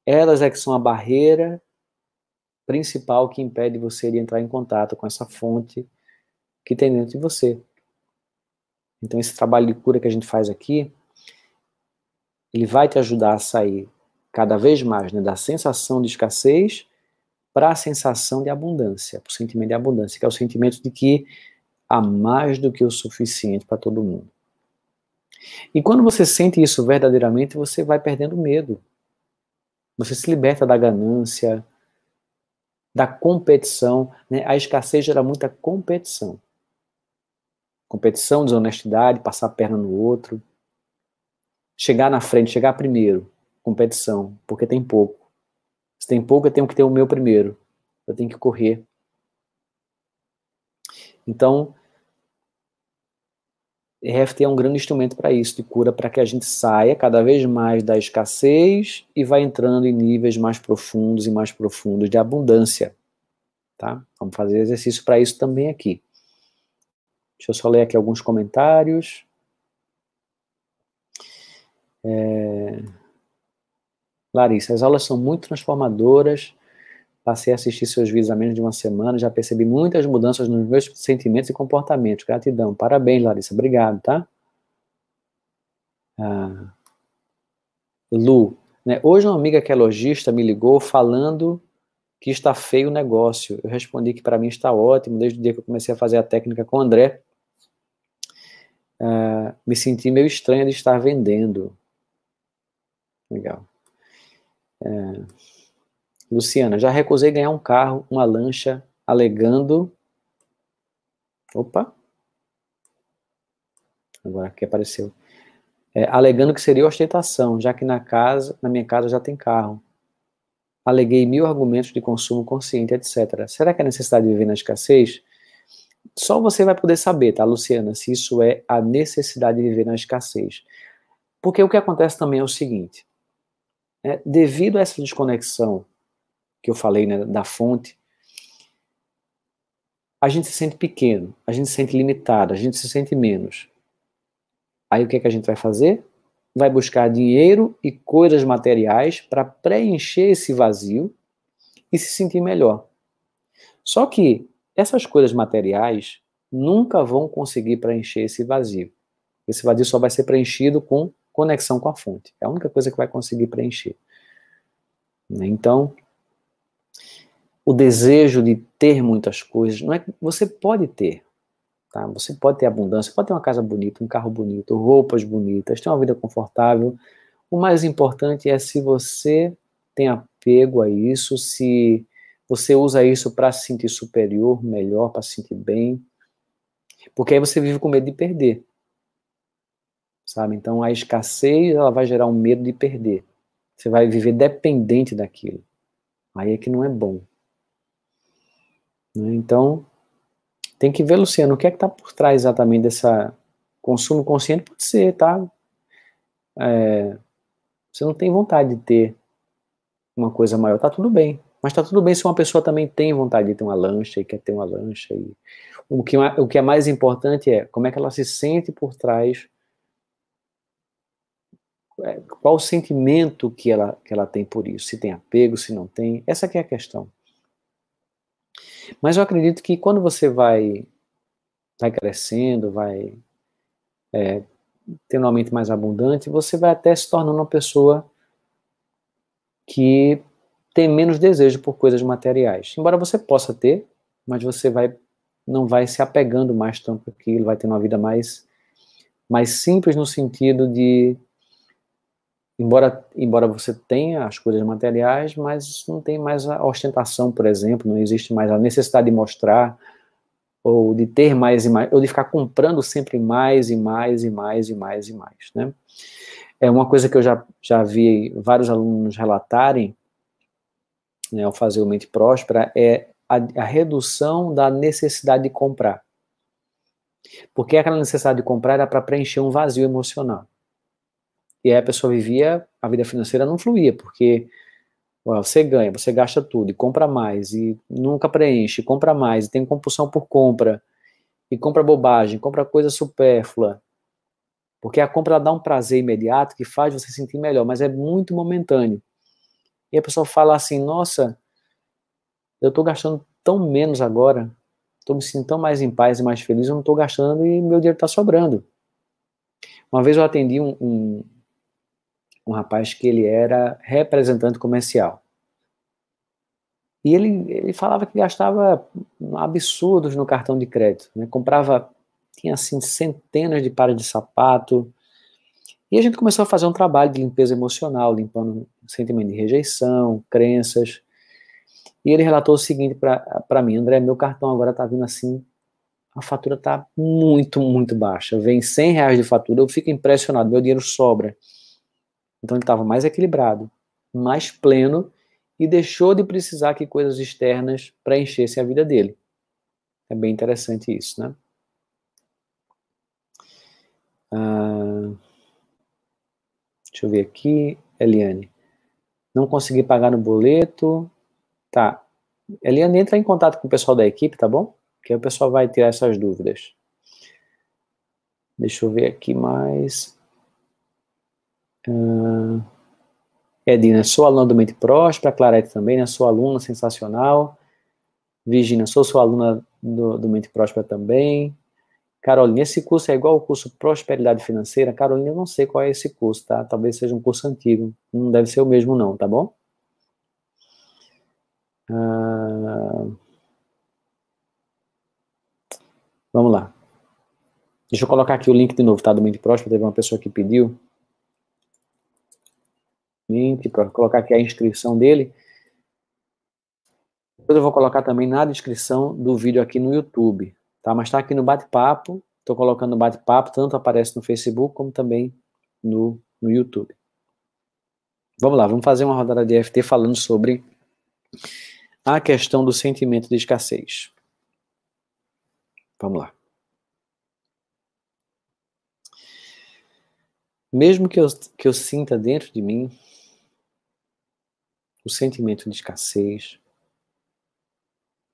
elas é que são a barreira principal que impede você de entrar em contato com essa fonte que tem dentro de você. Então, esse trabalho de cura que a gente faz aqui, ele vai te ajudar a sair cada vez mais né, da sensação de escassez para a sensação de abundância, para o sentimento de abundância, que é o sentimento de que há mais do que o suficiente para todo mundo. E quando você sente isso verdadeiramente, você vai perdendo medo. Você se liberta da ganância, da competição. Né? A escassez gera muita competição competição, desonestidade, passar a perna no outro. Chegar na frente, chegar primeiro, competição, porque tem pouco. Se tem pouco, eu tenho que ter o meu primeiro. Eu tenho que correr. Então, EFT é um grande instrumento para isso, de cura, para que a gente saia cada vez mais da escassez e vá entrando em níveis mais profundos e mais profundos de abundância. Tá? Vamos fazer exercício para isso também aqui. Deixa eu só ler aqui alguns comentários. É... Larissa, as aulas são muito transformadoras. Passei a assistir seus vídeos há menos de uma semana, já percebi muitas mudanças nos meus sentimentos e comportamentos. Gratidão. Parabéns, Larissa. Obrigado, tá? Ah. Lu, né? hoje uma amiga que é lojista me ligou falando que está feio o negócio. Eu respondi que para mim está ótimo, desde o dia que eu comecei a fazer a técnica com o André. Uh, me senti meio estranha de estar vendendo. Legal. É, Luciana, já recusei ganhar um carro, uma lancha, alegando. Opa! Agora que apareceu. É, alegando que seria ostentação, já que na casa, na minha casa já tem carro. Aleguei mil argumentos de consumo consciente, etc. Será que a é necessidade de viver na escassez só você vai poder saber, tá, Luciana, se isso é a necessidade de viver na escassez. Porque o que acontece também é o seguinte: né, devido a essa desconexão que eu falei né, da fonte, a gente se sente pequeno, a gente se sente limitado, a gente se sente menos. Aí o que, é que a gente vai fazer? Vai buscar dinheiro e coisas materiais para preencher esse vazio e se sentir melhor. Só que essas coisas materiais nunca vão conseguir preencher esse vazio. Esse vazio só vai ser preenchido com conexão com a fonte. É a única coisa que vai conseguir preencher. Então, o desejo de ter muitas coisas, não é que você pode ter, tá? Você pode ter abundância, pode ter uma casa bonita, um carro bonito, roupas bonitas, ter uma vida confortável. O mais importante é se você tem apego a isso, se você usa isso para se sentir superior, melhor, para se sentir bem. Porque aí você vive com medo de perder. Sabe? Então a escassez, ela vai gerar um medo de perder. Você vai viver dependente daquilo. Aí é que não é bom. Né? Então, tem que ver, Luciano, o que é que está por trás exatamente dessa consumo consciente? Pode ser, tá? É, você não tem vontade de ter uma coisa maior, tá tudo bem. Mas está tudo bem se uma pessoa também tem vontade de ter uma lancha e quer ter uma lancha. E... O, que, o que é mais importante é como é que ela se sente por trás, é, qual o sentimento que ela, que ela tem por isso, se tem apego, se não tem. Essa que é a questão. Mas eu acredito que quando você vai, vai crescendo, vai é, tendo uma mente mais abundante, você vai até se tornando uma pessoa que tem menos desejo por coisas materiais. Embora você possa ter, mas você vai não vai se apegando mais tanto aquilo, vai ter uma vida mais mais simples no sentido de embora embora você tenha as coisas materiais, mas não tem mais a ostentação, por exemplo, não existe mais a necessidade de mostrar ou de ter mais e mais, ou de ficar comprando sempre mais e mais e mais e mais e mais, né? É uma coisa que eu já, já vi vários alunos relatarem, né, ao fazer o mente próspera, é a, a redução da necessidade de comprar. Porque aquela necessidade de comprar era para preencher um vazio emocional. E aí a pessoa vivia, a vida financeira não fluía, porque você ganha, você gasta tudo, e compra mais, e nunca preenche, compra mais, e tem compulsão por compra, e compra bobagem, compra coisa supérflua. Porque a compra dá um prazer imediato que faz você sentir melhor, mas é muito momentâneo e a pessoa fala assim: nossa, eu estou gastando tão menos agora, estou me sentindo tão mais em paz e mais feliz, eu não estou gastando e meu dinheiro está sobrando. Uma vez eu atendi um, um, um rapaz que ele era representante comercial. E ele, ele falava que gastava absurdos no cartão de crédito. Né? Comprava, tinha assim, centenas de pares de sapato. E a gente começou a fazer um trabalho de limpeza emocional, limpando sentimento de rejeição, crenças. E ele relatou o seguinte para mim: André, meu cartão agora está vindo assim, a fatura está muito, muito baixa. Vem 100 reais de fatura, eu fico impressionado, meu dinheiro sobra. Então ele estava mais equilibrado, mais pleno e deixou de precisar que coisas externas preenchessem a vida dele. É bem interessante isso, né? Ah, deixa eu ver aqui, Eliane não consegui pagar no boleto. Tá. Eliane, entra em contato com o pessoal da equipe, tá bom? Que aí o pessoal vai tirar essas dúvidas. Deixa eu ver aqui mais. Uh, Edina, sou aluna do Mente Próspera, Clarete também, né? Sou aluna sensacional. Virginia, sou sua aluna do, do Mente Próspera também. Carolina, esse curso é igual ao curso Prosperidade Financeira? Carolina, eu não sei qual é esse curso, tá? Talvez seja um curso antigo. Não deve ser o mesmo, não, tá bom? Ah, vamos lá. Deixa eu colocar aqui o link de novo, tá? Do Mente Próspera, teve uma pessoa que pediu. link para colocar aqui a inscrição dele. Depois eu vou colocar também na descrição do vídeo aqui no YouTube, tá? Mas está aqui no bate-papo, estou colocando no bate-papo, tanto aparece no Facebook como também no, no YouTube. Vamos lá, vamos fazer uma rodada de EFT falando sobre a questão do sentimento de escassez. Vamos lá. Mesmo que eu, que eu sinta dentro de mim o sentimento de escassez,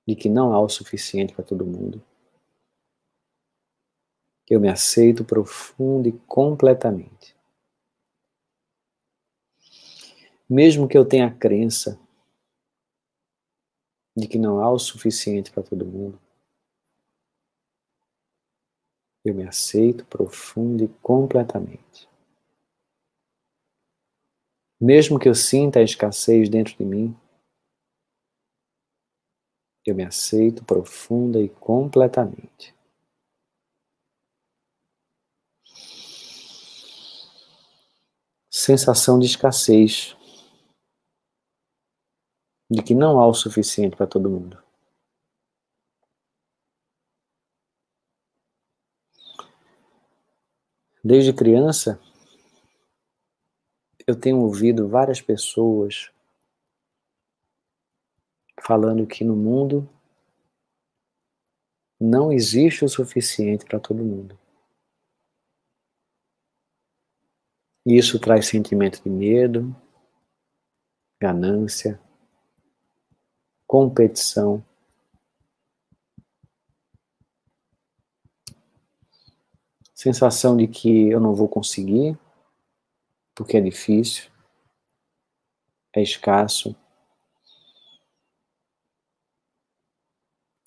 de que não há o suficiente para todo mundo, eu me aceito profundo e completamente. Mesmo que eu tenha a crença de que não há o suficiente para todo mundo, eu me aceito profundo e completamente. Mesmo que eu sinta a escassez dentro de mim, eu me aceito profunda e completamente. sensação de escassez, de que não há o suficiente para todo mundo. Desde criança, eu tenho ouvido várias pessoas falando que no mundo não existe o suficiente para todo mundo. Isso traz sentimento de medo, ganância, competição. Sensação de que eu não vou conseguir, porque é difícil, é escasso.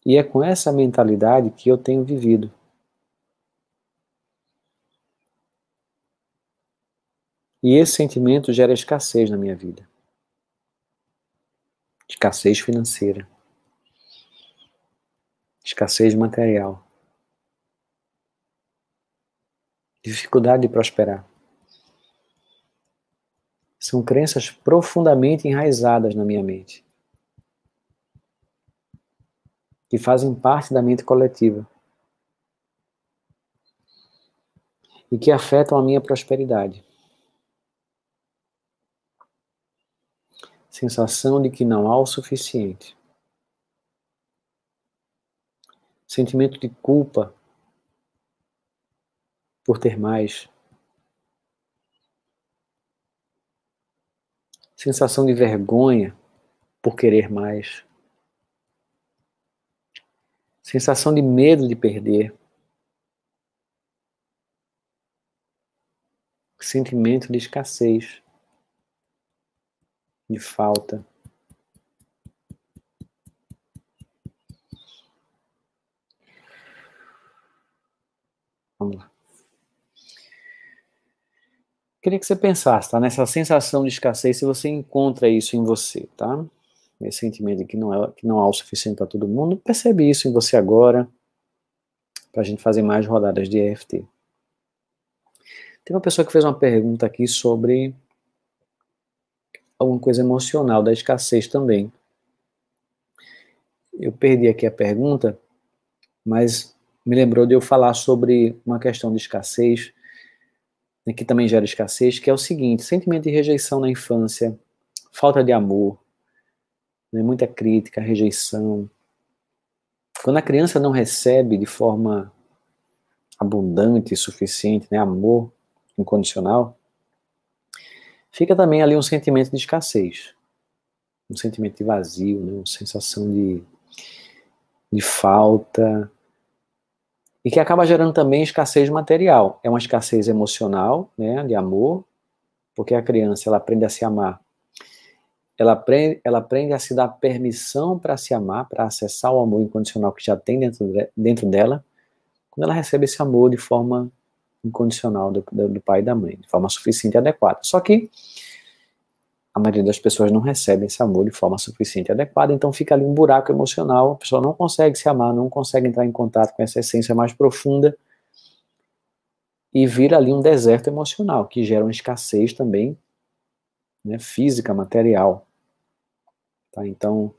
E é com essa mentalidade que eu tenho vivido. E esse sentimento gera escassez na minha vida. Escassez financeira. Escassez material. Dificuldade de prosperar. São crenças profundamente enraizadas na minha mente. Que fazem parte da mente coletiva. E que afetam a minha prosperidade. sensação de que não há o suficiente. Sentimento de culpa por ter mais. Sensação de vergonha por querer mais. Sensação de medo de perder. Sentimento de escassez me falta. Vamos lá. Queria que você pensasse, tá? Nessa sensação de escassez, se você encontra isso em você, tá? Esse sentimento de que não, é, que não há o suficiente para todo mundo, percebe isso em você agora, para a gente fazer mais rodadas de EFT. Tem uma pessoa que fez uma pergunta aqui sobre alguma coisa emocional da escassez também. Eu perdi aqui a pergunta, mas me lembrou de eu falar sobre uma questão de escassez, né, que também gera escassez, que é o seguinte: sentimento de rejeição na infância, falta de amor, né, muita crítica, rejeição. Quando a criança não recebe de forma abundante e suficiente né, amor incondicional, fica também ali um sentimento de escassez, um sentimento de vazio, né? uma sensação de, de falta, e que acaba gerando também escassez material. É uma escassez emocional, né, de amor, porque a criança ela aprende a se amar. Ela aprende, ela aprende a se dar permissão para se amar, para acessar o amor incondicional que já tem dentro, dentro dela, quando ela recebe esse amor de forma incondicional do, do pai e da mãe, de forma suficiente e adequada. Só que a maioria das pessoas não recebe esse amor de forma suficiente e adequada, então fica ali um buraco emocional, a pessoa não consegue se amar, não consegue entrar em contato com essa essência mais profunda e vira ali um deserto emocional, que gera uma escassez também né, física, material. Tá? Então,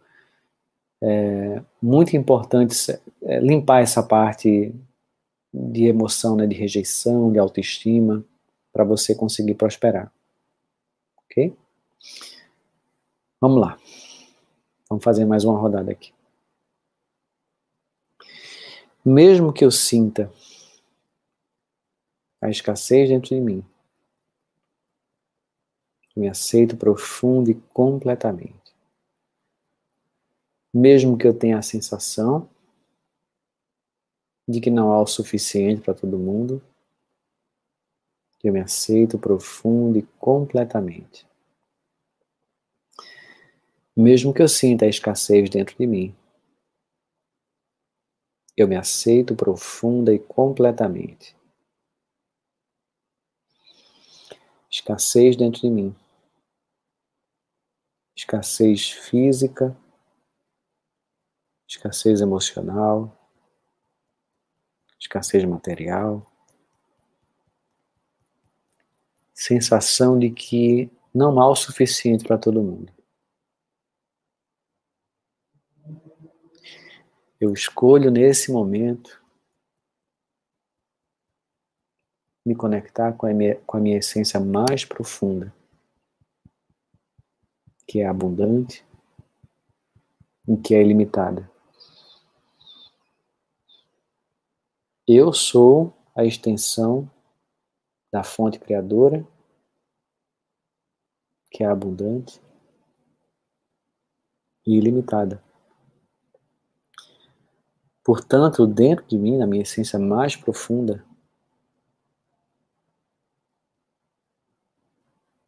é muito importante é, limpar essa parte de emoção, né, de rejeição, de autoestima, para você conseguir prosperar. Ok? Vamos lá. Vamos fazer mais uma rodada aqui. Mesmo que eu sinta a escassez dentro de mim, me aceito profundo e completamente. Mesmo que eu tenha a sensação de que não há o suficiente para todo mundo. Eu me aceito profundo e completamente. Mesmo que eu sinta a escassez dentro de mim, eu me aceito profunda e completamente. Escassez dentro de mim. Escassez física, escassez emocional, escassez material, sensação de que não há o suficiente para todo mundo. Eu escolho nesse momento me conectar com a minha, com a minha essência mais profunda, que é abundante e que é ilimitada. Eu sou a extensão da fonte criadora, que é abundante e ilimitada. Portanto, dentro de mim, na minha essência mais profunda,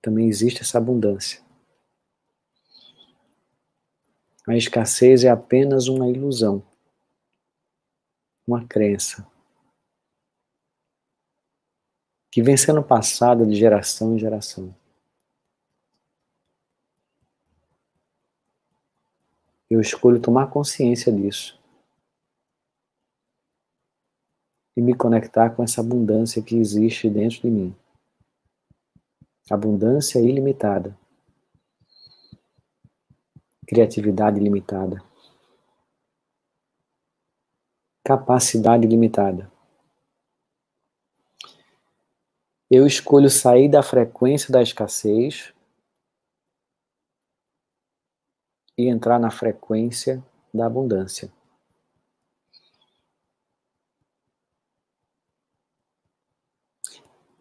também existe essa abundância. A escassez é apenas uma ilusão, uma crença que vem sendo passada de geração em geração. Eu escolho tomar consciência disso e me conectar com essa abundância que existe dentro de mim. Abundância ilimitada. Criatividade ilimitada. Capacidade ilimitada. eu escolho sair da frequência da escassez e entrar na frequência da abundância.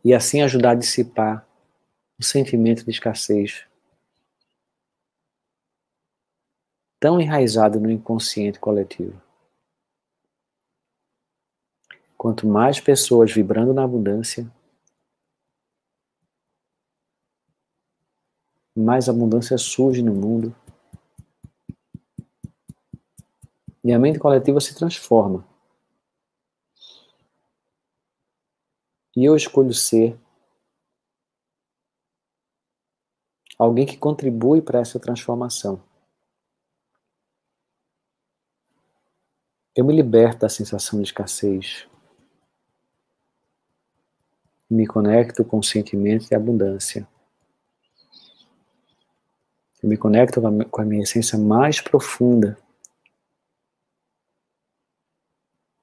E assim ajudar a dissipar o sentimento de escassez tão enraizado no inconsciente coletivo. Quanto mais pessoas vibrando na abundância, mais abundância surge no mundo. E a mente coletiva se transforma. E eu escolho ser alguém que contribui para essa transformação. Eu me liberto da sensação de escassez. Me conecto com o sentimento de abundância. Eu me conecto com a minha essência mais profunda,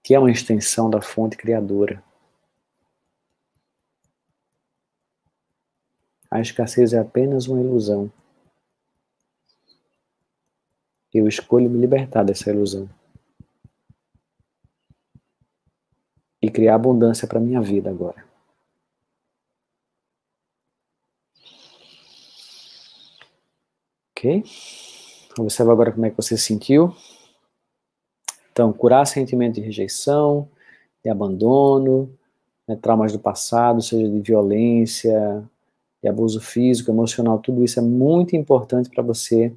que é uma extensão da fonte criadora. A escassez é apenas uma ilusão. Eu escolho me libertar dessa ilusão. E criar abundância para minha vida agora. Ok? Observa agora como é que você se sentiu. Então, curar sentimento de rejeição, de abandono, né, traumas do passado, seja de violência, de abuso físico, emocional, tudo isso é muito importante para você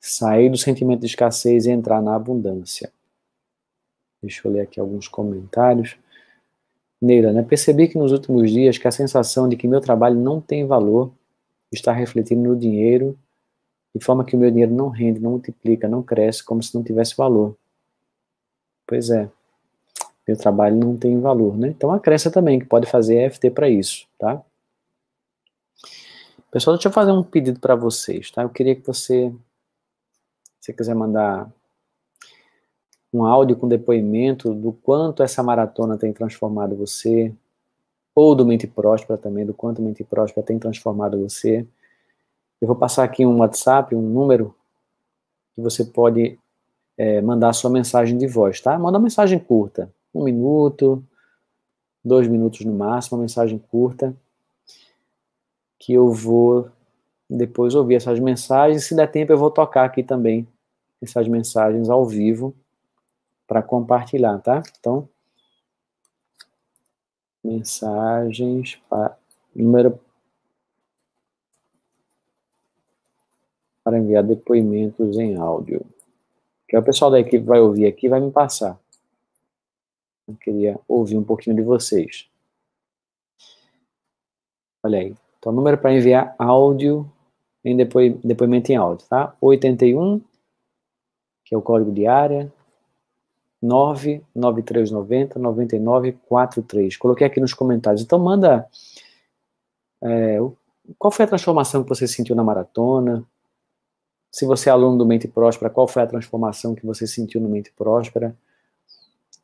sair do sentimento de escassez e entrar na abundância. Deixa eu ler aqui alguns comentários. Neira, né? Percebi que nos últimos dias que a sensação de que meu trabalho não tem valor está refletindo no dinheiro de forma que o meu dinheiro não rende, não multiplica, não cresce, como se não tivesse valor. Pois é, meu trabalho não tem valor, né? Então acresce também que pode fazer EFT FT para isso, tá? Pessoal, deixa eu fazer um pedido para vocês, tá? Eu queria que você, se você quiser mandar um áudio com depoimento do quanto essa maratona tem transformado você, ou do Mente Próspera também, do quanto Mente Próspera tem transformado você. Eu vou passar aqui um WhatsApp, um número que você pode é, mandar sua mensagem de voz, tá? Manda uma mensagem curta, um minuto, dois minutos no máximo, uma mensagem curta, que eu vou depois ouvir essas mensagens. Se der tempo, eu vou tocar aqui também essas mensagens ao vivo para compartilhar, tá? Então, mensagens para número para enviar depoimentos em áudio. Que o pessoal da equipe vai ouvir aqui vai me passar. Eu queria ouvir um pouquinho de vocês. Olha aí. Então, número para enviar áudio em depoimento em áudio, tá? 81, que é o código de área, 99390 9943. Coloquei aqui nos comentários. Então, manda. É, qual foi a transformação que você sentiu na maratona? Se você é aluno do Mente Próspera, qual foi a transformação que você sentiu no Mente Próspera?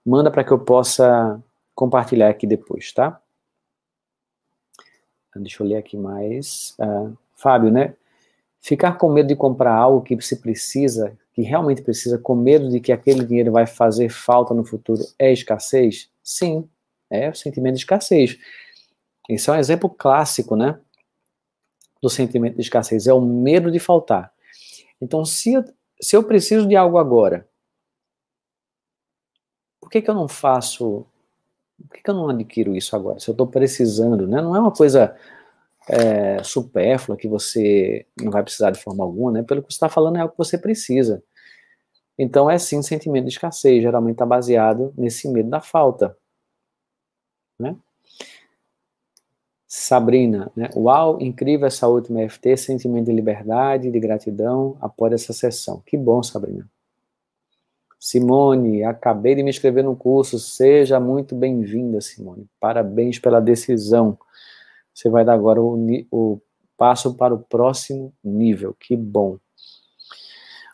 Manda para que eu possa compartilhar aqui depois, tá? Ah, deixa eu ler aqui mais. Uh, Fábio, né? Ficar com medo de comprar algo que se precisa, que realmente precisa, com medo de que aquele dinheiro vai fazer falta no futuro, é escassez? Sim, é o sentimento de escassez. Esse é um exemplo clássico, né? Do sentimento de escassez, é o medo de faltar. Então, se, se eu preciso de algo agora, por que, que eu não faço? Por que, que eu não adquiro isso agora? Se eu estou precisando, né? Não é uma coisa é, supérflua que você não vai precisar de forma alguma, né? Pelo que você está falando, é o que você precisa. Então, é sim sentimento de escassez, geralmente está baseado nesse medo da falta, né? Sabrina, né? Uau, incrível essa última EFT, sentimento de liberdade, de gratidão após essa sessão. Que bom, Sabrina. Simone, acabei de me inscrever no curso, seja muito bem-vinda, Simone. Parabéns pela decisão. Você vai dar agora o, o passo para o próximo nível. Que bom.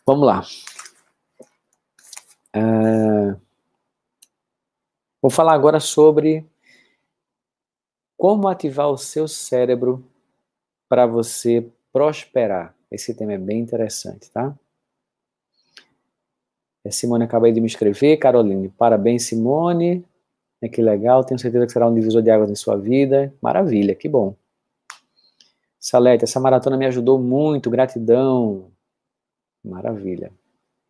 Vamos lá. É, vou falar agora sobre como ativar o seu cérebro para você prosperar? Esse tema é bem interessante, tá? É, Simone, acabei de me escrever, Caroline, parabéns, Simone. É que legal, tenho certeza que será um divisor de águas em sua vida. Maravilha, que bom. Salete, essa maratona me ajudou muito, gratidão. Maravilha,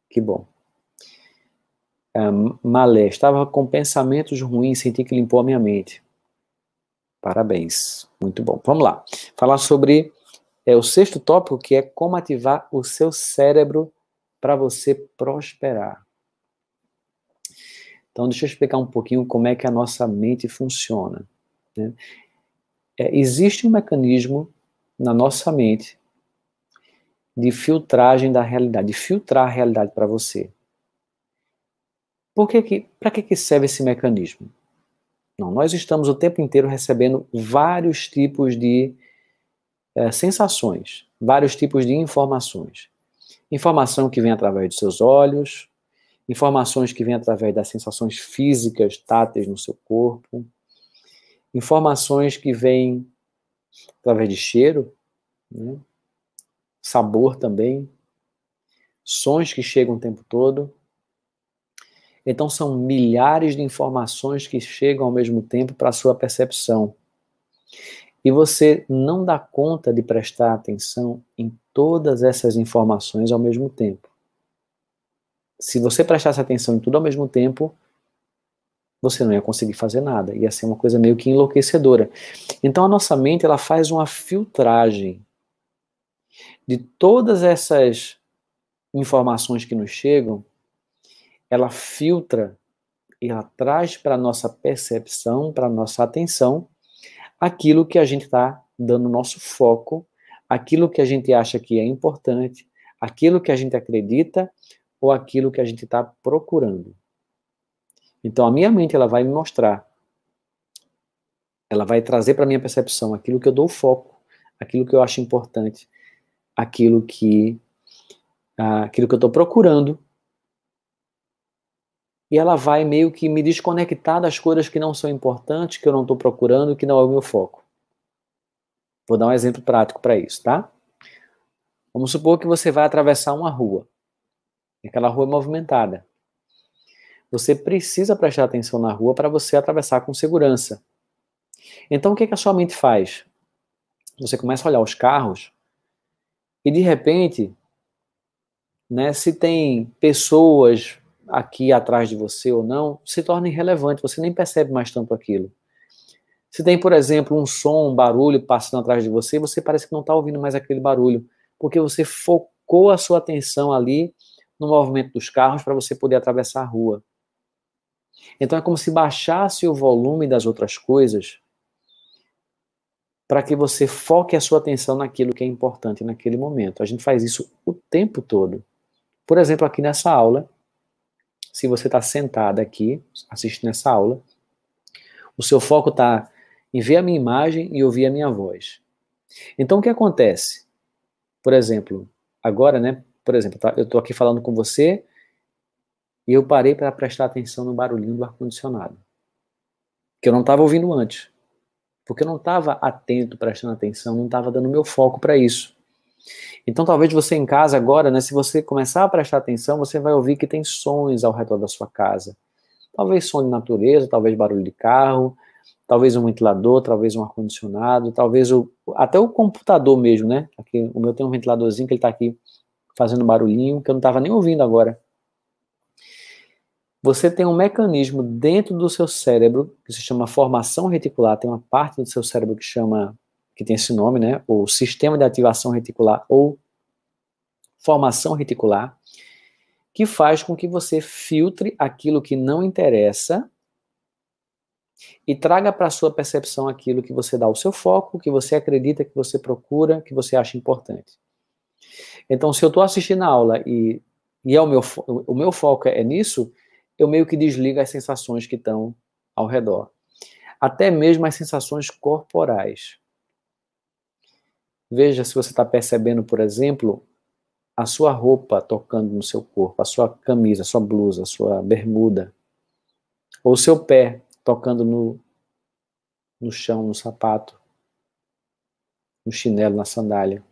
que bom. Um, ah, Malé, estava com pensamentos ruins, senti que limpou a minha mente. Parabéns. Muito bom. Vamos lá. Falar sobre é, o sexto tópico, que é como ativar o seu cérebro para você prosperar. Então, deixa eu explicar um pouquinho como é que a nossa mente funciona. Né? É, existe um mecanismo na nossa mente de filtragem da realidade, de filtrar a realidade para você. Por que, que para que, que serve esse mecanismo? Não, nós estamos o tempo inteiro recebendo vários tipos de é, sensações, vários tipos de informações. Informação que vem através dos seus olhos, informações que vêm através das sensações físicas, táteis no seu corpo, informações que vêm através de cheiro, né? sabor também, sons que chegam o tempo todo. Então são milhares de informações que chegam ao mesmo tempo para a sua percepção. E você não dá conta de prestar atenção em todas essas informações ao mesmo tempo. Se você prestasse atenção em tudo ao mesmo tempo, você não ia conseguir fazer nada, ia ser uma coisa meio que enlouquecedora. Então a nossa mente ela faz uma filtragem de todas essas informações que nos chegam ela filtra e ela traz para a nossa percepção, para a nossa atenção, aquilo que a gente está dando nosso foco, aquilo que a gente acha que é importante, aquilo que a gente acredita ou aquilo que a gente está procurando. Então a minha mente ela vai me mostrar, ela vai trazer para minha percepção aquilo que eu dou foco, aquilo que eu acho importante, aquilo que ah, aquilo que eu estou procurando e ela vai meio que me desconectar das coisas que não são importantes, que eu não estou procurando, que não é o meu foco. Vou dar um exemplo prático para isso, tá? Vamos supor que você vai atravessar uma rua. Aquela rua é movimentada. Você precisa prestar atenção na rua para você atravessar com segurança. Então, o que, que a sua mente faz? Você começa a olhar os carros e, de repente, né, se tem pessoas aqui atrás de você ou não, se torna irrelevante, você nem percebe mais tanto aquilo. Se tem, por exemplo, um som, um barulho passando atrás de você, você parece que não está ouvindo mais aquele barulho, porque você focou a sua atenção ali no movimento dos carros para você poder atravessar a rua. Então é como se baixasse o volume das outras coisas para que você foque a sua atenção naquilo que é importante naquele momento. A gente faz isso o tempo todo. Por exemplo, aqui nessa aula, se você está sentado aqui, assistindo essa aula, o seu foco está em ver a minha imagem e ouvir a minha voz. Então, o que acontece? Por exemplo, agora, né? Por exemplo, tá, eu estou aqui falando com você e eu parei para prestar atenção no barulhinho do ar-condicionado, que eu não estava ouvindo antes, porque eu não estava atento, prestando atenção, não estava dando meu foco para isso. Então, talvez você em casa agora, né, se você começar a prestar atenção, você vai ouvir que tem sons ao redor da sua casa. Talvez som de natureza, talvez barulho de carro, talvez um ventilador, talvez um ar-condicionado, talvez o, até o computador mesmo, né? Aqui, o meu tem um ventiladorzinho que ele está aqui fazendo barulhinho, que eu não estava nem ouvindo agora. Você tem um mecanismo dentro do seu cérebro que se chama formação reticular, tem uma parte do seu cérebro que chama que tem esse nome, né? O sistema de ativação reticular ou formação reticular, que faz com que você filtre aquilo que não interessa e traga para a sua percepção aquilo que você dá o seu foco, que você acredita, que você procura, que você acha importante. Então, se eu estou assistindo a aula e, e é o, meu, o meu foco é, é nisso, eu meio que desligo as sensações que estão ao redor. Até mesmo as sensações corporais. Veja se você está percebendo, por exemplo, a sua roupa tocando no seu corpo, a sua camisa, a sua blusa, a sua bermuda, ou o seu pé tocando no, no chão, no sapato, no chinelo, na sandália.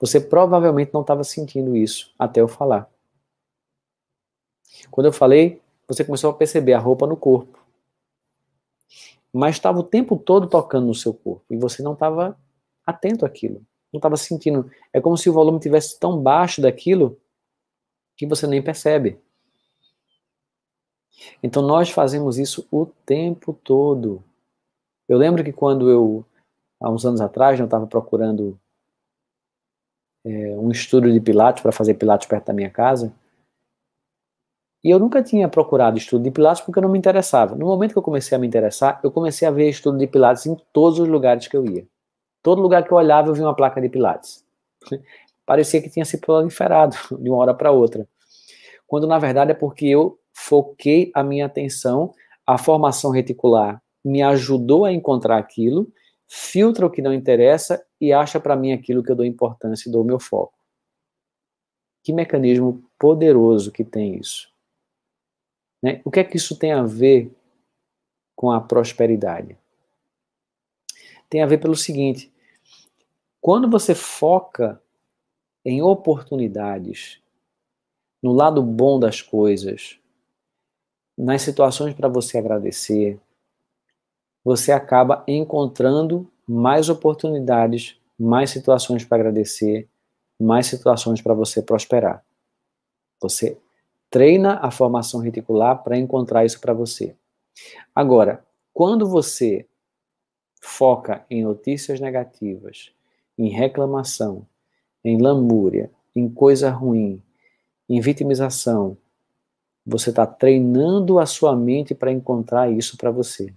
Você provavelmente não estava sentindo isso até eu falar. Quando eu falei, você começou a perceber a roupa no corpo. Mas estava o tempo todo tocando no seu corpo e você não estava atento àquilo. Não estava sentindo. É como se o volume tivesse tão baixo daquilo que você nem percebe. Então nós fazemos isso o tempo todo. Eu lembro que quando eu, há uns anos atrás, né, eu estava procurando é, um estudo de Pilates para fazer Pilates perto da minha casa. E eu nunca tinha procurado estudo de Pilates porque eu não me interessava. No momento que eu comecei a me interessar, eu comecei a ver estudo de Pilates em todos os lugares que eu ia. Todo lugar que eu olhava eu via uma placa de Pilates. Parecia que tinha se proliferado de uma hora para outra. Quando na verdade é porque eu foquei a minha atenção, a formação reticular me ajudou a encontrar aquilo, filtra o que não interessa e acha para mim aquilo que eu dou importância e dou meu foco. Que mecanismo poderoso que tem isso. Né? O que é que isso tem a ver com a prosperidade? Tem a ver pelo seguinte: quando você foca em oportunidades, no lado bom das coisas, nas situações para você agradecer, você acaba encontrando mais oportunidades, mais situações para agradecer, mais situações para você prosperar. Você treina a formação reticular para encontrar isso para você. Agora, quando você foca em notícias negativas, em reclamação, em lamúria, em coisa ruim, em vitimização. Você está treinando a sua mente para encontrar isso para você.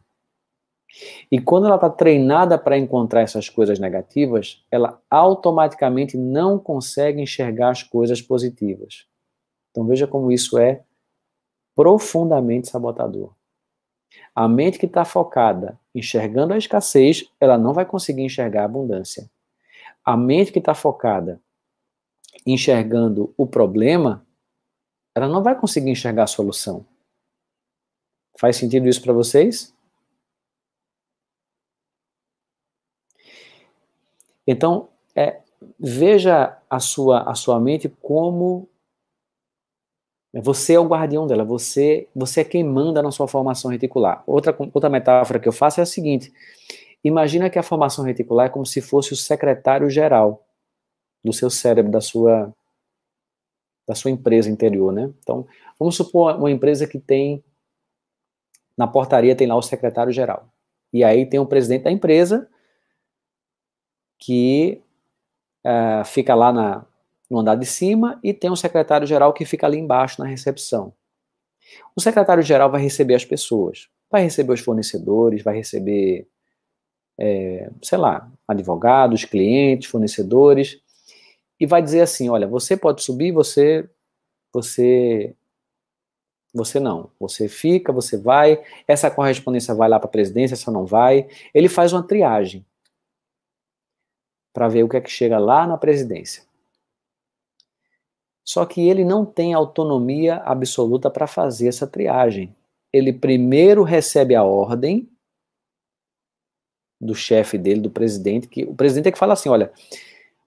E quando ela está treinada para encontrar essas coisas negativas, ela automaticamente não consegue enxergar as coisas positivas. Então veja como isso é profundamente sabotador. A mente que está focada enxergando a escassez, ela não vai conseguir enxergar a abundância a mente que está focada enxergando o problema, ela não vai conseguir enxergar a solução. Faz sentido isso para vocês? Então, é, veja a sua, a sua mente como você é o guardião dela, você, você é quem manda na sua formação reticular. Outra, outra metáfora que eu faço é a seguinte: Imagina que a formação reticular é como se fosse o secretário-geral do seu cérebro, da sua, da sua empresa interior, né? Então, vamos supor uma empresa que tem, na portaria tem lá o secretário-geral. E aí tem o presidente da empresa que uh, fica lá na, no andar de cima e tem um secretário-geral que fica ali embaixo na recepção. O secretário-geral vai receber as pessoas, vai receber os fornecedores, vai receber é, sei lá, advogados, clientes, fornecedores, e vai dizer assim: olha, você pode subir, você, você, você não, você fica, você vai, essa correspondência vai lá para a presidência, essa não vai. Ele faz uma triagem para ver o que é que chega lá na presidência. Só que ele não tem autonomia absoluta para fazer essa triagem. Ele primeiro recebe a ordem do chefe dele, do presidente, que o presidente é que fala assim, olha,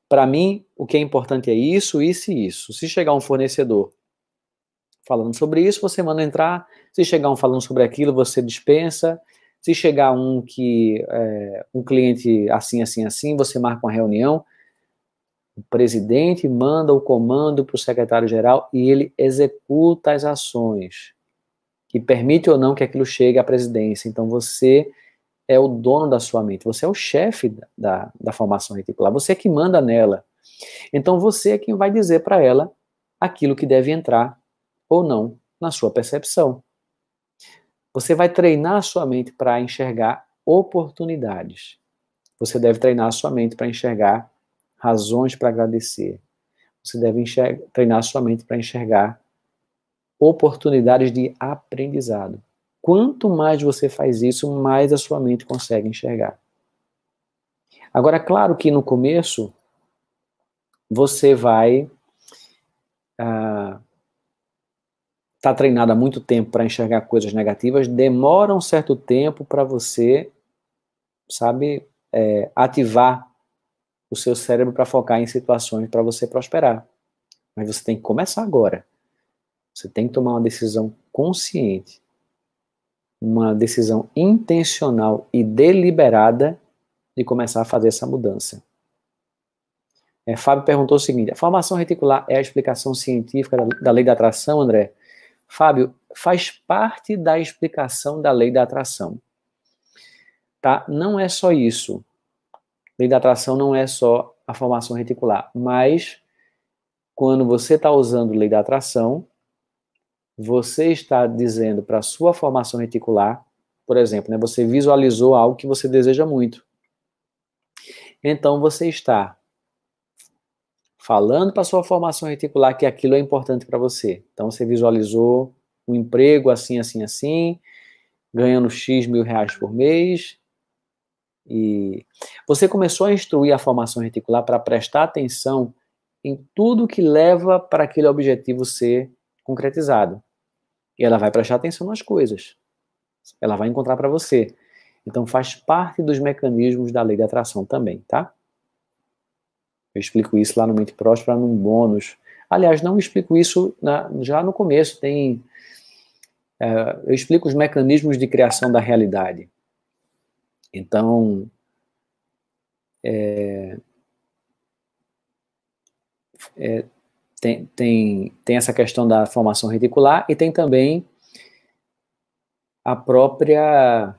para mim o que é importante é isso, isso e isso. Se chegar um fornecedor falando sobre isso, você manda entrar. Se chegar um falando sobre aquilo, você dispensa. Se chegar um que é, um cliente assim, assim, assim, você marca uma reunião. O presidente manda o comando para o secretário-geral e ele executa as ações que permite ou não que aquilo chegue à presidência. Então você é o dono da sua mente, você é o chefe da, da, formação reticular, você é que manda nela. Então você é quem vai dizer para ela aquilo que deve entrar ou não na sua percepção. Você vai treinar a sua mente para enxergar oportunidades. Você deve treinar a sua mente para enxergar razões para agradecer. Você deve enxergar, treinar a sua mente para enxergar oportunidades de aprendizado. Quanto mais você faz isso, mais a sua mente consegue enxergar. Agora, claro que no começo, você vai. Ah, está treinado há muito tempo para enxergar coisas negativas, demora um certo tempo para você, sabe, é, ativar o seu cérebro para focar em situações para você prosperar. Mas você tem que começar agora. Você tem que tomar uma decisão consciente uma decisão intencional e deliberada de começar a fazer essa mudança. É, Fábio perguntou o seguinte: a formação reticular é a explicação científica da, da lei da atração, André? Fábio, faz parte da explicação da lei da atração. Tá? Não é só isso. Lei da atração não é só a formação reticular, mas quando você está usando lei da atração, você está dizendo para a sua formação reticular, por exemplo, né, você visualizou algo que você deseja muito. Então você está falando para a sua formação reticular que aquilo é importante para você. Então você visualizou um emprego assim, assim, assim, ganhando X mil reais por mês. E você começou a instruir a formação reticular para prestar atenção em tudo que leva para aquele objetivo ser concretizado. E ela vai prestar atenção nas coisas. Ela vai encontrar para você. Então faz parte dos mecanismos da lei da atração também, tá? Eu explico isso lá no Mente Próspera, num bônus. Aliás, não explico isso na, já no começo, tem. É, eu explico os mecanismos de criação da realidade. Então. É, é, tem, tem, tem essa questão da formação reticular e tem também a própria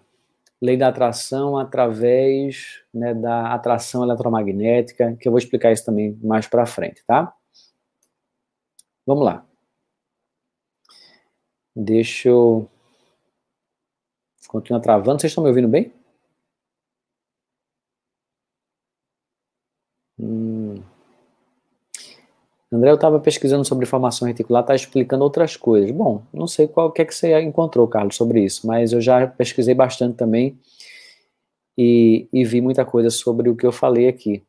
lei da atração através né, da atração eletromagnética, que eu vou explicar isso também mais para frente, tá? Vamos lá. Deixa eu. continuar travando. Vocês estão me ouvindo bem? André, eu estava pesquisando sobre formação reticular, está explicando outras coisas. Bom, não sei qual que é que você encontrou, Carlos, sobre isso, mas eu já pesquisei bastante também e, e vi muita coisa sobre o que eu falei aqui.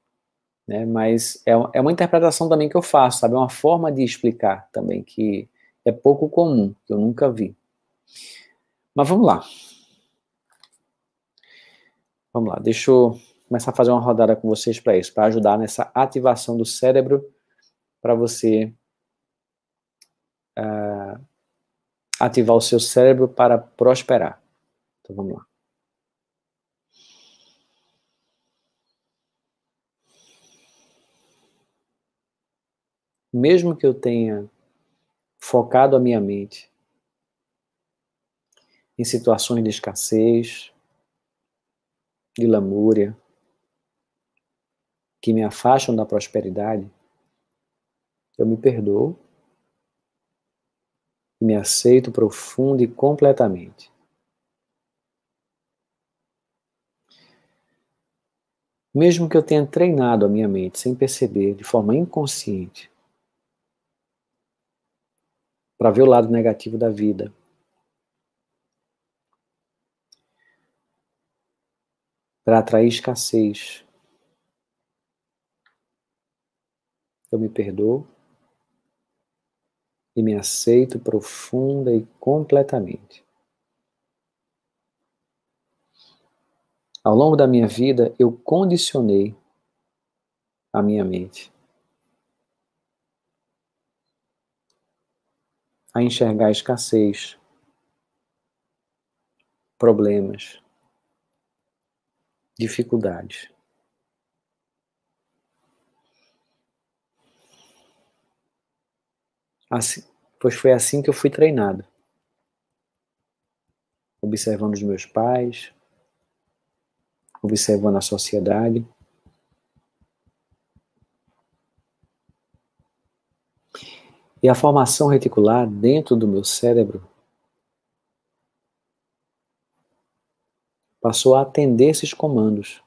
Né? Mas é, é uma interpretação também que eu faço, sabe? É uma forma de explicar também que é pouco comum, que eu nunca vi. Mas vamos lá. Vamos lá, deixa eu começar a fazer uma rodada com vocês para isso, para ajudar nessa ativação do cérebro para você uh, ativar o seu cérebro para prosperar. Então vamos lá. Mesmo que eu tenha focado a minha mente em situações de escassez, de lamúria, que me afastam da prosperidade, eu me perdoo e me aceito profundo e completamente. Mesmo que eu tenha treinado a minha mente sem perceber, de forma inconsciente, para ver o lado negativo da vida, para atrair escassez. Eu me perdoo e me aceito profunda e completamente. Ao longo da minha vida, eu condicionei a minha mente a enxergar escassez, problemas, dificuldades. Assim, pois foi assim que eu fui treinado. Observando os meus pais, observando a sociedade. E a formação reticular dentro do meu cérebro passou a atender esses comandos.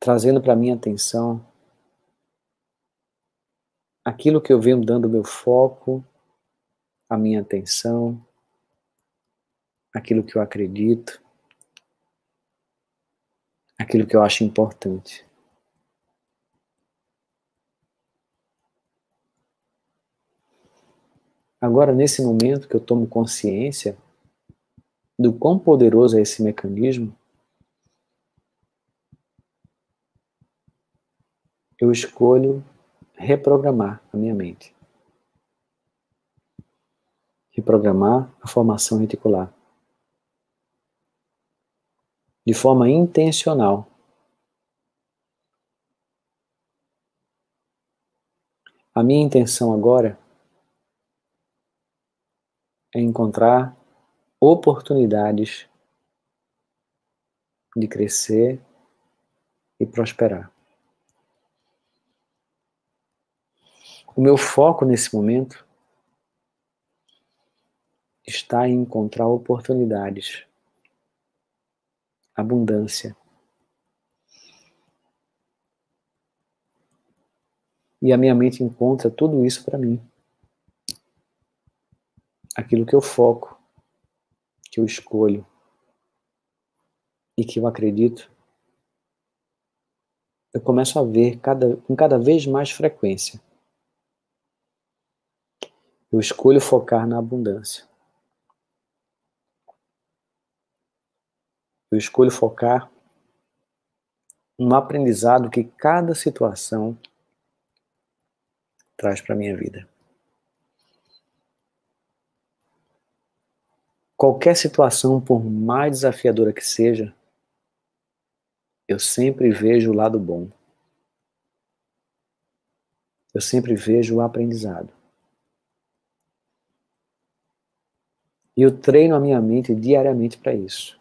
trazendo para minha atenção aquilo que eu venho dando meu foco, a minha atenção, aquilo que eu acredito, aquilo que eu acho importante. Agora, nesse momento que eu tomo consciência do quão poderoso é esse mecanismo, eu escolho reprogramar a minha mente. Reprogramar a formação reticular. De forma intencional. A minha intenção agora é encontrar oportunidades de crescer e prosperar. O meu foco nesse momento está em encontrar oportunidades, abundância. E a minha mente encontra tudo isso para mim. Aquilo que eu foco, que eu escolho e que eu acredito, eu começo a ver cada, com cada vez mais frequência. Eu escolho focar na abundância. Eu escolho focar no aprendizado que cada situação traz para minha vida. Qualquer situação, por mais desafiadora que seja, eu sempre vejo o lado bom. Eu sempre vejo o aprendizado. E eu treino a minha mente diariamente para isso.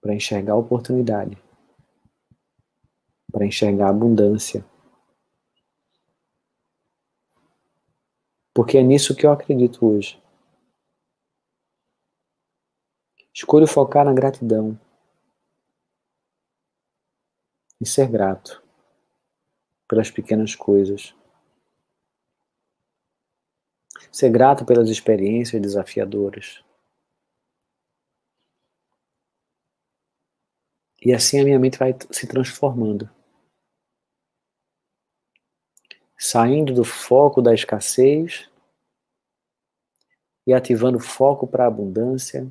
Para enxergar a oportunidade. Para enxergar a abundância. Porque é nisso que eu acredito hoje. Escolho focar na gratidão. E ser grato pelas pequenas coisas Ser grato pelas experiências desafiadoras. E assim a minha mente vai se transformando. Saindo do foco da escassez e ativando o foco para a abundância,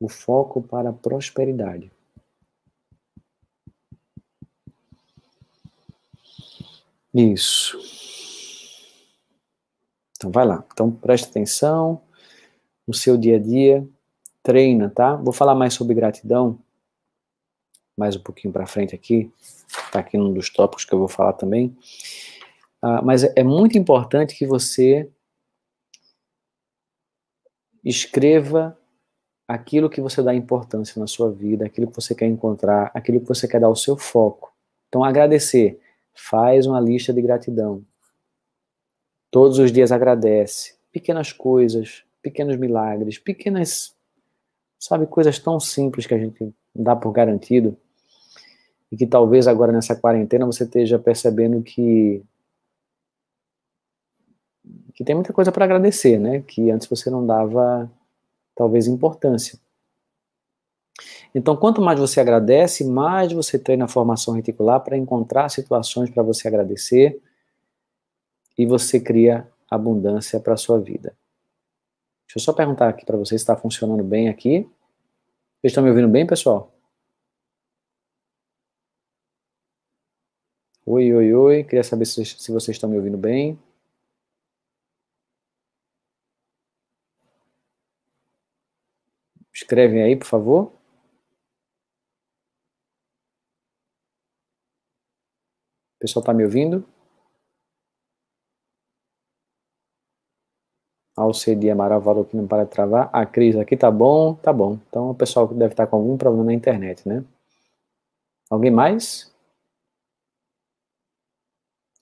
o foco para a prosperidade. Isso. Então vai lá. Então preste atenção no seu dia a dia, treina, tá? Vou falar mais sobre gratidão mais um pouquinho para frente aqui. Tá aqui num dos tópicos que eu vou falar também. Ah, mas é, é muito importante que você escreva aquilo que você dá importância na sua vida, aquilo que você quer encontrar, aquilo que você quer dar o seu foco. Então, agradecer. Faz uma lista de gratidão. Todos os dias agradece. Pequenas coisas, pequenos milagres, pequenas, sabe, coisas tão simples que a gente dá por garantido. E que talvez agora nessa quarentena você esteja percebendo que que tem muita coisa para agradecer, né? Que antes você não dava talvez importância. Então, quanto mais você agradece, mais você treina a formação reticular para encontrar situações para você agradecer e você cria abundância para a sua vida. Deixa eu só perguntar aqui para vocês se está funcionando bem aqui. Vocês estão me ouvindo bem, pessoal? Oi, oi, oi. Queria saber se, se vocês estão me ouvindo bem. Escrevem aí, por favor. O pessoal está me ouvindo? Alcedia Amaral falou que não para de travar. A Cris aqui tá bom, tá bom. Então o pessoal deve estar tá com algum problema na internet, né? Alguém mais?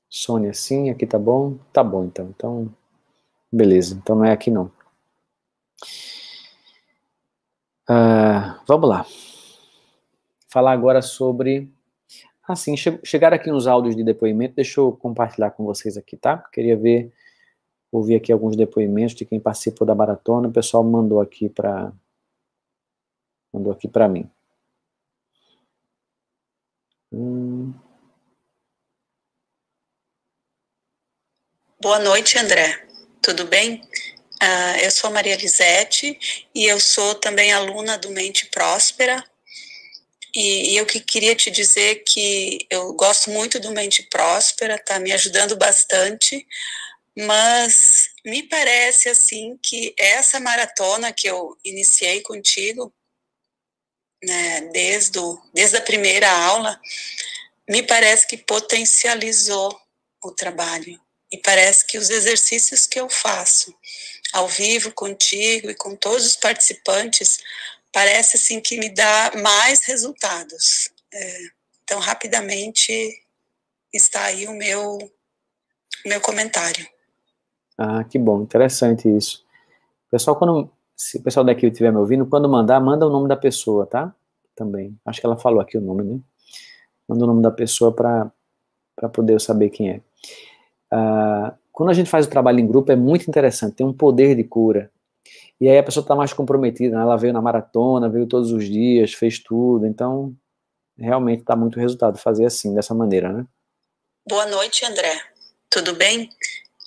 Sônia, sim, aqui tá bom? Tá bom, então. Então, beleza. Então não é aqui, não. Uh, vamos lá. Falar agora sobre... Assim, ah, che chegaram aqui uns áudios de depoimento. Deixa eu compartilhar com vocês aqui, tá? Queria ver Ouvi aqui alguns depoimentos de quem participou da maratona, o pessoal mandou aqui para mandou aqui para mim. Hum. Boa noite, André. Tudo bem? Uh, eu sou Maria Lisete e eu sou também aluna do Mente Próspera. E, e, eu que queria te dizer que eu gosto muito do Mente Próspera, tá me ajudando bastante. Mas me parece assim que essa maratona que eu iniciei contigo, né, desde, o, desde a primeira aula, me parece que potencializou o trabalho. E parece que os exercícios que eu faço ao vivo contigo e com todos os participantes, parece assim que me dá mais resultados. É, então, rapidamente está aí o meu, o meu comentário. Ah, que bom, interessante isso. Pessoal, quando se o pessoal daqui estiver me ouvindo, quando mandar, manda o nome da pessoa, tá? Também. Acho que ela falou aqui o nome, né? Manda o nome da pessoa para poder eu saber quem é. Ah, quando a gente faz o trabalho em grupo, é muito interessante, tem um poder de cura. E aí a pessoa está mais comprometida, né? ela veio na maratona, veio todos os dias, fez tudo, então realmente está muito resultado fazer assim, dessa maneira, né? Boa noite, André. Tudo bem?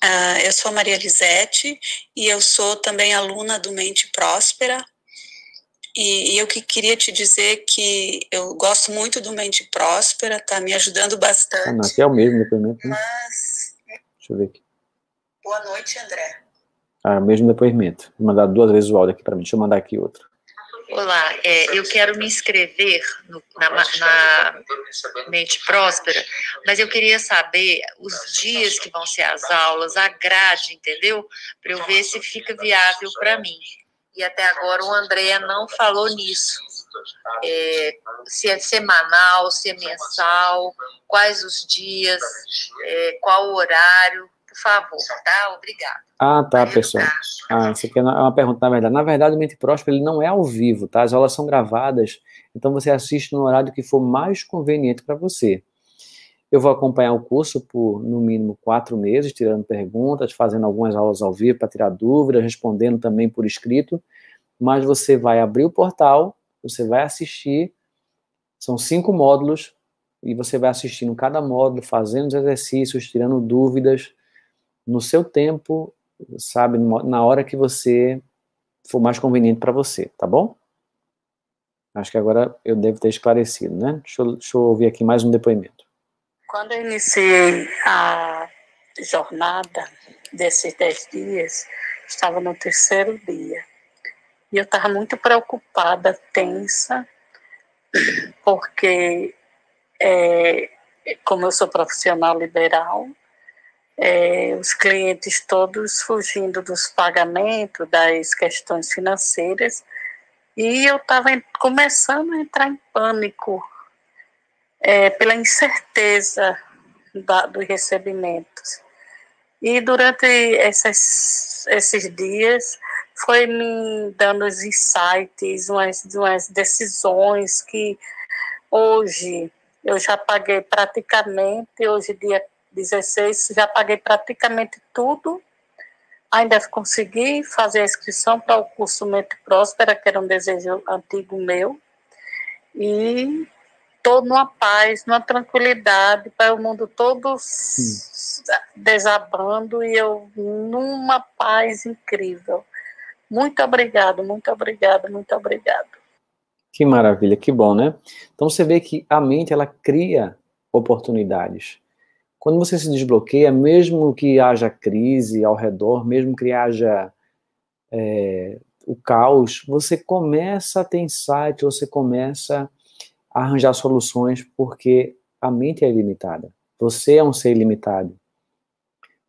Uh, eu sou Maria Lisete e eu sou também aluna do Mente Próspera. E, e eu que queria te dizer que eu gosto muito do Mente Próspera, tá me ajudando ah, bastante. Ah, não, aqui é o mesmo depoimento. Né? Mas. Deixa eu ver aqui. Boa noite, André. Ah, o mesmo depoimento. Vou mandar duas vezes o áudio aqui para mim. Deixa eu mandar aqui outro. Olá, é, eu quero me inscrever no, na, na, Mente Próspera, mas eu queria saber os dias que vão ser as aulas, a grade, entendeu? Para eu ver se fica viável para mim. E até agora o André não falou nisso. É, se é semanal, se é mensal, quais os dias, é, qual o horário por favor, tá? Obrigada. Ah, tá, pessoal. Ah, isso aqui é, é uma pergunta, na verdade. Na verdade, o Mente Próspera, ele não é ao vivo, tá? As aulas são gravadas, então você assiste no horário que for mais conveniente para você. Eu vou acompanhar o curso por, no mínimo, quatro meses, tirando perguntas, fazendo algumas aulas ao vivo para tirar dúvidas, respondendo também por escrito. Mas você vai abrir o portal, você vai assistir, são cinco módulos, e você vai assistindo cada módulo, fazendo os exercícios, tirando dúvidas, no seu tempo, sabe, na hora que você for mais conveniente para você, tá bom? Acho que agora eu devo ter esclarecido, né? Deixa eu, deixa eu ouvir aqui mais um depoimento. Quando eu iniciei a jornada desses dez dias, estava no terceiro dia. E eu estava muito preocupada, tensa, porque, é, como eu sou profissional liberal, é, os clientes todos fugindo dos pagamentos, das questões financeiras, e eu estava começando a entrar em pânico é, pela incerteza da, dos recebimentos. E durante essas, esses dias foi me dando os insights, umas, umas decisões que hoje eu já paguei praticamente, hoje dia 16, já paguei praticamente tudo. Ainda consegui fazer a inscrição para o curso Mente Próspera, que era um desejo antigo meu. E estou numa paz, numa tranquilidade, para o mundo todo Sim. desabando e eu numa paz incrível. Muito obrigado, muito obrigado, muito obrigado. Que maravilha, que bom, né? Então você vê que a mente ela cria oportunidades. Quando você se desbloqueia, mesmo que haja crise ao redor, mesmo que haja é, o caos, você começa a ter insight, você começa a arranjar soluções, porque a mente é ilimitada. Você é um ser ilimitado.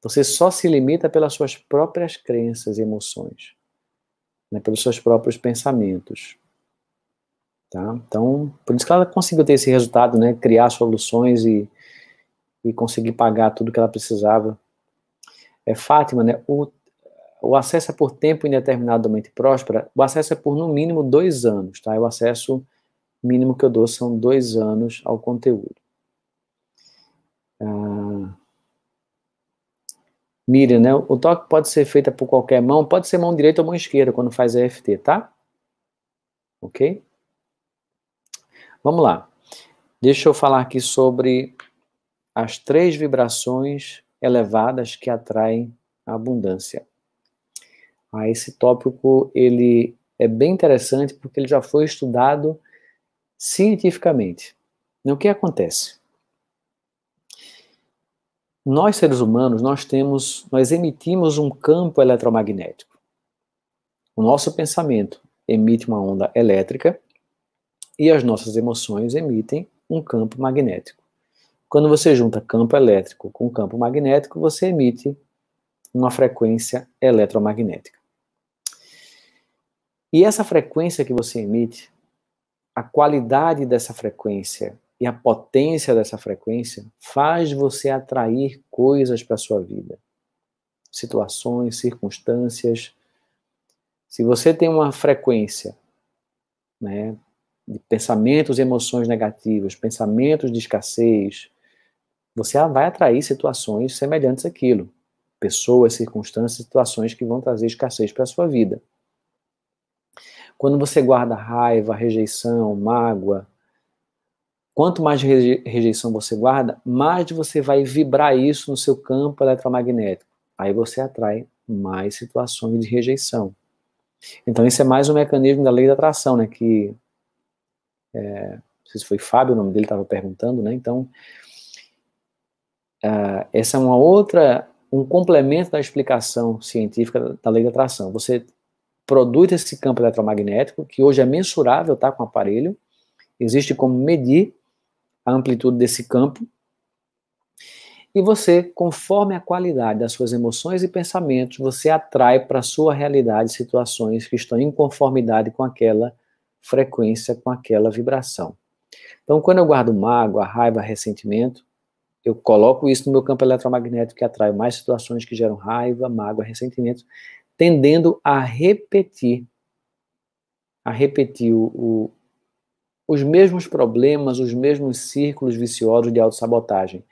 Você só se limita pelas suas próprias crenças e emoções, né? pelos seus próprios pensamentos. Tá? Então, por isso que ela conseguiu ter esse resultado, né? criar soluções e e conseguir pagar tudo que ela precisava. É, Fátima, né, o, o acesso é por tempo indeterminadamente próspera, o acesso é por no mínimo dois anos, tá? O acesso mínimo que eu dou são dois anos ao conteúdo. Ah, Miriam, né? O toque pode ser feito por qualquer mão, pode ser mão direita ou mão esquerda quando faz EFT, tá? Ok? Vamos lá. Deixa eu falar aqui sobre as três vibrações elevadas que atraem a abundância. Ah, esse tópico ele é bem interessante porque ele já foi estudado cientificamente. O que acontece? Nós seres humanos, nós temos, nós emitimos um campo eletromagnético. O nosso pensamento emite uma onda elétrica e as nossas emoções emitem um campo magnético. Quando você junta campo elétrico com campo magnético, você emite uma frequência eletromagnética. E essa frequência que você emite, a qualidade dessa frequência e a potência dessa frequência faz você atrair coisas para sua vida. Situações, circunstâncias. Se você tem uma frequência né, de pensamentos e emoções negativas, pensamentos de escassez, você vai atrair situações semelhantes àquilo. Pessoas, circunstâncias, situações que vão trazer escassez para a sua vida. Quando você guarda raiva, rejeição, mágoa, quanto mais rejeição você guarda, mais você vai vibrar isso no seu campo eletromagnético. Aí você atrai mais situações de rejeição. Então, esse é mais um mecanismo da lei da atração, né? Que. É, não sei se foi Fábio o nome dele, estava perguntando, né? Então, uh, essa é uma outra, um complemento da explicação científica da lei da atração. Você produz esse campo eletromagnético, que hoje é mensurável, tá, com o aparelho, existe como medir a amplitude desse campo, e você, conforme a qualidade das suas emoções e pensamentos, você atrai para a sua realidade situações que estão em conformidade com aquela frequência, com aquela vibração. Então, quando eu guardo mágoa, raiva, ressentimento, eu coloco isso no meu campo eletromagnético que atrai mais situações que geram raiva, mágoa, ressentimento, tendendo a repetir, a repetir o, o, os mesmos problemas, os mesmos círculos viciosos de autossabotagem.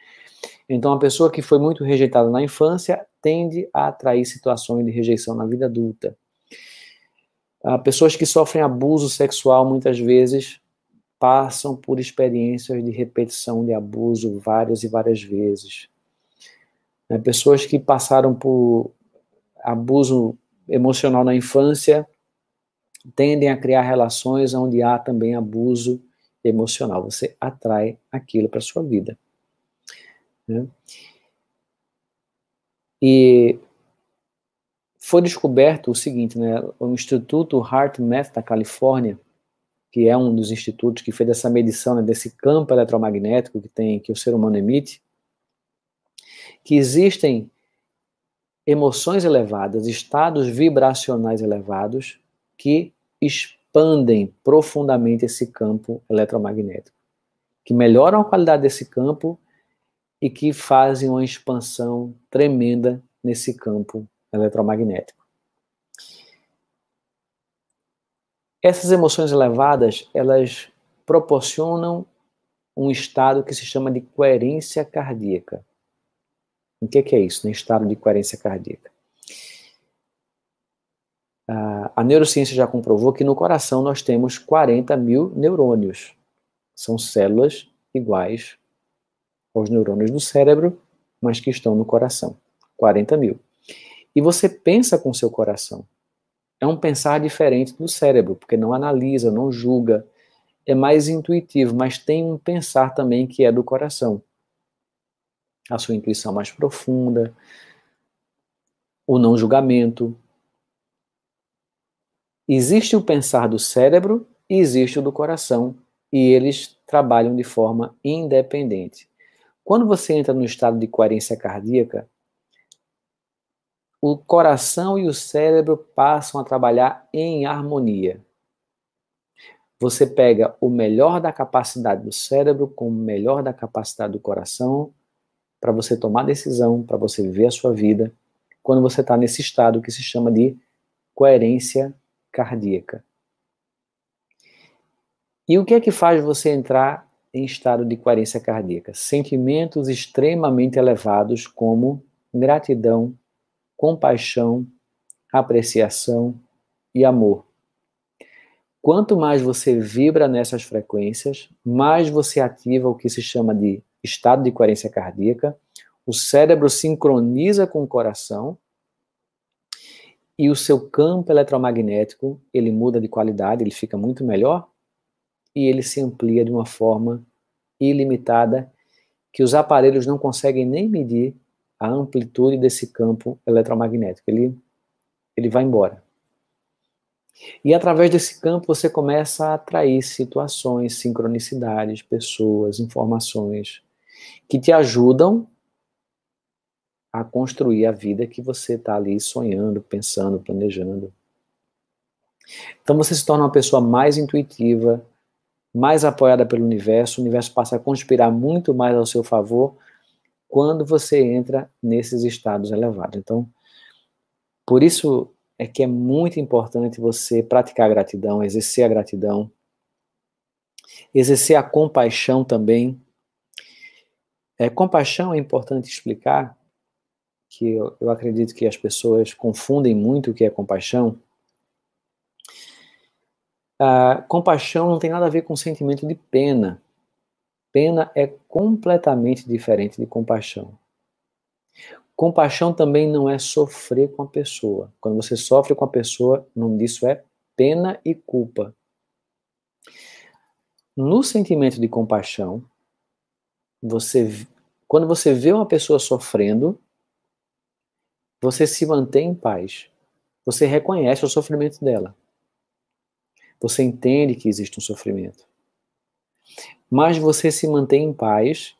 Então, a pessoa que foi muito rejeitada na infância tende a atrair situações de rejeição na vida adulta. pessoas que sofrem abuso sexual muitas vezes passam por experiências de repetição de abuso várias e várias vezes. Né? Pessoas que passaram por abuso emocional na infância tendem a criar relações onde há também abuso emocional. Você atrai aquilo para sua vida. Né? E foi descoberto o seguinte, né? O Instituto HeartMath da Califórnia que é um dos institutos que fez essa medição né, desse campo eletromagnético que tem que o ser humano emite, que existem emoções elevadas, estados vibracionais elevados que expandem profundamente esse campo eletromagnético, que melhoram a qualidade desse campo e que fazem uma expansão tremenda nesse campo eletromagnético. Essas emoções elevadas, elas proporcionam um estado que se chama de coerência cardíaca. O que, é que é isso, Um né? estado de coerência cardíaca? Ah, a neurociência já comprovou que no coração nós temos 40 mil neurônios. São células iguais aos neurônios do cérebro, mas que estão no coração. 40 mil. E você pensa com seu coração é um pensar diferente do cérebro, porque não analisa, não julga, é mais intuitivo, mas tem um pensar também que é do coração. A sua intuição mais profunda, o não julgamento. Existe o pensar do cérebro e existe o do coração, e eles trabalham de forma independente. Quando você entra no estado de coerência cardíaca, o coração e o cérebro passam a trabalhar em harmonia. Você pega o melhor da capacidade do cérebro com o melhor da capacidade do coração para você tomar decisão, para você viver a sua vida, quando você está nesse estado que se chama de coerência cardíaca. E o que é que faz você entrar em estado de coerência cardíaca? Sentimentos extremamente elevados como gratidão, compaixão, apreciação e amor. Quanto mais você vibra nessas frequências, mais você ativa o que se chama de estado de coerência cardíaca, o cérebro sincroniza com o coração e o seu campo eletromagnético, ele muda de qualidade, ele fica muito melhor e ele se amplia de uma forma ilimitada que os aparelhos não conseguem nem medir a amplitude desse campo eletromagnético. Ele, ele vai embora. E através desse campo você começa a atrair situações, sincronicidades, pessoas, informações que te ajudam a construir a vida que você está ali sonhando, pensando, planejando. Então você se torna uma pessoa mais intuitiva, mais apoiada pelo universo, o universo passa a conspirar muito mais ao seu favor quando você entra nesses estados elevados. Então, por isso é que é muito importante você praticar a gratidão, exercer a gratidão, exercer a compaixão também. É, compaixão é importante explicar que eu, eu acredito que as pessoas confundem muito o que é compaixão. Ah, compaixão não tem nada a ver com sentimento de pena. Pena é completamente diferente de compaixão. Compaixão também não é sofrer com a pessoa. Quando você sofre com a pessoa, o nome disso é pena e culpa. No sentimento de compaixão, você quando você vê uma pessoa sofrendo, você se mantém em paz. Você reconhece o sofrimento dela. Você entende que existe um sofrimento mas você se mantém em paz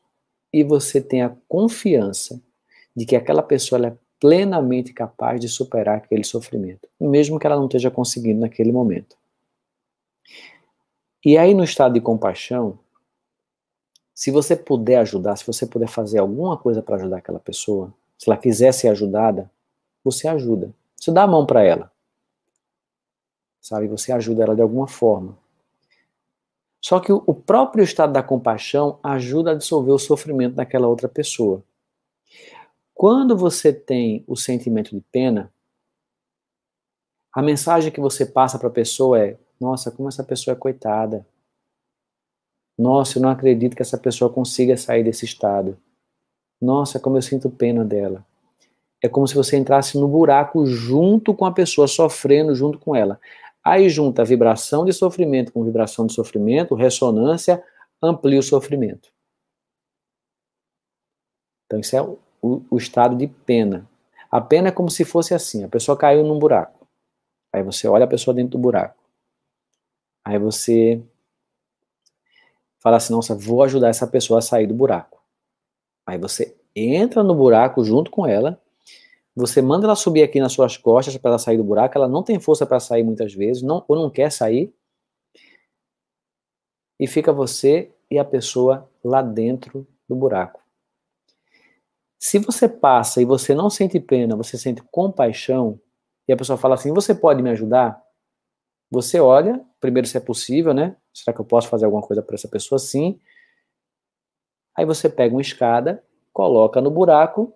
e você tem a confiança de que aquela pessoa é plenamente capaz de superar aquele sofrimento, mesmo que ela não esteja conseguindo naquele momento. E aí, no estado de compaixão, se você puder ajudar, se você puder fazer alguma coisa para ajudar aquela pessoa, se ela quiser ser ajudada, você ajuda. Você dá a mão para ela. Sabe? Você ajuda ela de alguma forma. Só que o próprio estado da compaixão ajuda a dissolver o sofrimento daquela outra pessoa. Quando você tem o sentimento de pena, a mensagem que você passa para a pessoa é: nossa, como essa pessoa é coitada. Nossa, eu não acredito que essa pessoa consiga sair desse estado. Nossa, como eu sinto pena dela. É como se você entrasse no buraco junto com a pessoa, sofrendo junto com ela. Aí junta vibração de sofrimento com vibração de sofrimento, ressonância, amplia o sofrimento. Então, isso é o, o estado de pena. A pena é como se fosse assim: a pessoa caiu num buraco. Aí você olha a pessoa dentro do buraco. Aí você fala assim: nossa, vou ajudar essa pessoa a sair do buraco. Aí você entra no buraco junto com ela você manda ela subir aqui nas suas costas para ela sair do buraco, ela não tem força para sair muitas vezes, não, ou não quer sair. E fica você e a pessoa lá dentro do buraco. Se você passa e você não sente pena, você sente compaixão, e a pessoa fala assim: Você pode me ajudar? Você olha, primeiro se é possível, né? Será que eu posso fazer alguma coisa para essa pessoa? Sim. Aí você pega uma escada, coloca no buraco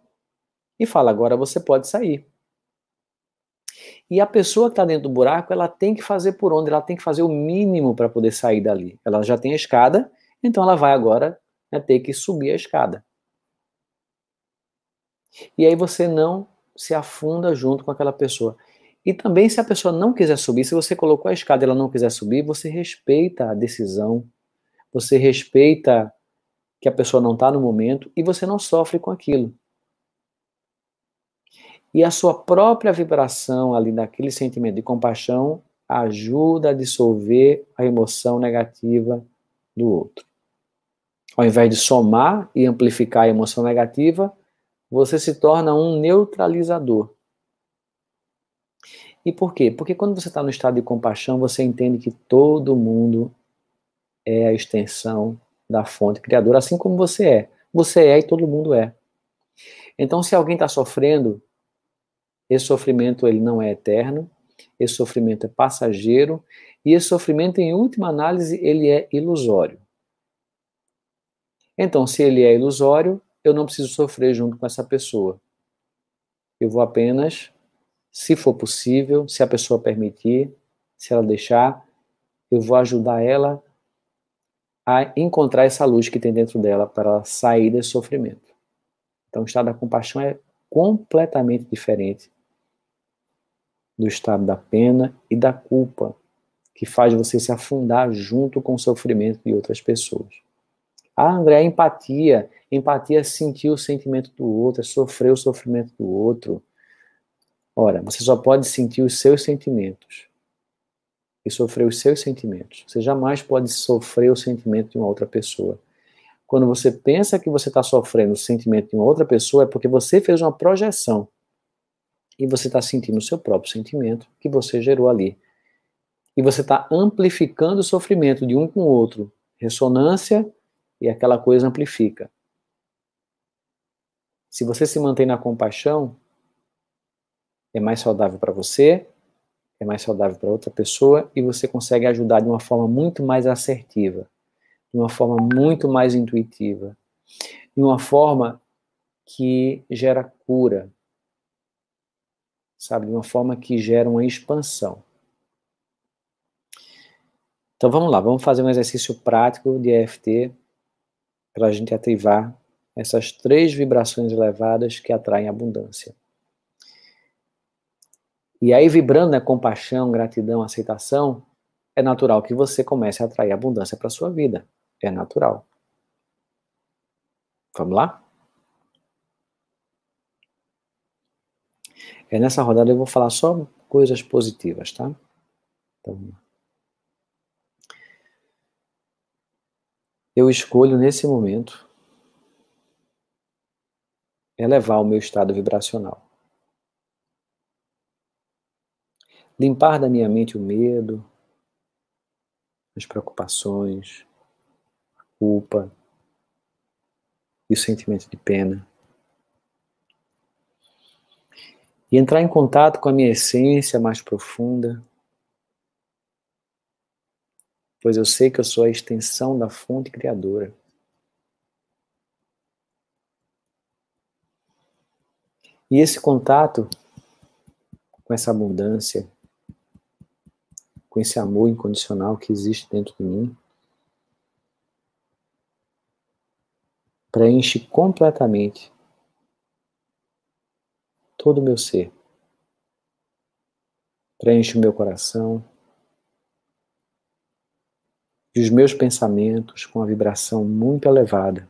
e fala: agora você pode sair. E a pessoa que está dentro do buraco, ela tem que fazer por onde? Ela tem que fazer o mínimo para poder sair dali. Ela já tem a escada, então ela vai agora né, ter que subir a escada. E aí você não se afunda junto com aquela pessoa. E também, se a pessoa não quiser subir, se você colocou a escada e ela não quiser subir, você respeita a decisão, você respeita que a pessoa não está no momento e você não sofre com aquilo. E a sua própria vibração ali daquele sentimento de compaixão ajuda a dissolver a emoção negativa do outro. Ao invés de somar e amplificar a emoção negativa, você se torna um neutralizador. E por quê? Porque quando você está no estado de compaixão, você entende que todo mundo é a extensão da fonte criadora, assim como você é. Você é e todo mundo é. Então, se alguém está sofrendo, esse sofrimento ele não é eterno, esse sofrimento é passageiro e esse sofrimento, em última análise, ele é ilusório. Então, se ele é ilusório, eu não preciso sofrer junto com essa pessoa. Eu vou apenas, se for possível, se a pessoa permitir, se ela deixar, eu vou ajudar ela a encontrar essa luz que tem dentro dela para ela sair desse sofrimento. Então, o estado da compaixão é completamente diferente do estado da pena e da culpa, que faz você se afundar junto com o sofrimento de outras pessoas. Ah, André, a empatia. Empatia é sentir o sentimento do outro, é sofrer o sofrimento do outro. Ora, você só pode sentir os seus sentimentos e sofrer os seus sentimentos. Você jamais pode sofrer o sentimento de uma outra pessoa. Quando você pensa que você está sofrendo o sentimento de uma outra pessoa, é porque você fez uma projeção e você está sentindo o seu próprio sentimento que você gerou ali. E você está amplificando o sofrimento de um com o outro. Ressonância e aquela coisa amplifica. Se você se mantém na compaixão, é mais saudável para você, é mais saudável para outra pessoa e você consegue ajudar de uma forma muito mais assertiva, de uma forma muito mais intuitiva, de uma forma que gera cura, sabe? De uma forma que gera uma expansão. Então vamos lá, vamos fazer um exercício prático de EFT para a gente ativar essas três vibrações elevadas que atraem abundância. E aí, vibrando né, compaixão, gratidão, aceitação, é natural que você comece a atrair abundância para sua vida. É natural. Vamos lá? É, nessa rodada eu vou falar só coisas positivas, tá? Então, eu escolho nesse momento elevar o meu estado vibracional. Limpar da minha mente o medo, as preocupações, a culpa e o sentimento de pena. e entrar em contato com a minha essência mais profunda, pois eu sei que eu sou a extensão da fonte criadora. E esse contato com essa abundância, com esse amor incondicional que existe dentro de mim, preenche completamente todo o meu ser. Preenche o meu coração e os meus pensamentos com a vibração muito elevada.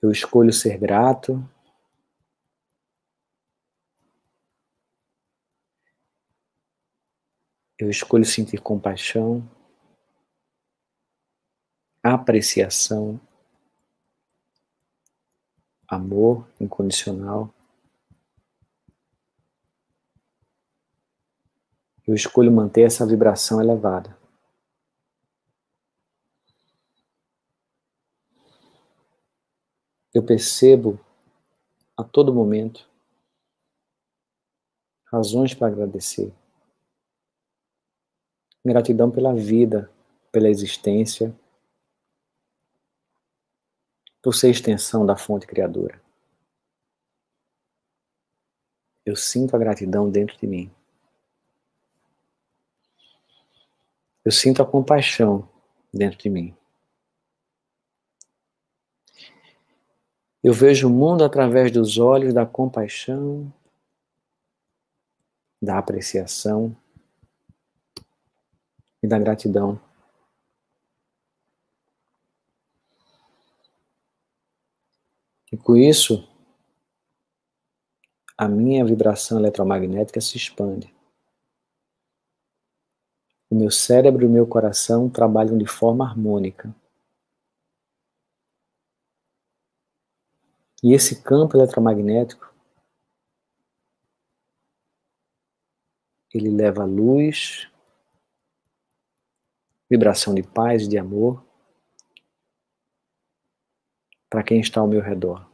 Eu escolho ser grato. Eu escolho sentir compaixão, apreciação amor incondicional. Eu escolho manter essa vibração elevada. Eu percebo a todo momento razões para agradecer. Gratidão pela vida, pela existência, por ser extensão da fonte criadora. Eu sinto a gratidão dentro de mim. Eu sinto a compaixão dentro de mim. Eu vejo o mundo através dos olhos da compaixão, da apreciação e da gratidão. E com isso, a minha vibração eletromagnética se expande. O meu cérebro e o meu coração trabalham de forma harmônica. E esse campo eletromagnético ele leva luz, vibração de paz, e de amor para quem está ao meu redor.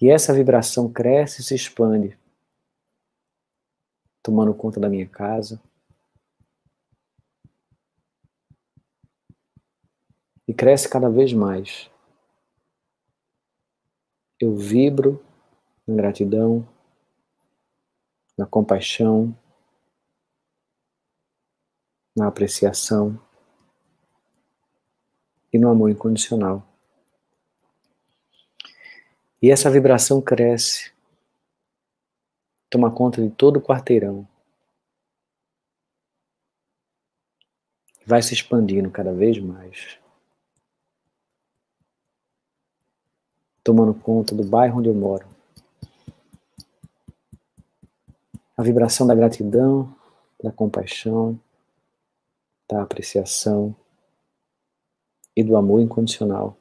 E essa vibração cresce e se expande, tomando conta da minha casa. E cresce cada vez mais. Eu vibro na gratidão, na compaixão, na apreciação e no amor incondicional. E essa vibração cresce, toma conta de todo o quarteirão. Vai se expandindo cada vez mais. Tomando conta do bairro onde eu moro. A vibração da gratidão, da compaixão, da apreciação, e do amor incondicional.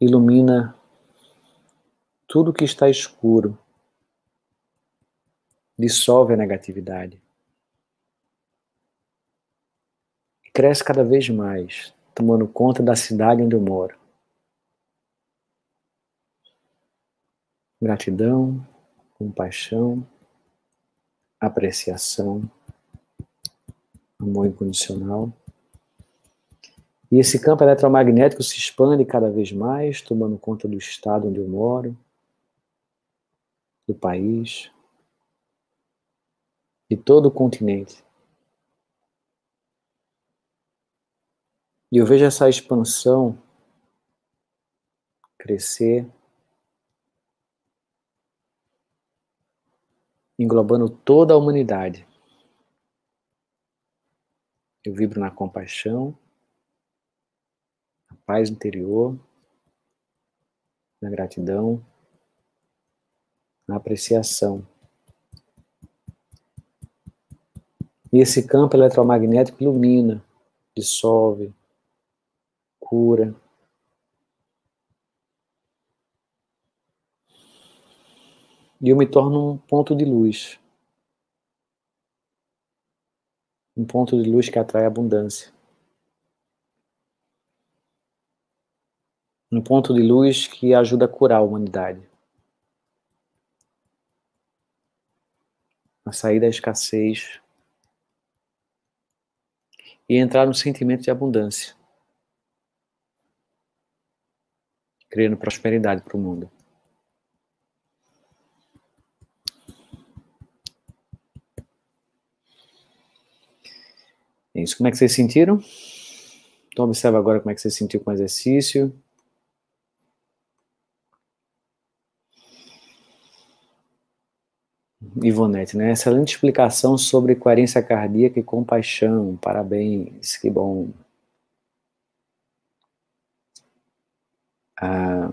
Ilumina tudo que está escuro, dissolve a negatividade. Cresce cada vez mais, tomando conta da cidade onde eu moro. Gratidão, compaixão, apreciação amor incondicional. E esse campo eletromagnético se expande cada vez mais, tomando conta do estado onde eu moro, do país, de todo o continente. E eu vejo essa expansão crescer, englobando toda a humanidade. Eu vibro na compaixão, na paz interior, na gratidão, na apreciação. E esse campo eletromagnético ilumina, dissolve, cura. E eu me torno um ponto de luz. um ponto de luz que atrai abundância. Um ponto de luz que ajuda a curar a humanidade. A sair da é escassez e entrar no sentimento de abundância, criando prosperidade para o mundo. É isso. Como é que vocês sentiram? Então, observa agora como é que você sentiu com o exercício. Ivonete, né? Excelente explicação sobre coerência cardíaca e compaixão. Parabéns, que bom. Ah.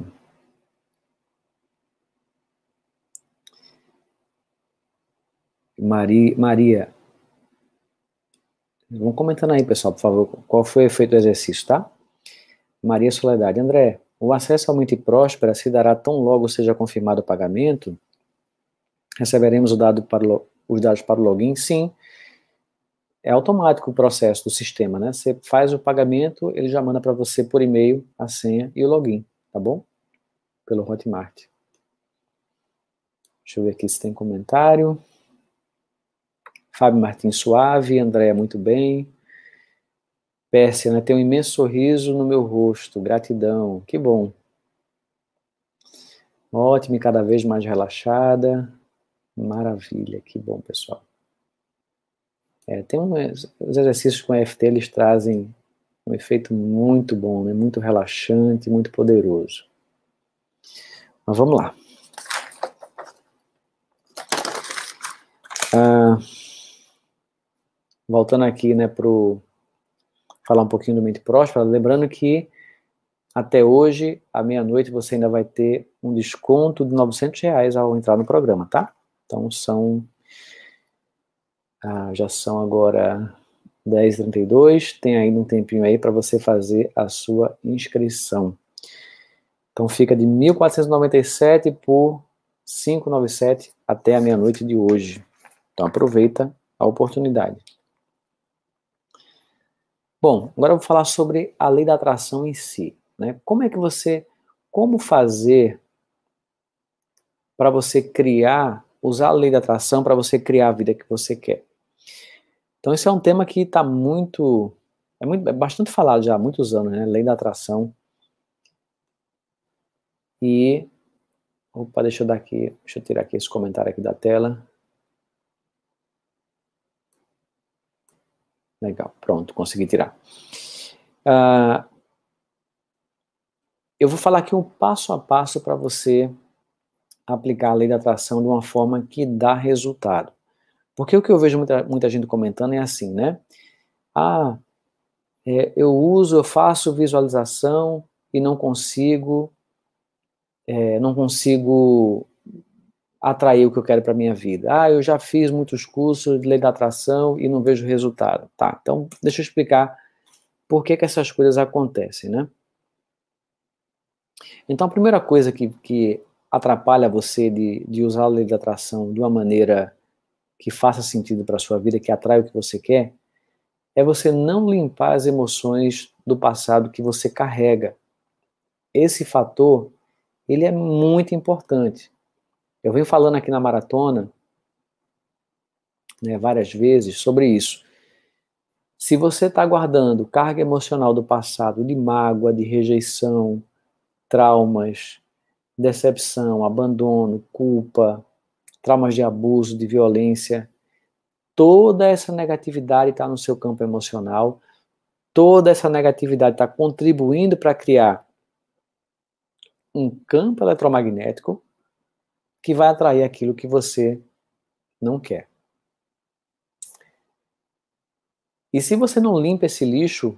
Maria, Maria, Vão comentando aí, pessoal, por favor, qual foi o efeito do exercício, tá? Maria Soledade. André, o acesso ao Mente Próspera se dará tão logo seja confirmado o pagamento? Receberemos dado lo, os dados para o login? Sim. É automático o processo do sistema, né? Você faz o pagamento, ele já manda para você por e-mail a senha e o login, tá bom? Pelo Hotmart. Deixa eu ver aqui se tem comentário. Fábio Martins suave, Andréia muito bem. Pérsia, né? Tem um imenso sorriso no meu rosto, gratidão, que bom. Ótimo e cada vez mais relaxada. Maravilha, que bom, pessoal. É, tem um, os exercícios com EFT, eles trazem um efeito muito bom, né? muito relaxante, muito poderoso. Mas vamos lá. Ah, voltando aqui, né, para falar um pouquinho do Mente Próspera, lembrando que até hoje, à meia-noite, você ainda vai ter um desconto de 900 reais ao entrar no programa, tá? Então são. Ah, já são agora 10h32, tem ainda um tempinho aí para você fazer a sua inscrição. Então fica de 1.497 por 597 até a meia-noite de hoje. Então aproveita a oportunidade. Bom, agora eu vou falar sobre a lei da atração em si. Né? Como é que você, como fazer para você criar, usar a lei da atração para você criar a vida que você quer? Então esse é um tema que está muito, é muito, é bastante falado já há muitos anos, né? Lei da atração. E, opa, deixa eu dar aqui, deixa eu tirar aqui esse comentário aqui da tela. Legal, pronto, consegui tirar. Uh, eu vou falar aqui um passo a passo para você aplicar a lei da atração de uma forma que dá resultado. Porque o que eu vejo muita, muita gente comentando é assim, né? Ah, é, eu uso, eu faço visualização e não consigo, é, não consigo atrair o que eu quero para minha vida. Ah, eu já fiz muitos cursos de lei da atração e não vejo resultado. Tá, então deixa eu explicar por que, que essas coisas acontecem, né? Então a primeira coisa que, que atrapalha você de, de usar a lei da atração de uma maneira que faça sentido para a sua vida, que atrai o que você quer, é você não limpar as emoções do passado que você carrega. Esse fator, ele é muito importante. Eu venho falando aqui na maratona né, várias vezes sobre isso. Se você está guardando carga emocional do passado, de mágoa, de rejeição, traumas, decepção, abandono, culpa, traumas de abuso, de violência, toda essa negatividade está no seu campo emocional, toda essa negatividade está contribuindo para criar um campo eletromagnético que vai atrair aquilo que você não quer. E se você não limpa esse lixo,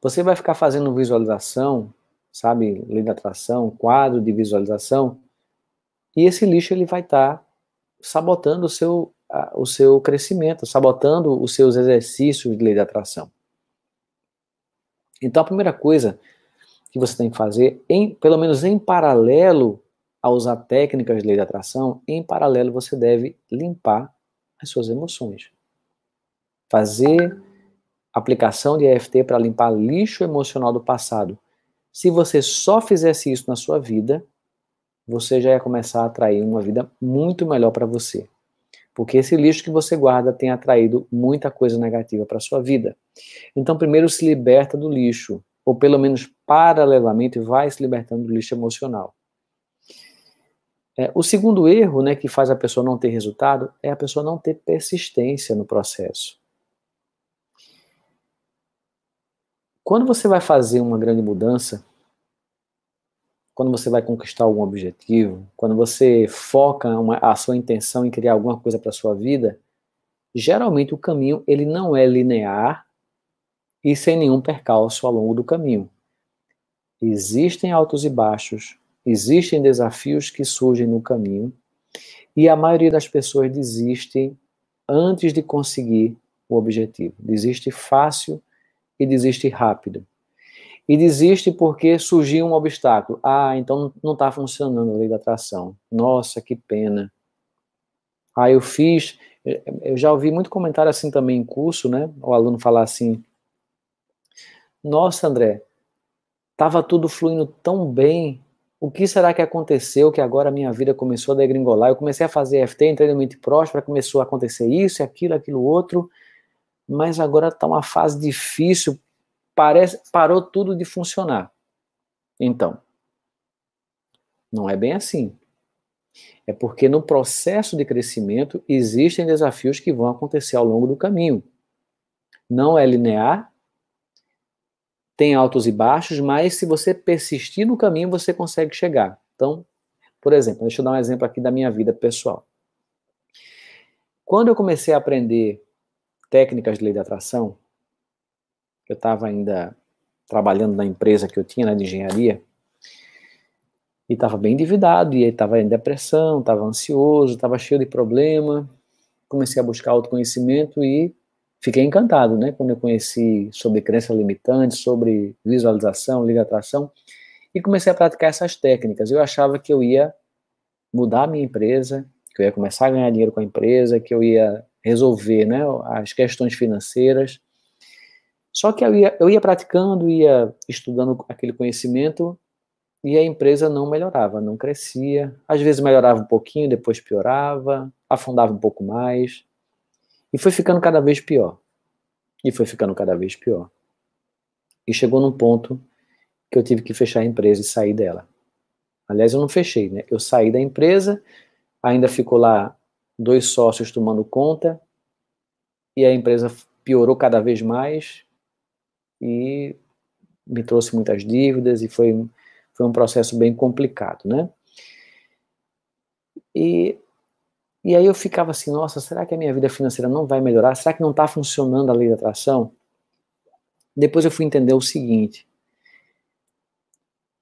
você vai ficar fazendo visualização, sabe, lei da atração, quadro de visualização, e esse lixo ele vai estar tá sabotando o seu, o seu crescimento, sabotando os seus exercícios de lei da atração. Então a primeira coisa que você tem que fazer, em, pelo menos em paralelo a usar técnicas de lei da atração, em paralelo você deve limpar as suas emoções. Fazer aplicação de EFT para limpar lixo emocional do passado. Se você só fizesse isso na sua vida, você já ia começar a atrair uma vida muito melhor para você. Porque esse lixo que você guarda tem atraído muita coisa negativa para sua vida. Então, primeiro se liberta do lixo, ou pelo menos paralelamente vai se libertando do lixo emocional. É, o segundo erro né, que faz a pessoa não ter resultado é a pessoa não ter persistência no processo. Quando você vai fazer uma grande mudança, quando você vai conquistar algum objetivo, quando você foca uma, a sua intenção em criar alguma coisa para sua vida, geralmente o caminho ele não é linear e sem nenhum percalço ao longo do caminho. Existem altos e baixos, Existem desafios que surgem no caminho e a maioria das pessoas desiste antes de conseguir o objetivo. Desiste fácil e desiste rápido. E desiste porque surgiu um obstáculo. Ah, então não está funcionando a lei da atração. Nossa, que pena. Ah, eu fiz. Eu já ouvi muito comentário assim também em curso, né? O aluno falar assim: Nossa, André, estava tudo fluindo tão bem o que será que aconteceu que agora a minha vida começou a degringolar? Eu comecei a fazer FT, entrei no Mente Próspera, começou a acontecer isso, aquilo, aquilo outro, mas agora está uma fase difícil, parece, parou tudo de funcionar. Então, não é bem assim. É porque no processo de crescimento existem desafios que vão acontecer ao longo do caminho. Não é linear, tem altos e baixos, mas se você persistir no caminho, você consegue chegar. Então, por exemplo, deixa eu dar um exemplo aqui da minha vida pessoal. Quando eu comecei a aprender técnicas de lei da atração, eu estava ainda trabalhando na empresa que eu tinha, na né, de engenharia, e estava bem endividado, e estava em depressão, estava ansioso, estava cheio de problema. Comecei a buscar autoconhecimento e fiquei encantado, né, quando eu conheci sobre crença limitante, sobre visualização, liga atração, e comecei a praticar essas técnicas. Eu achava que eu ia mudar a minha empresa, que eu ia começar a ganhar dinheiro com a empresa, que eu ia resolver, né, as questões financeiras. Só que eu ia, eu ia praticando, ia estudando aquele conhecimento e a empresa não melhorava, não crescia. Às vezes melhorava um pouquinho, depois piorava, afundava um pouco mais. E foi ficando cada vez pior. E foi ficando cada vez pior. E chegou num ponto que eu tive que fechar a empresa e sair dela. Aliás, eu não fechei, né? Eu saí da empresa, ainda ficou lá dois sócios tomando conta, e a empresa piorou cada vez mais e me trouxe muitas dívidas e foi, foi um processo bem complicado, né? E e aí eu ficava assim, nossa, será que a minha vida financeira não vai melhorar? Será que não está funcionando a lei da atração? Depois eu fui entender o seguinte,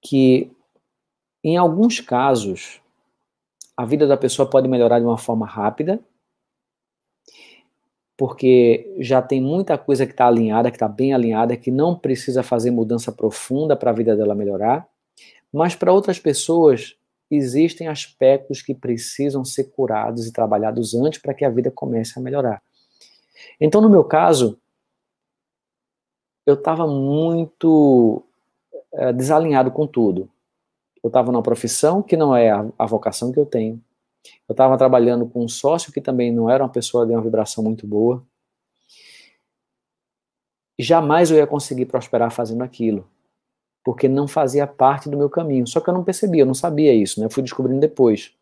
que em alguns casos a vida da pessoa pode melhorar de uma forma rápida, porque já tem muita coisa que está alinhada, que está bem alinhada, que não precisa fazer mudança profunda para a vida dela melhorar. Mas para outras pessoas, existem aspectos que precisam ser curados e trabalhados antes para que a vida comece a melhorar. Então, no meu caso, eu estava muito é, desalinhado com tudo. Eu estava numa profissão que não é a, a vocação que eu tenho. Eu estava trabalhando com um sócio que também não era uma pessoa de uma vibração muito boa. Jamais eu ia conseguir prosperar fazendo aquilo porque não fazia parte do meu caminho. Só que eu não percebia, eu não sabia isso, né? Eu fui descobrindo depois.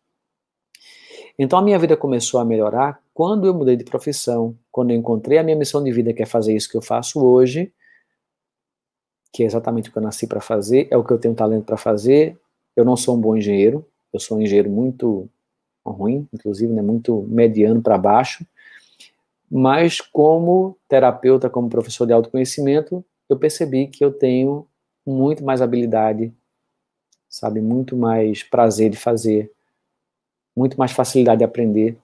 Então a minha vida começou a melhorar quando eu mudei de profissão, quando eu encontrei a minha missão de vida, que é fazer isso que eu faço hoje, que é exatamente o que eu nasci para fazer, é o que eu tenho talento para fazer. Eu não sou um bom engenheiro, eu sou um engenheiro muito ruim, inclusive, né, muito mediano para baixo. Mas como terapeuta, como professor de autoconhecimento, eu percebi que eu tenho muito mais habilidade, sabe? Muito mais prazer de fazer, muito mais facilidade de aprender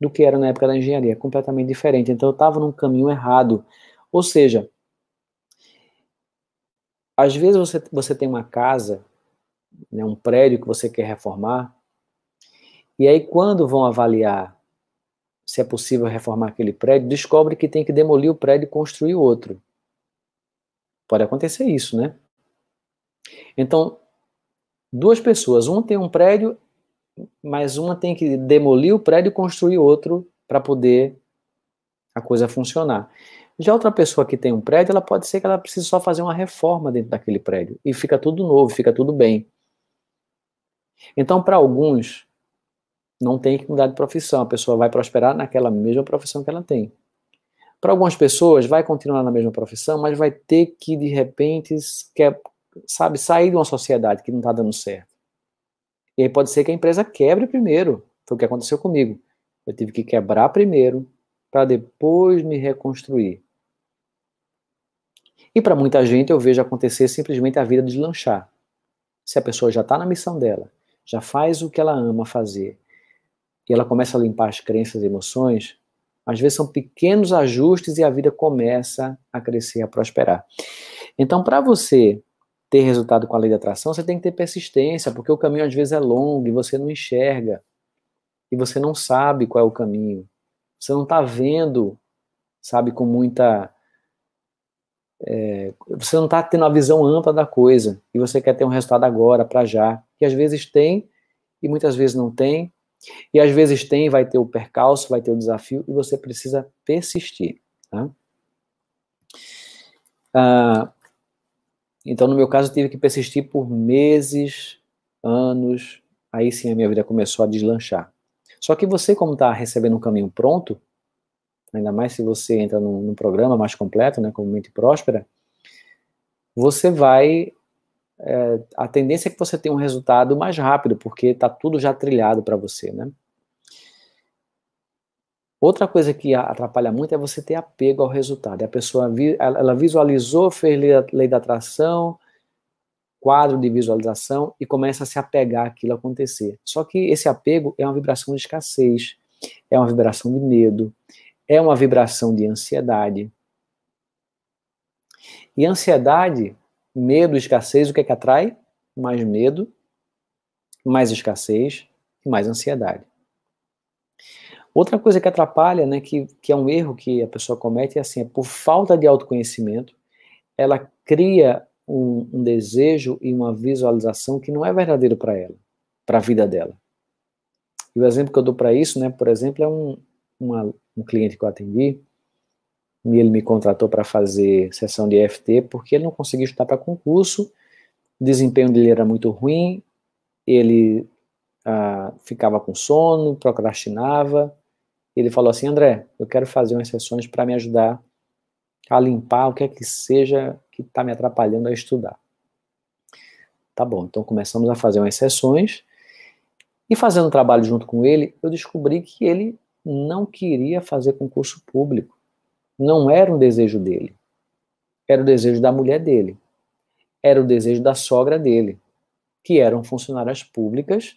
do que era na época da engenharia, completamente diferente. Então eu estava num caminho errado. Ou seja, às vezes você, você tem uma casa, né, um prédio que você quer reformar, e aí quando vão avaliar se é possível reformar aquele prédio, descobre que tem que demolir o prédio e construir outro. Pode acontecer isso, né? Então, duas pessoas, uma tem um prédio, mas uma tem que demolir o prédio e construir outro para poder a coisa funcionar. Já outra pessoa que tem um prédio, ela pode ser que ela precise só fazer uma reforma dentro daquele prédio e fica tudo novo, fica tudo bem. Então, para alguns, não tem que mudar de profissão, a pessoa vai prosperar naquela mesma profissão que ela tem. Para algumas pessoas, vai continuar na mesma profissão, mas vai ter que, de repente, sabe, sair de uma sociedade que não está dando certo. E aí pode ser que a empresa quebre primeiro. Foi o que aconteceu comigo. Eu tive que quebrar primeiro para depois me reconstruir. E para muita gente eu vejo acontecer simplesmente a vida deslanchar. Se a pessoa já está na missão dela, já faz o que ela ama fazer, e ela começa a limpar as crenças e emoções, às vezes são pequenos ajustes e a vida começa a crescer, a prosperar. Então, para você ter resultado com a lei da atração, você tem que ter persistência, porque o caminho às vezes é longo e você não enxerga. E você não sabe qual é o caminho. Você não está vendo, sabe, com muita. É, você não está tendo a visão ampla da coisa. E você quer ter um resultado agora, para já. E às vezes tem, e muitas vezes não tem. E às vezes tem, vai ter o percalço, vai ter o desafio, e você precisa persistir. Tá? Ah, então, no meu caso, eu tive que persistir por meses, anos. Aí sim a minha vida começou a deslanchar. Só que você, como está recebendo um caminho pronto, ainda mais se você entra num, num programa mais completo, né, como Mente Próspera, você vai. É, a tendência é que você tenha um resultado mais rápido, porque está tudo já trilhado para você, né? Outra coisa que atrapalha muito é você ter apego ao resultado. A pessoa ela visualizou, fez lei da atração, quadro de visualização e começa a se apegar àquilo acontecer. Só que esse apego é uma vibração de escassez, é uma vibração de medo, é uma vibração de ansiedade. E ansiedade, medo, escassez, o que é que atrai? Mais medo, mais escassez e mais ansiedade. Outra coisa que atrapalha, né, que, que é um erro que a pessoa comete, é assim, é por falta de autoconhecimento, ela cria um, um desejo e uma visualização que não é verdadeiro para ela, para a vida dela. E o exemplo que eu dou para isso, né, por exemplo, é um, uma, um cliente que eu atendi, e ele me contratou para fazer sessão de EFT porque ele não conseguia estudar para concurso, o desempenho dele era muito ruim, ele ah, ficava com sono, procrastinava, ele falou assim: André, eu quero fazer umas sessões para me ajudar a limpar o que é que seja que está me atrapalhando a estudar. Tá bom, então começamos a fazer umas sessões. E fazendo trabalho junto com ele, eu descobri que ele não queria fazer concurso público. Não era um desejo dele. Era o desejo da mulher dele. Era o desejo da sogra dele, que eram funcionárias públicas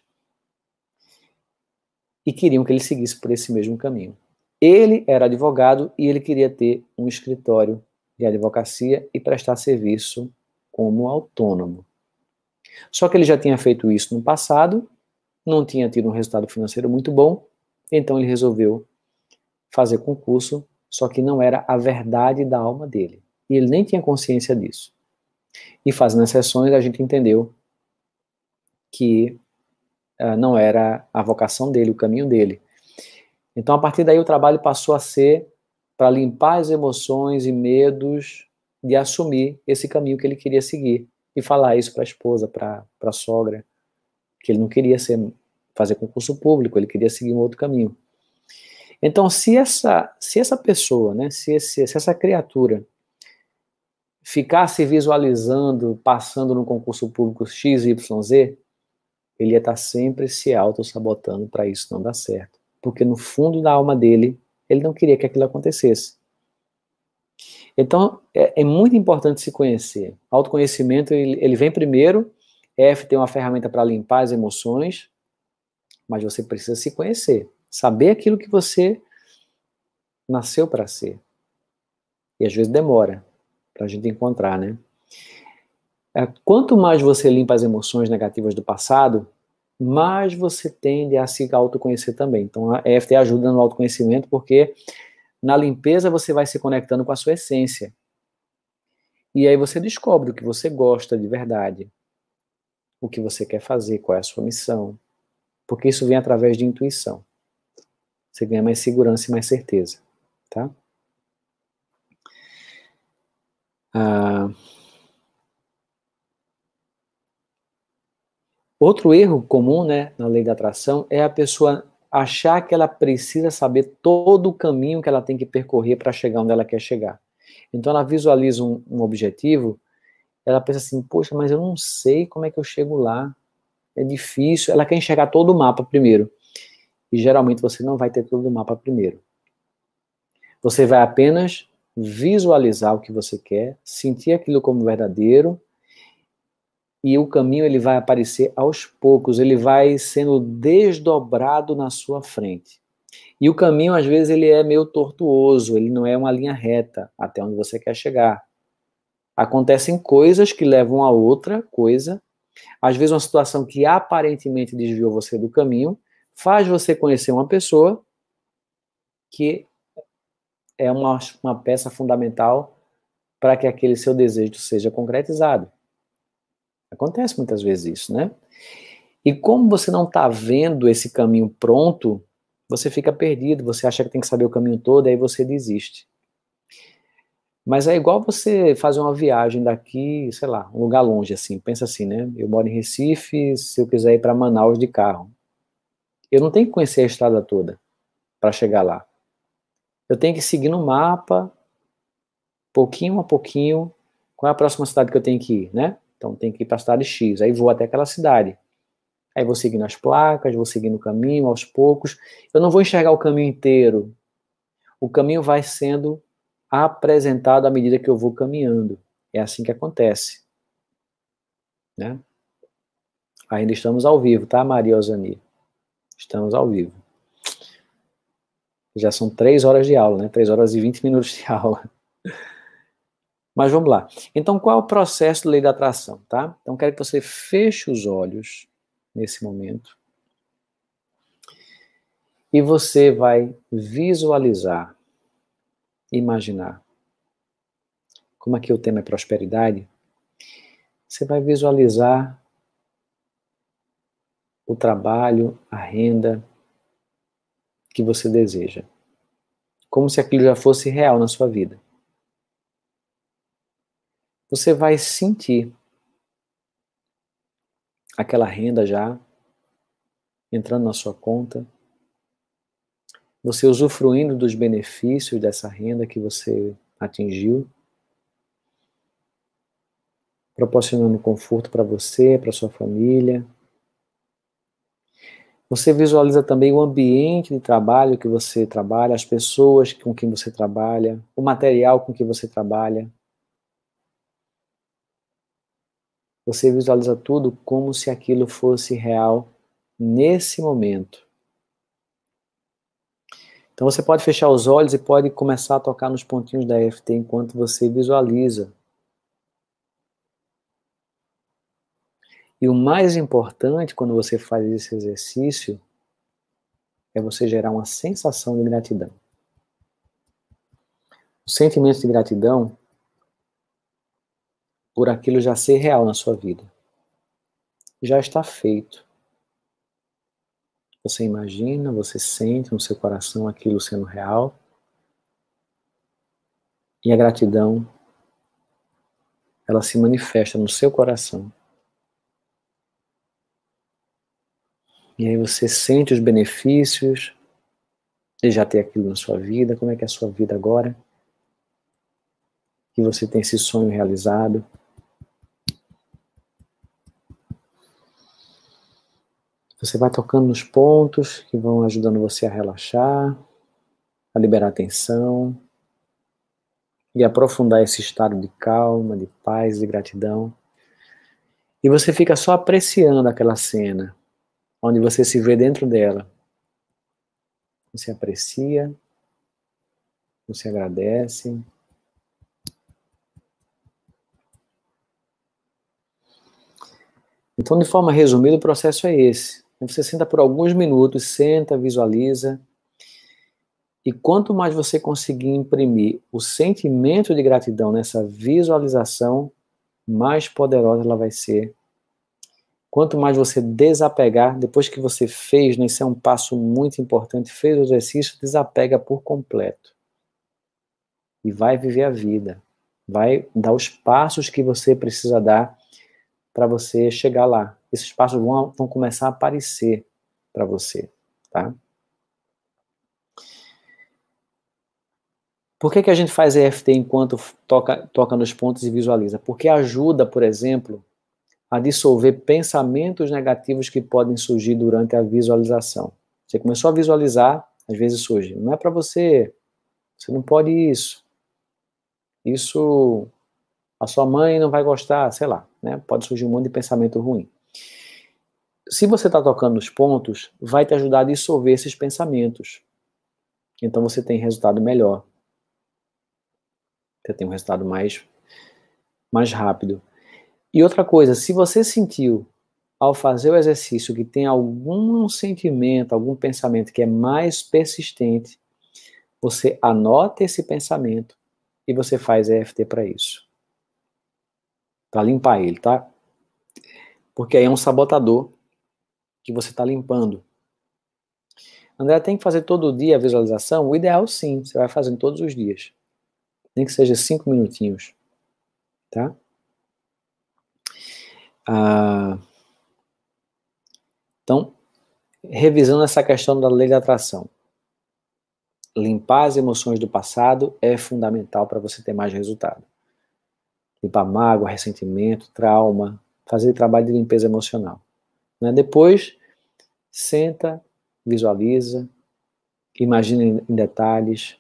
e queriam que ele seguisse por esse mesmo caminho. Ele era advogado e ele queria ter um escritório de advocacia e prestar serviço como autônomo. Só que ele já tinha feito isso no passado, não tinha tido um resultado financeiro muito bom, então ele resolveu fazer concurso, só que não era a verdade da alma dele. E ele nem tinha consciência disso. E fazendo as sessões, a gente entendeu que ah, não era a vocação dele, o caminho dele. Então, a partir daí, o trabalho passou a ser para limpar as emoções e medos de assumir esse caminho que ele queria seguir e falar isso para a esposa, para a sogra, que ele não queria ser, fazer concurso público, ele queria seguir um outro caminho. Então, se essa, se essa pessoa, né, se, esse, se essa criatura ficar se visualizando, passando no concurso público XYZ, ele ia estar sempre se auto-sabotando para isso não dar certo. Porque no fundo da alma dele, ele não queria que aquilo acontecesse. Então, é, é muito importante se conhecer. Autoconhecimento, ele, ele vem primeiro. F tem uma ferramenta para limpar as emoções, mas você precisa se conhecer. Saber aquilo que você nasceu para ser. E às vezes demora para a gente encontrar, né? É, quanto mais você limpa as emoções negativas do passado, mais você tende a se autoconhecer também. Então a EFT ajuda no autoconhecimento porque na limpeza você vai se conectando com a sua essência. E aí você descobre o que você gosta de verdade, o que você quer fazer, qual é a sua missão. Porque isso vem através de intuição. Você ganha mais segurança e mais certeza, tá? Ah, Outro erro comum, né, na lei da atração é a pessoa achar que ela precisa saber todo o caminho que ela tem que percorrer para chegar onde ela quer chegar. Então ela visualiza um, um, objetivo, ela pensa assim, poxa, mas eu não sei como é que eu chego lá, é difícil. Ela quer enxergar todo o mapa primeiro. E geralmente você não vai ter todo o mapa primeiro. Você vai apenas visualizar o que você quer, sentir aquilo como verdadeiro e o caminho ele vai aparecer aos poucos, ele vai sendo desdobrado na sua frente. E o caminho às vezes ele é meio tortuoso, ele não é uma linha reta até onde você quer chegar. Acontecem coisas que levam a outra coisa. Às vezes uma situação que aparentemente desviou você do caminho faz você conhecer uma pessoa que é uma, uma peça fundamental para que aquele seu desejo seja concretizado. Acontece muitas vezes isso, né? E como você não está vendo esse caminho pronto, você fica perdido, você acha que tem que saber o caminho todo, aí você desiste. Mas é igual você fazer uma viagem daqui, sei lá, um lugar longe assim. Pensa assim, né? Eu moro em Recife, se eu quiser ir para Manaus de carro, eu não tenho que conhecer a estrada toda para chegar lá. Eu tenho que seguir no mapa, pouquinho a pouquinho, qual é a próxima cidade que eu tenho que ir, né? Então tem que ir para a cidade X. Aí vou até aquela cidade. Aí vou seguindo as placas, vou seguindo o caminho aos poucos. Eu não vou enxergar o caminho inteiro. O caminho vai sendo apresentado à medida que eu vou caminhando. É assim que acontece. Né? Ainda estamos ao vivo, tá, Maria Osani? Estamos ao vivo. Já são três horas de aula, né? Três horas e vinte minutos de aula. Mas vamos lá. Então, qual é o processo da lei da atração, tá? Então, quero que você feche os olhos nesse momento. E você vai visualizar, imaginar. Como aqui é o tema é prosperidade, você vai visualizar o trabalho, a renda que você deseja. Como se aquilo já fosse real na sua vida você vai sentir aquela renda já entrando na sua conta, você usufruindo dos benefícios dessa renda que você atingiu, proporcionando conforto para você, para sua família. Você visualiza também o ambiente de trabalho que você trabalha, as pessoas com quem você trabalha, o material com que você trabalha, Você visualiza tudo como se aquilo fosse real nesse momento. Então você pode fechar os olhos e pode começar a tocar nos pontinhos da EFT enquanto você visualiza. E o mais importante quando você faz esse exercício é você gerar uma sensação de gratidão. O sentimento de gratidão por aquilo já ser real na sua vida. Já está feito. Você imagina, você sente no seu coração aquilo sendo real. E a gratidão, ela se manifesta no seu coração. E aí você sente os benefícios de já ter aquilo na sua vida. Como é que é a sua vida agora? Que você tem esse sonho realizado. Você vai tocando nos pontos que vão ajudando você a relaxar, a liberar a tensão e aprofundar esse estado de calma, de paz, de gratidão. E você fica só apreciando aquela cena, onde você se vê dentro dela. Você aprecia, você agradece. Então, de forma resumida, o processo é esse. Você senta por alguns minutos, senta, visualiza. E quanto mais você conseguir imprimir o sentimento de gratidão nessa visualização, mais poderosa ela vai ser. Quanto mais você desapegar, depois que você fez, né, isso é um passo muito importante, fez o exercício, desapega por completo. E vai viver a vida. Vai dar os passos que você precisa dar para você chegar lá, esses passos vão, vão começar a aparecer para você, tá? Por que, que a gente faz EFT enquanto toca, toca nos pontos e visualiza? Porque ajuda, por exemplo, a dissolver pensamentos negativos que podem surgir durante a visualização. Você começou a visualizar, às vezes surge, não é para você, você não pode isso. Isso a sua mãe não vai gostar, sei lá, né? Pode surgir um monte de pensamento ruim se você está tocando nos pontos, vai te ajudar a dissolver esses pensamentos. Então você tem resultado melhor. Você tem um resultado mais, mais rápido. E outra coisa, se você sentiu ao fazer o exercício que tem algum sentimento, algum pensamento que é mais persistente, você anota esse pensamento e você faz EFT para isso. Para limpar ele, tá? Porque aí é um sabotador que você está limpando. André, tem que fazer todo dia a visualização? O ideal sim, você vai fazendo todos os dias. Nem que seja cinco minutinhos. Tá? Ah, então, revisando essa questão da lei da atração. Limpar as emoções do passado é fundamental para você ter mais resultado. Limpar mágoa, ressentimento, trauma, fazer trabalho de limpeza emocional. Né? Depois, senta, visualiza, imagina em detalhes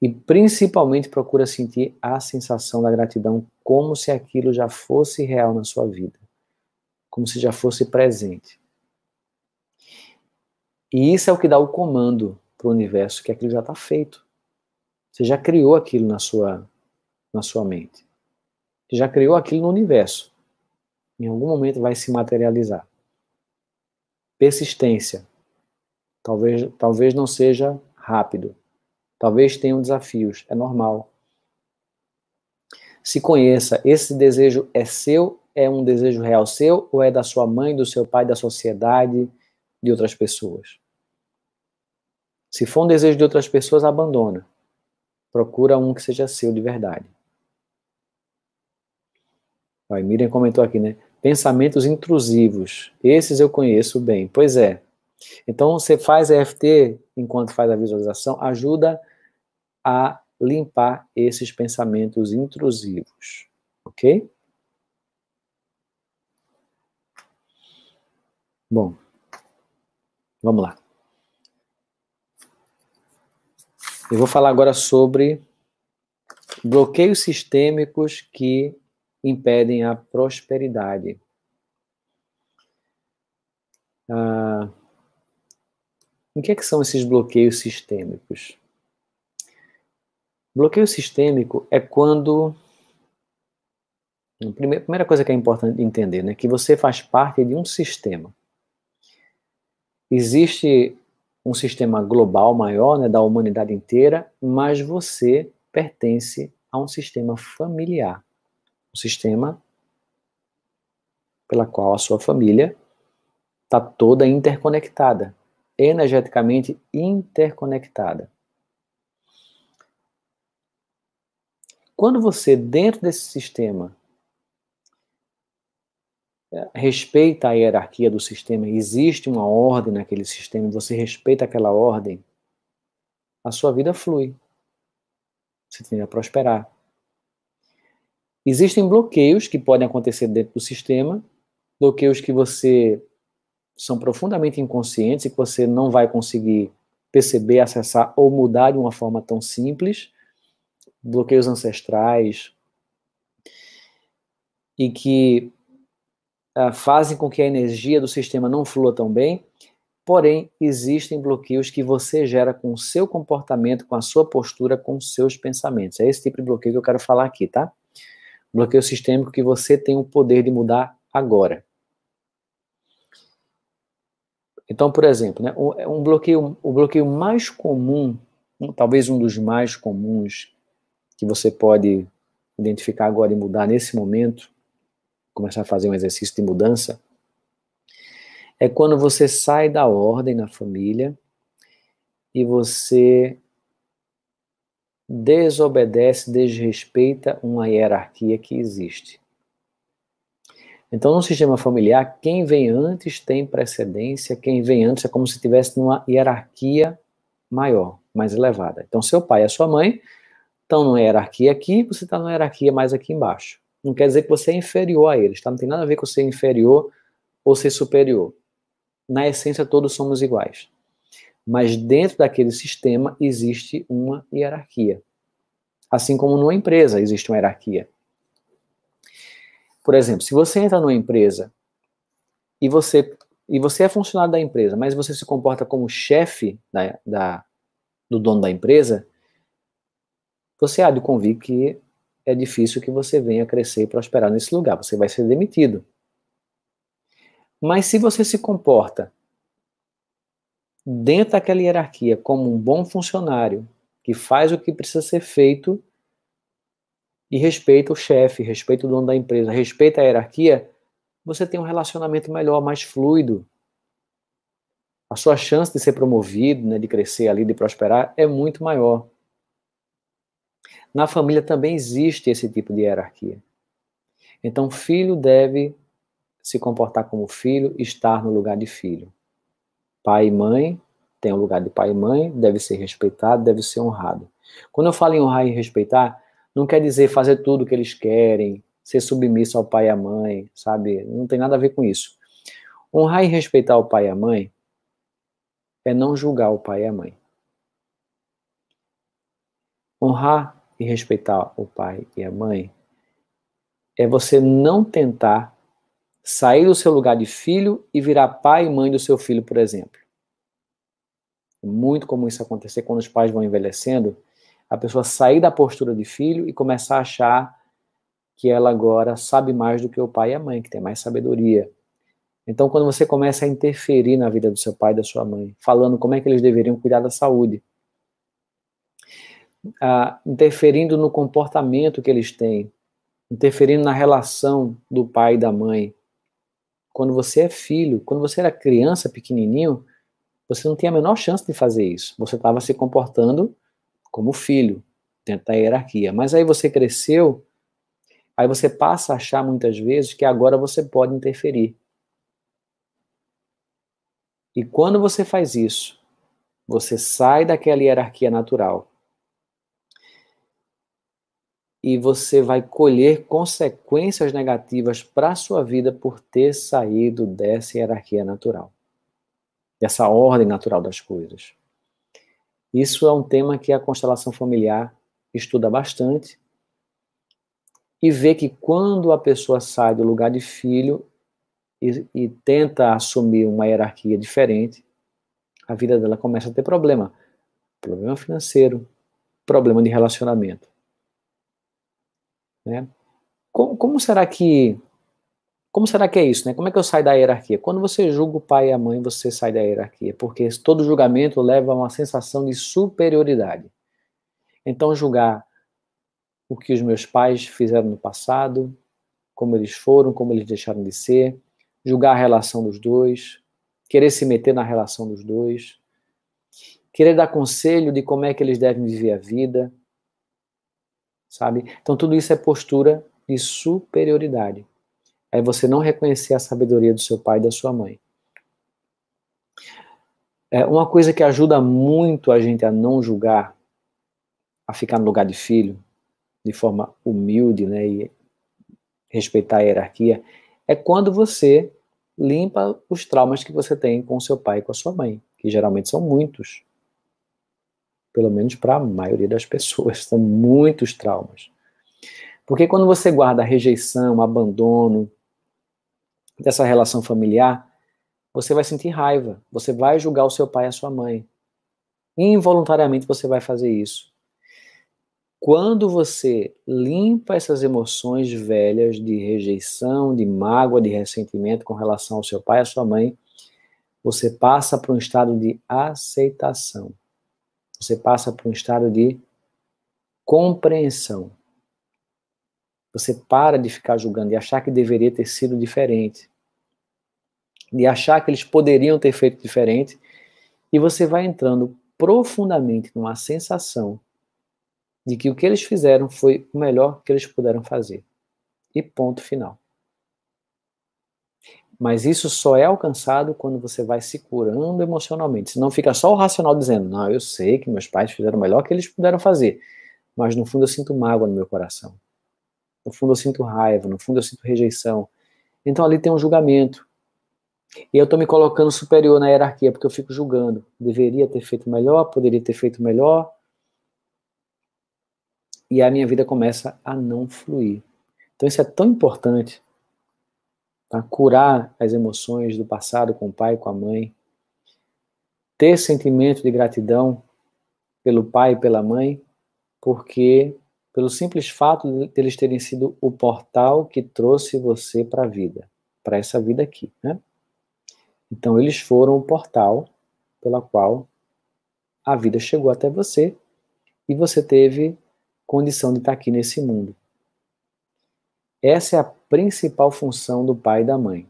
e principalmente procura sentir a sensação da gratidão como se aquilo já fosse real na sua vida, como se já fosse presente. E isso é o que dá o comando para o universo que aquilo já está feito. Você já criou aquilo na sua na sua mente. Você já criou aquilo no universo. Em algum momento vai se materializar. Persistência. Talvez, talvez não seja rápido. Talvez tenha desafios. É normal. Se conheça. Esse desejo é seu? É um desejo real seu? Ou é da sua mãe, do seu pai, da sociedade, de outras pessoas? Se for um desejo de outras pessoas, abandona. Procura um que seja seu de verdade. Ó, Miriam comentou aqui, né? Pensamentos intrusivos. Esses eu conheço bem. Pois é. Então, você faz EFT enquanto faz a visualização, ajuda a limpar esses pensamentos intrusivos. Ok? Bom, vamos lá. Eu vou falar agora sobre bloqueios sistêmicos que impedem a prosperidade. Ah, o que, é que são esses bloqueios sistêmicos? Bloqueio sistêmico é quando a primeira coisa que é importante entender, né, que você faz parte de um sistema. Existe um sistema global maior, né, da humanidade inteira, mas você pertence a um sistema familiar um sistema pela qual a sua família está toda interconectada, energeticamente interconectada. Quando você, dentro desse sistema, eh, respeita a hierarquia do sistema, existe uma ordem naquele sistema, você respeita aquela ordem, a sua vida flui. Você tende a prosperar. Existem bloqueios que podem acontecer dentro do sistema, bloqueios que você são profundamente inconscientes e que você não vai conseguir perceber, acessar ou mudar de uma forma tão simples, bloqueios ancestrais, e que ah, fazem com que a energia do sistema não flua tão bem, porém existem bloqueios que você gera com o seu comportamento, com a sua postura, com os seus pensamentos. É esse tipo de bloqueio que eu quero falar aqui, tá? Bloqueio sistêmico que você tem o poder de mudar agora. Então, por exemplo, né, um é bloqueio, o bloqueio mais comum, talvez um dos mais comuns que você pode identificar agora e mudar nesse momento, começar a fazer um exercício de mudança, é quando você sai da ordem na família e você desobedece, desrespeita uma hierarquia que existe. Então, no sistema familiar, quem vem antes tem precedência, quem vem antes é como se estivesse numa hierarquia maior, mais elevada. Então, seu pai e a sua mãe estão numa hierarquia aqui, você está numa hierarquia mais aqui embaixo. Não quer dizer que você é inferior a eles, tá? Não tem nada a ver com ser inferior ou ser superior. Na essência, todos somos iguais mas dentro daquele sistema existe uma hierarquia. Assim como numa empresa existe uma hierarquia. Por exemplo, se você entra numa empresa e você e você é funcionário da empresa, mas você se comporta como chefe da, da, do dono da empresa, você há de convir que é difícil que você venha crescer e prosperar nesse lugar. Você vai ser demitido. Mas se você se comporta dentro daquela hierarquia como um bom funcionário que faz o que precisa ser feito e respeita o chefe, respeita o dono da empresa, respeita a hierarquia, você tem um relacionamento melhor, mais fluido. A sua chance de ser promovido, né, de crescer ali, de prosperar, é muito maior. Na família também existe esse tipo de hierarquia. Então, filho deve se comportar como filho, estar no lugar de filho. Pai e mãe tem o um lugar de pai e mãe, deve ser respeitado, deve ser honrado. Quando eu falo em honrar e respeitar, não quer dizer fazer tudo o que eles querem, ser submisso ao pai e à mãe, sabe? Não tem nada a ver com isso. Honrar e respeitar o pai e a mãe é não julgar o pai e a mãe. Honrar e respeitar o pai e a mãe é você não tentar sair do seu lugar de filho e virar pai e mãe do seu filho, por exemplo. É muito comum isso acontecer quando os pais vão envelhecendo, a pessoa sair da postura de filho e começar a achar que ela agora sabe mais do que o pai e a mãe, que tem mais sabedoria. Então, quando você começa a interferir na vida do seu pai e da sua mãe, falando como é que eles deveriam cuidar da saúde, ah, interferindo no comportamento que eles têm, interferindo na relação do pai e da mãe, quando você é filho, quando você era criança, pequenininho, você não tinha a menor chance de fazer isso. Você estava se comportando como filho, dentro da hierarquia. Mas aí você cresceu, aí você passa a achar muitas vezes que agora você pode interferir. E quando você faz isso, você sai daquela hierarquia natural e você vai colher consequências negativas para a sua vida por ter saído dessa hierarquia natural, dessa ordem natural das coisas. Isso é um tema que a constelação familiar estuda bastante e vê que quando a pessoa sai do lugar de filho e, e tenta assumir uma hierarquia diferente, a vida dela começa a ter problema. Problema financeiro, problema de relacionamento. Né? Como, como, será que como será que é isso? Né? Como é que eu saio da hierarquia? Quando você julga o pai e a mãe, você sai da hierarquia, porque todo julgamento leva a uma sensação de superioridade. Então, julgar o que os meus pais fizeram no passado, como eles foram, como eles deixaram de ser, julgar a relação dos dois, querer se meter na relação dos dois, querer dar conselho de como é que eles devem viver a vida, sabe? Então tudo isso é postura de superioridade. É você não reconhecer a sabedoria do seu pai e da sua mãe. É uma coisa que ajuda muito a gente a não julgar, a ficar no lugar de filho, de forma humilde, né, e respeitar a hierarquia, é quando você limpa os traumas que você tem com seu pai e com a sua mãe, que geralmente são muitos pelo menos para a maioria das pessoas. São muitos traumas. Porque quando você guarda rejeição, abandono dessa relação familiar, você vai sentir raiva, você vai julgar o seu pai e a sua mãe. Involuntariamente você vai fazer isso. Quando você limpa essas emoções velhas de rejeição, de mágoa, de ressentimento com relação ao seu pai e à sua mãe, você passa para um estado de aceitação. Você passa para um estado de compreensão. Você para de ficar julgando, de achar que deveria ter sido diferente, de achar que eles poderiam ter feito diferente, e você vai entrando profundamente numa sensação de que o que eles fizeram foi o melhor que eles puderam fazer. E ponto final. Mas isso só é alcançado quando você vai se curando emocionalmente. Se não fica só o racional dizendo: não, eu sei que meus pais fizeram o melhor que eles puderam fazer, mas no fundo eu sinto mágoa no meu coração. No fundo eu sinto raiva, no fundo eu sinto rejeição. Então ali tem um julgamento. E eu estou me colocando superior na hierarquia, porque eu fico julgando. Deveria ter feito melhor, poderia ter feito melhor. E a minha vida começa a não fluir. Então isso é tão importante curar as emoções do passado com o pai, e com a mãe, ter sentimento de gratidão pelo pai e pela mãe, porque pelo simples fato deles terem sido o portal que trouxe você para a vida, para essa vida aqui, né? Então eles foram o portal pela qual a vida chegou até você e você teve condição de estar tá aqui nesse mundo. Essa é a principal função do pai e da mãe.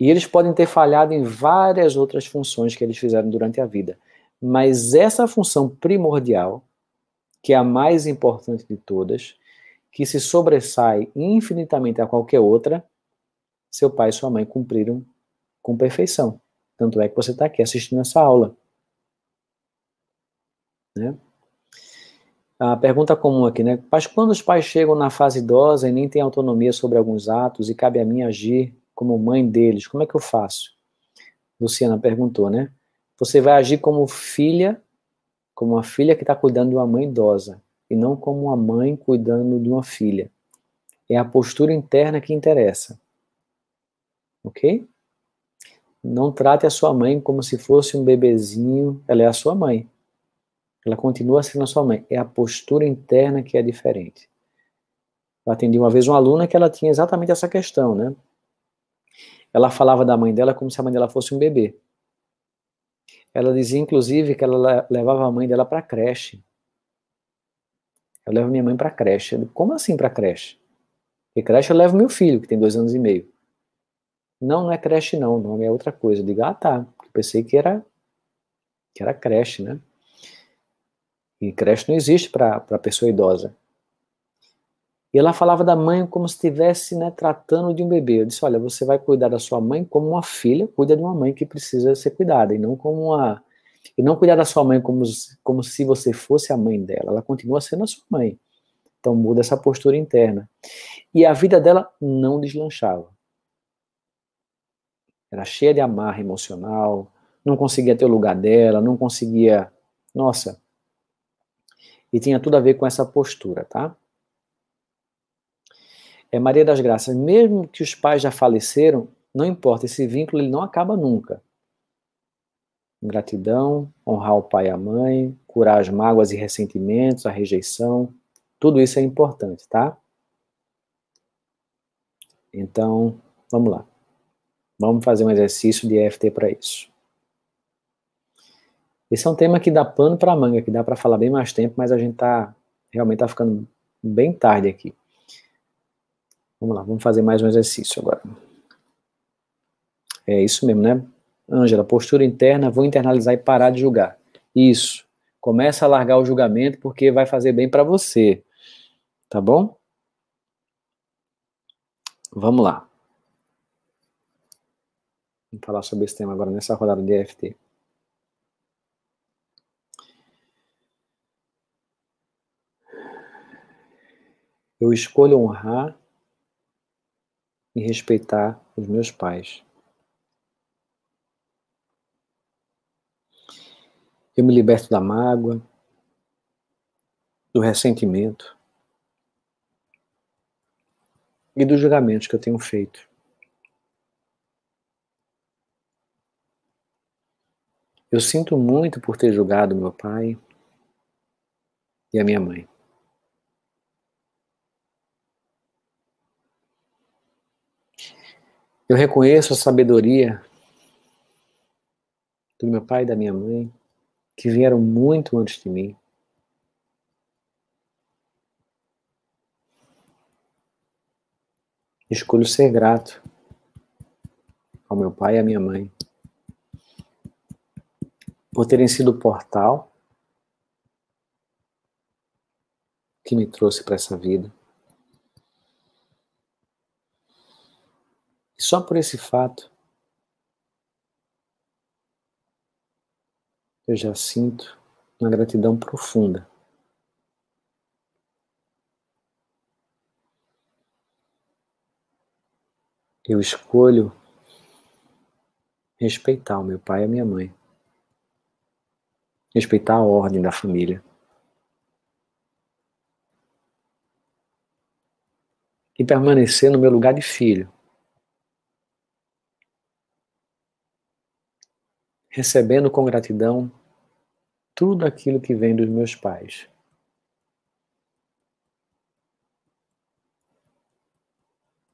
E eles podem ter falhado em várias outras funções que eles fizeram durante a vida. Mas essa função primordial, que é a mais importante de todas, que se sobressai infinitamente a qualquer outra, seu pai e sua mãe cumpriram com perfeição. Tanto é que você está aqui assistindo essa aula. Né? A pergunta comum aqui, né? Mas quando os pais chegam na fase idosa e nem têm autonomia sobre alguns atos e cabe a mim agir como mãe deles, como é que eu faço? Luciana perguntou, né? Você vai agir como filha, como uma filha que está cuidando de uma mãe idosa e não como uma mãe cuidando de uma filha. É a postura interna que interessa. Ok? Não trate a sua mãe como se fosse um bebezinho, ela é a sua mãe. Ela continua sendo a sua mãe. É a postura interna que é diferente. Eu atendi uma vez uma aluna que ela tinha exatamente essa questão, né? Ela falava da mãe dela como se a mãe dela fosse um bebê. Ela dizia, inclusive, que ela levava a mãe dela para creche. Eu levo minha mãe para creche. Digo, como assim para creche? E creche eu levo meu filho, que tem dois anos e meio. Não, não é creche não, o nome é outra coisa. Eu digo, ah tá, eu pensei que era, que era creche, né? E creche não existe para a pessoa idosa. E ela falava da mãe como se estivesse né, tratando de um bebê. Eu disse: olha, você vai cuidar da sua mãe como uma filha cuida de uma mãe que precisa ser cuidada, e não como uma. E não cuidar da sua mãe como, como se você fosse a mãe dela. Ela continua sendo a sua mãe. Então muda essa postura interna. E a vida dela não deslanchava. Era cheia de amarra emocional, não conseguia ter o lugar dela, não conseguia. Nossa, e tinha tudo a ver com essa postura, tá? É Maria das Graças, mesmo que os pais já faleceram, não importa, esse vínculo ele não acaba nunca. Gratidão, honrar o pai e a mãe, curar as mágoas e ressentimentos, a rejeição, tudo isso é importante, tá? Então, vamos lá. Vamos fazer um exercício de EFT para isso. Esse é um tema que dá pano para manga, que dá para falar bem mais tempo, mas a gente tá realmente tá ficando bem tarde aqui. Vamos lá, vamos fazer mais um exercício agora. É isso mesmo, né? Ângela, postura interna, vou internalizar e parar de julgar. Isso. Começa a largar o julgamento porque vai fazer bem para você. Tá bom? Vamos lá. Vamos falar sobre esse tema agora nessa rodada de EFT. Eu escolho honrar e respeitar os meus pais. Eu me liberto da mágoa, do ressentimento e dos julgamentos que eu tenho feito. Eu sinto muito por ter julgado meu pai e a minha mãe. Eu reconheço a sabedoria do meu pai e da minha mãe, que vieram muito antes de mim. Escolho ser grato ao meu pai e à minha mãe por terem sido o portal que me trouxe para essa vida. E só por esse fato, eu já sinto uma gratidão profunda. Eu escolho respeitar o meu pai e a minha mãe, respeitar a ordem da família. E permanecer no meu lugar de filho, recebendo com gratidão tudo aquilo que vem dos meus pais.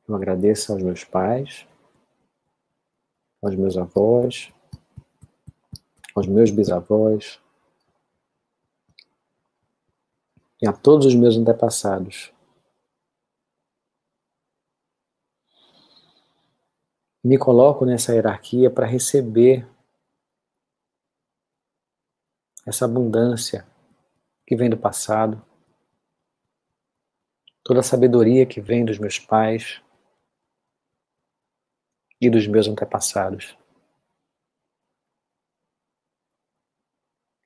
Eu agradeço aos meus pais, aos meus avós, aos meus bisavós e a todos os meus antepassados. Me coloco nessa hierarquia para receber essa abundância que vem do passado, toda a sabedoria que vem dos meus pais e dos meus antepassados.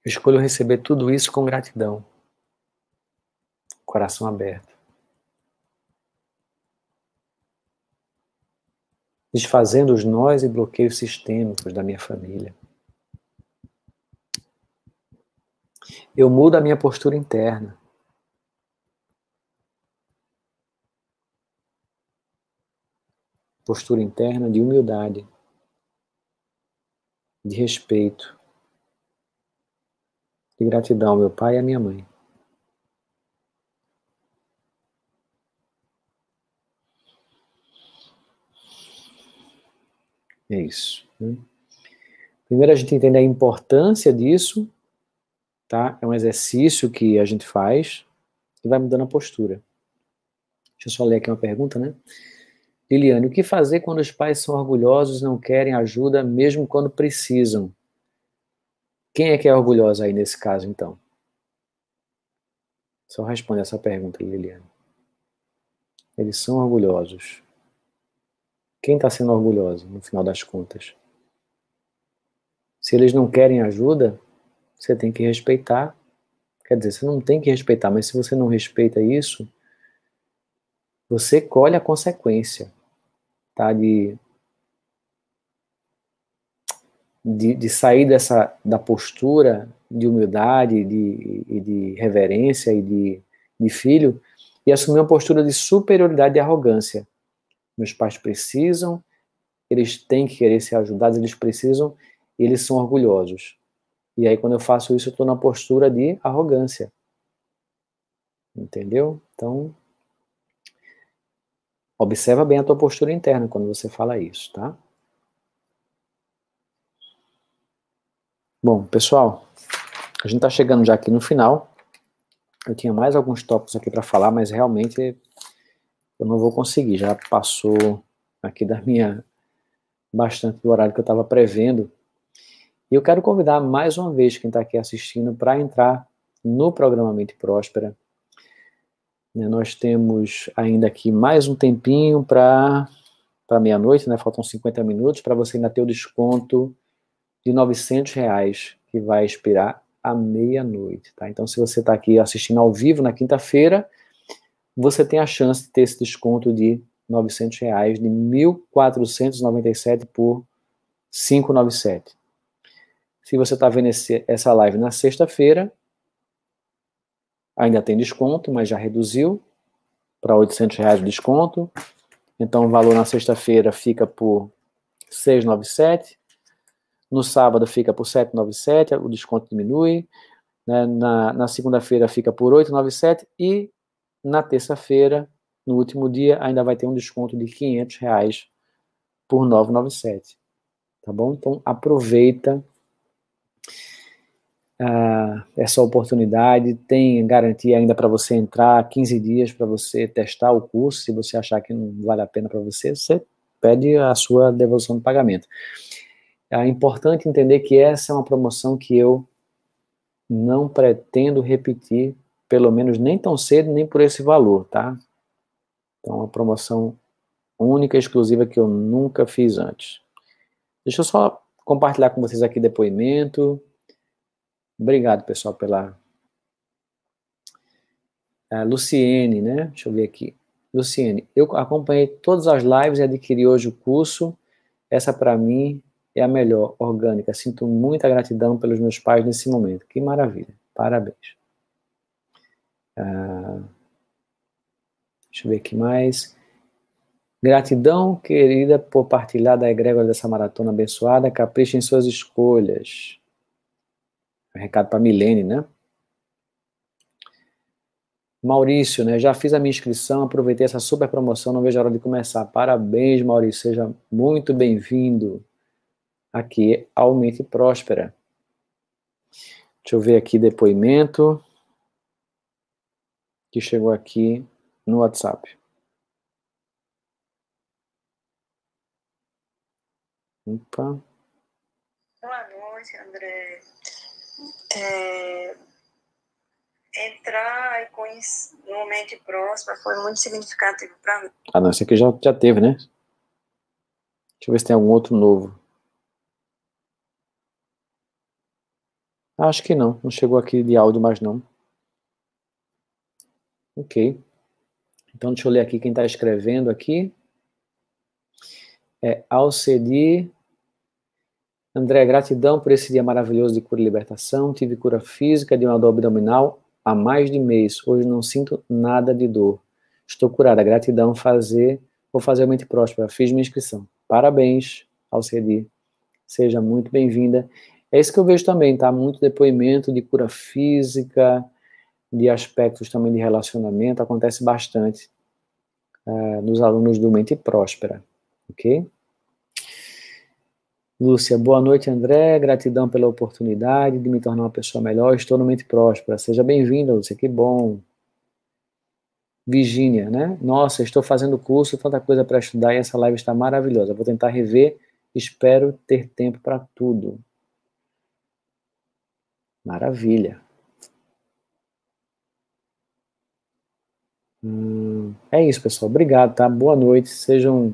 Eu escolho receber tudo isso com gratidão, coração aberto. Desfazendo os nós e bloqueios sistêmicos da minha família. Eu mudo a minha postura interna. Postura interna de humildade, de respeito, de gratidão ao meu pai e à minha mãe. É isso. Né? Primeiro a gente entende a importância disso tá? É um exercício que a gente faz e vai mudando a postura. Deixa eu só ler aqui uma pergunta, né? Liliane, o que fazer quando os pais são orgulhosos e não querem ajuda mesmo quando precisam? Quem é que é orgulhosa aí nesse caso, então? Só responde essa pergunta, Liliane. Eles são orgulhosos. Quem está sendo orgulhoso, no final das contas? Se eles não querem ajuda, você tem que respeitar. Quer dizer, você não tem que respeitar, mas se você não respeita isso, você colhe a consequência, tá? De, de, de sair dessa, da postura de humildade de, e de reverência e de, de filho e assumir uma postura de superioridade e arrogância. Meus pais precisam, eles têm que querer ser ajudados, eles precisam, eles são orgulhosos. E aí, quando eu faço isso, eu estou na postura de arrogância. Entendeu? Então, observa bem a tua postura interna quando você fala isso, tá? Bom, pessoal, a gente está chegando já aqui no final. Eu tinha mais alguns tópicos aqui para falar, mas realmente eu não vou conseguir. Já passou aqui da minha bastante do horário que eu estava prevendo. E eu quero convidar mais uma vez quem está aqui assistindo para entrar no programa Mente Próspera. Né, nós temos ainda aqui mais um tempinho para para meia-noite, né? Faltam 50 minutos para você ainda ter o desconto de 900 reais que vai expirar à meia-noite, tá? Então, se você está aqui assistindo ao vivo na quinta-feira, você tem a chance de ter esse desconto de 900 reais, de 1.497 por 597. Se você está vendo esse, essa live na sexta-feira, ainda tem desconto, mas já reduziu para 800 reais de desconto. Então, o valor na sexta-feira fica por 697. No sábado fica por 797, o desconto diminui. Né? Na, na segunda-feira fica por 897 e na terça-feira, no último dia, ainda vai ter um desconto de 500 reais por 997. Tá bom? Então, aproveita ah, essa oportunidade. Tem garantia ainda para você entrar, 15 dias para você testar o curso. Se você achar que não vale a pena para você, você pede a sua devolução do pagamento. É importante entender que essa é uma promoção que eu não pretendo repetir, pelo menos nem tão cedo, nem por esse valor, tá? Então, é uma promoção única e exclusiva que eu nunca fiz antes. Deixa eu só compartilhar com vocês aqui depoimento. Obrigado, pessoal, pela. A Luciene, né? Deixa eu ver aqui. Luciene, eu acompanhei todas as lives e adquiri hoje o curso. Essa, para mim, é a melhor, orgânica. Sinto muita gratidão pelos meus pais nesse momento. Que maravilha. Parabéns. Ah, deixa eu ver aqui mais. Gratidão, querida, por partilhar da egrégora dessa maratona abençoada. Capricha em suas escolhas. Um recado para Milene, né? Maurício, né? Já fiz a minha inscrição, aproveitei essa super promoção, não vejo a hora de começar. Parabéns, Maurício, seja muito bem-vindo aqui ao Mente Próspera. Deixa eu ver aqui depoimento que chegou aqui no WhatsApp. Opa. Boa noite, André é, entrar e conhecer no momento próximo foi muito significativo para mim. Ah, não, esse aqui já, já teve, né? Deixa eu ver se tem algum outro novo. acho que não, não chegou aqui de áudio mais não. Ok. Então, deixa eu ler aqui quem está escrevendo aqui. É Alcedi André, gratidão por esse dia maravilhoso de cura e libertação. Tive cura física de uma dor abdominal há mais de mês. Hoje não sinto nada de dor. Estou curada. Gratidão. Fazer, vou fazer mente próspera. Fiz minha inscrição. Parabéns, Alcedi. Seja muito bem-vinda. É isso que eu vejo também, tá? Muito depoimento de cura física, de aspectos também de relacionamento. Acontece bastante uh, nos alunos do Mente Próspera, ok? Lúcia, boa noite, André. Gratidão pela oportunidade de me tornar uma pessoa melhor. Estou no Mente Próspera. Seja bem-vinda, Lúcia. Que bom. Virginia, né? Nossa, estou fazendo curso, tanta coisa para estudar e essa live está maravilhosa. Vou tentar rever. Espero ter tempo para tudo. Maravilha. Hum, é isso, pessoal. Obrigado, tá? Boa noite. Sejam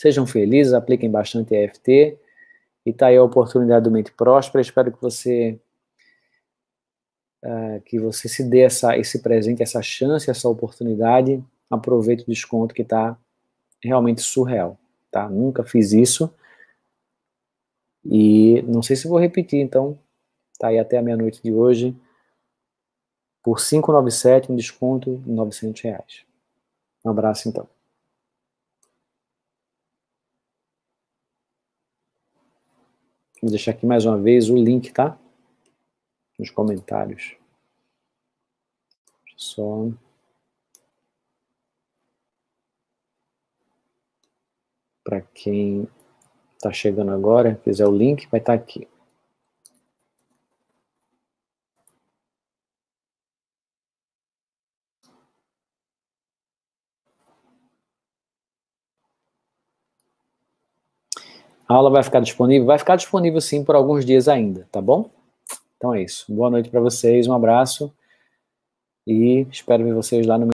Sejam felizes, apliquem bastante EFT. E tá aí a oportunidade do Mente Próspera. Espero que você uh, que você se dê essa, esse presente, essa chance, essa oportunidade. Aproveite o desconto que está realmente surreal, tá? Nunca fiz isso. E não sei se vou repetir, então tá aí até a meia-noite de hoje. Por 597, um desconto de 900 reais. Um abraço, então. Vou deixar aqui mais uma vez o link, tá? Nos comentários. Só. Para quem está chegando agora, quiser o link, vai estar tá aqui. A aula vai ficar disponível? Vai ficar disponível sim por alguns dias ainda, tá bom? Então é isso. Boa noite para vocês, um abraço e espero ver vocês lá no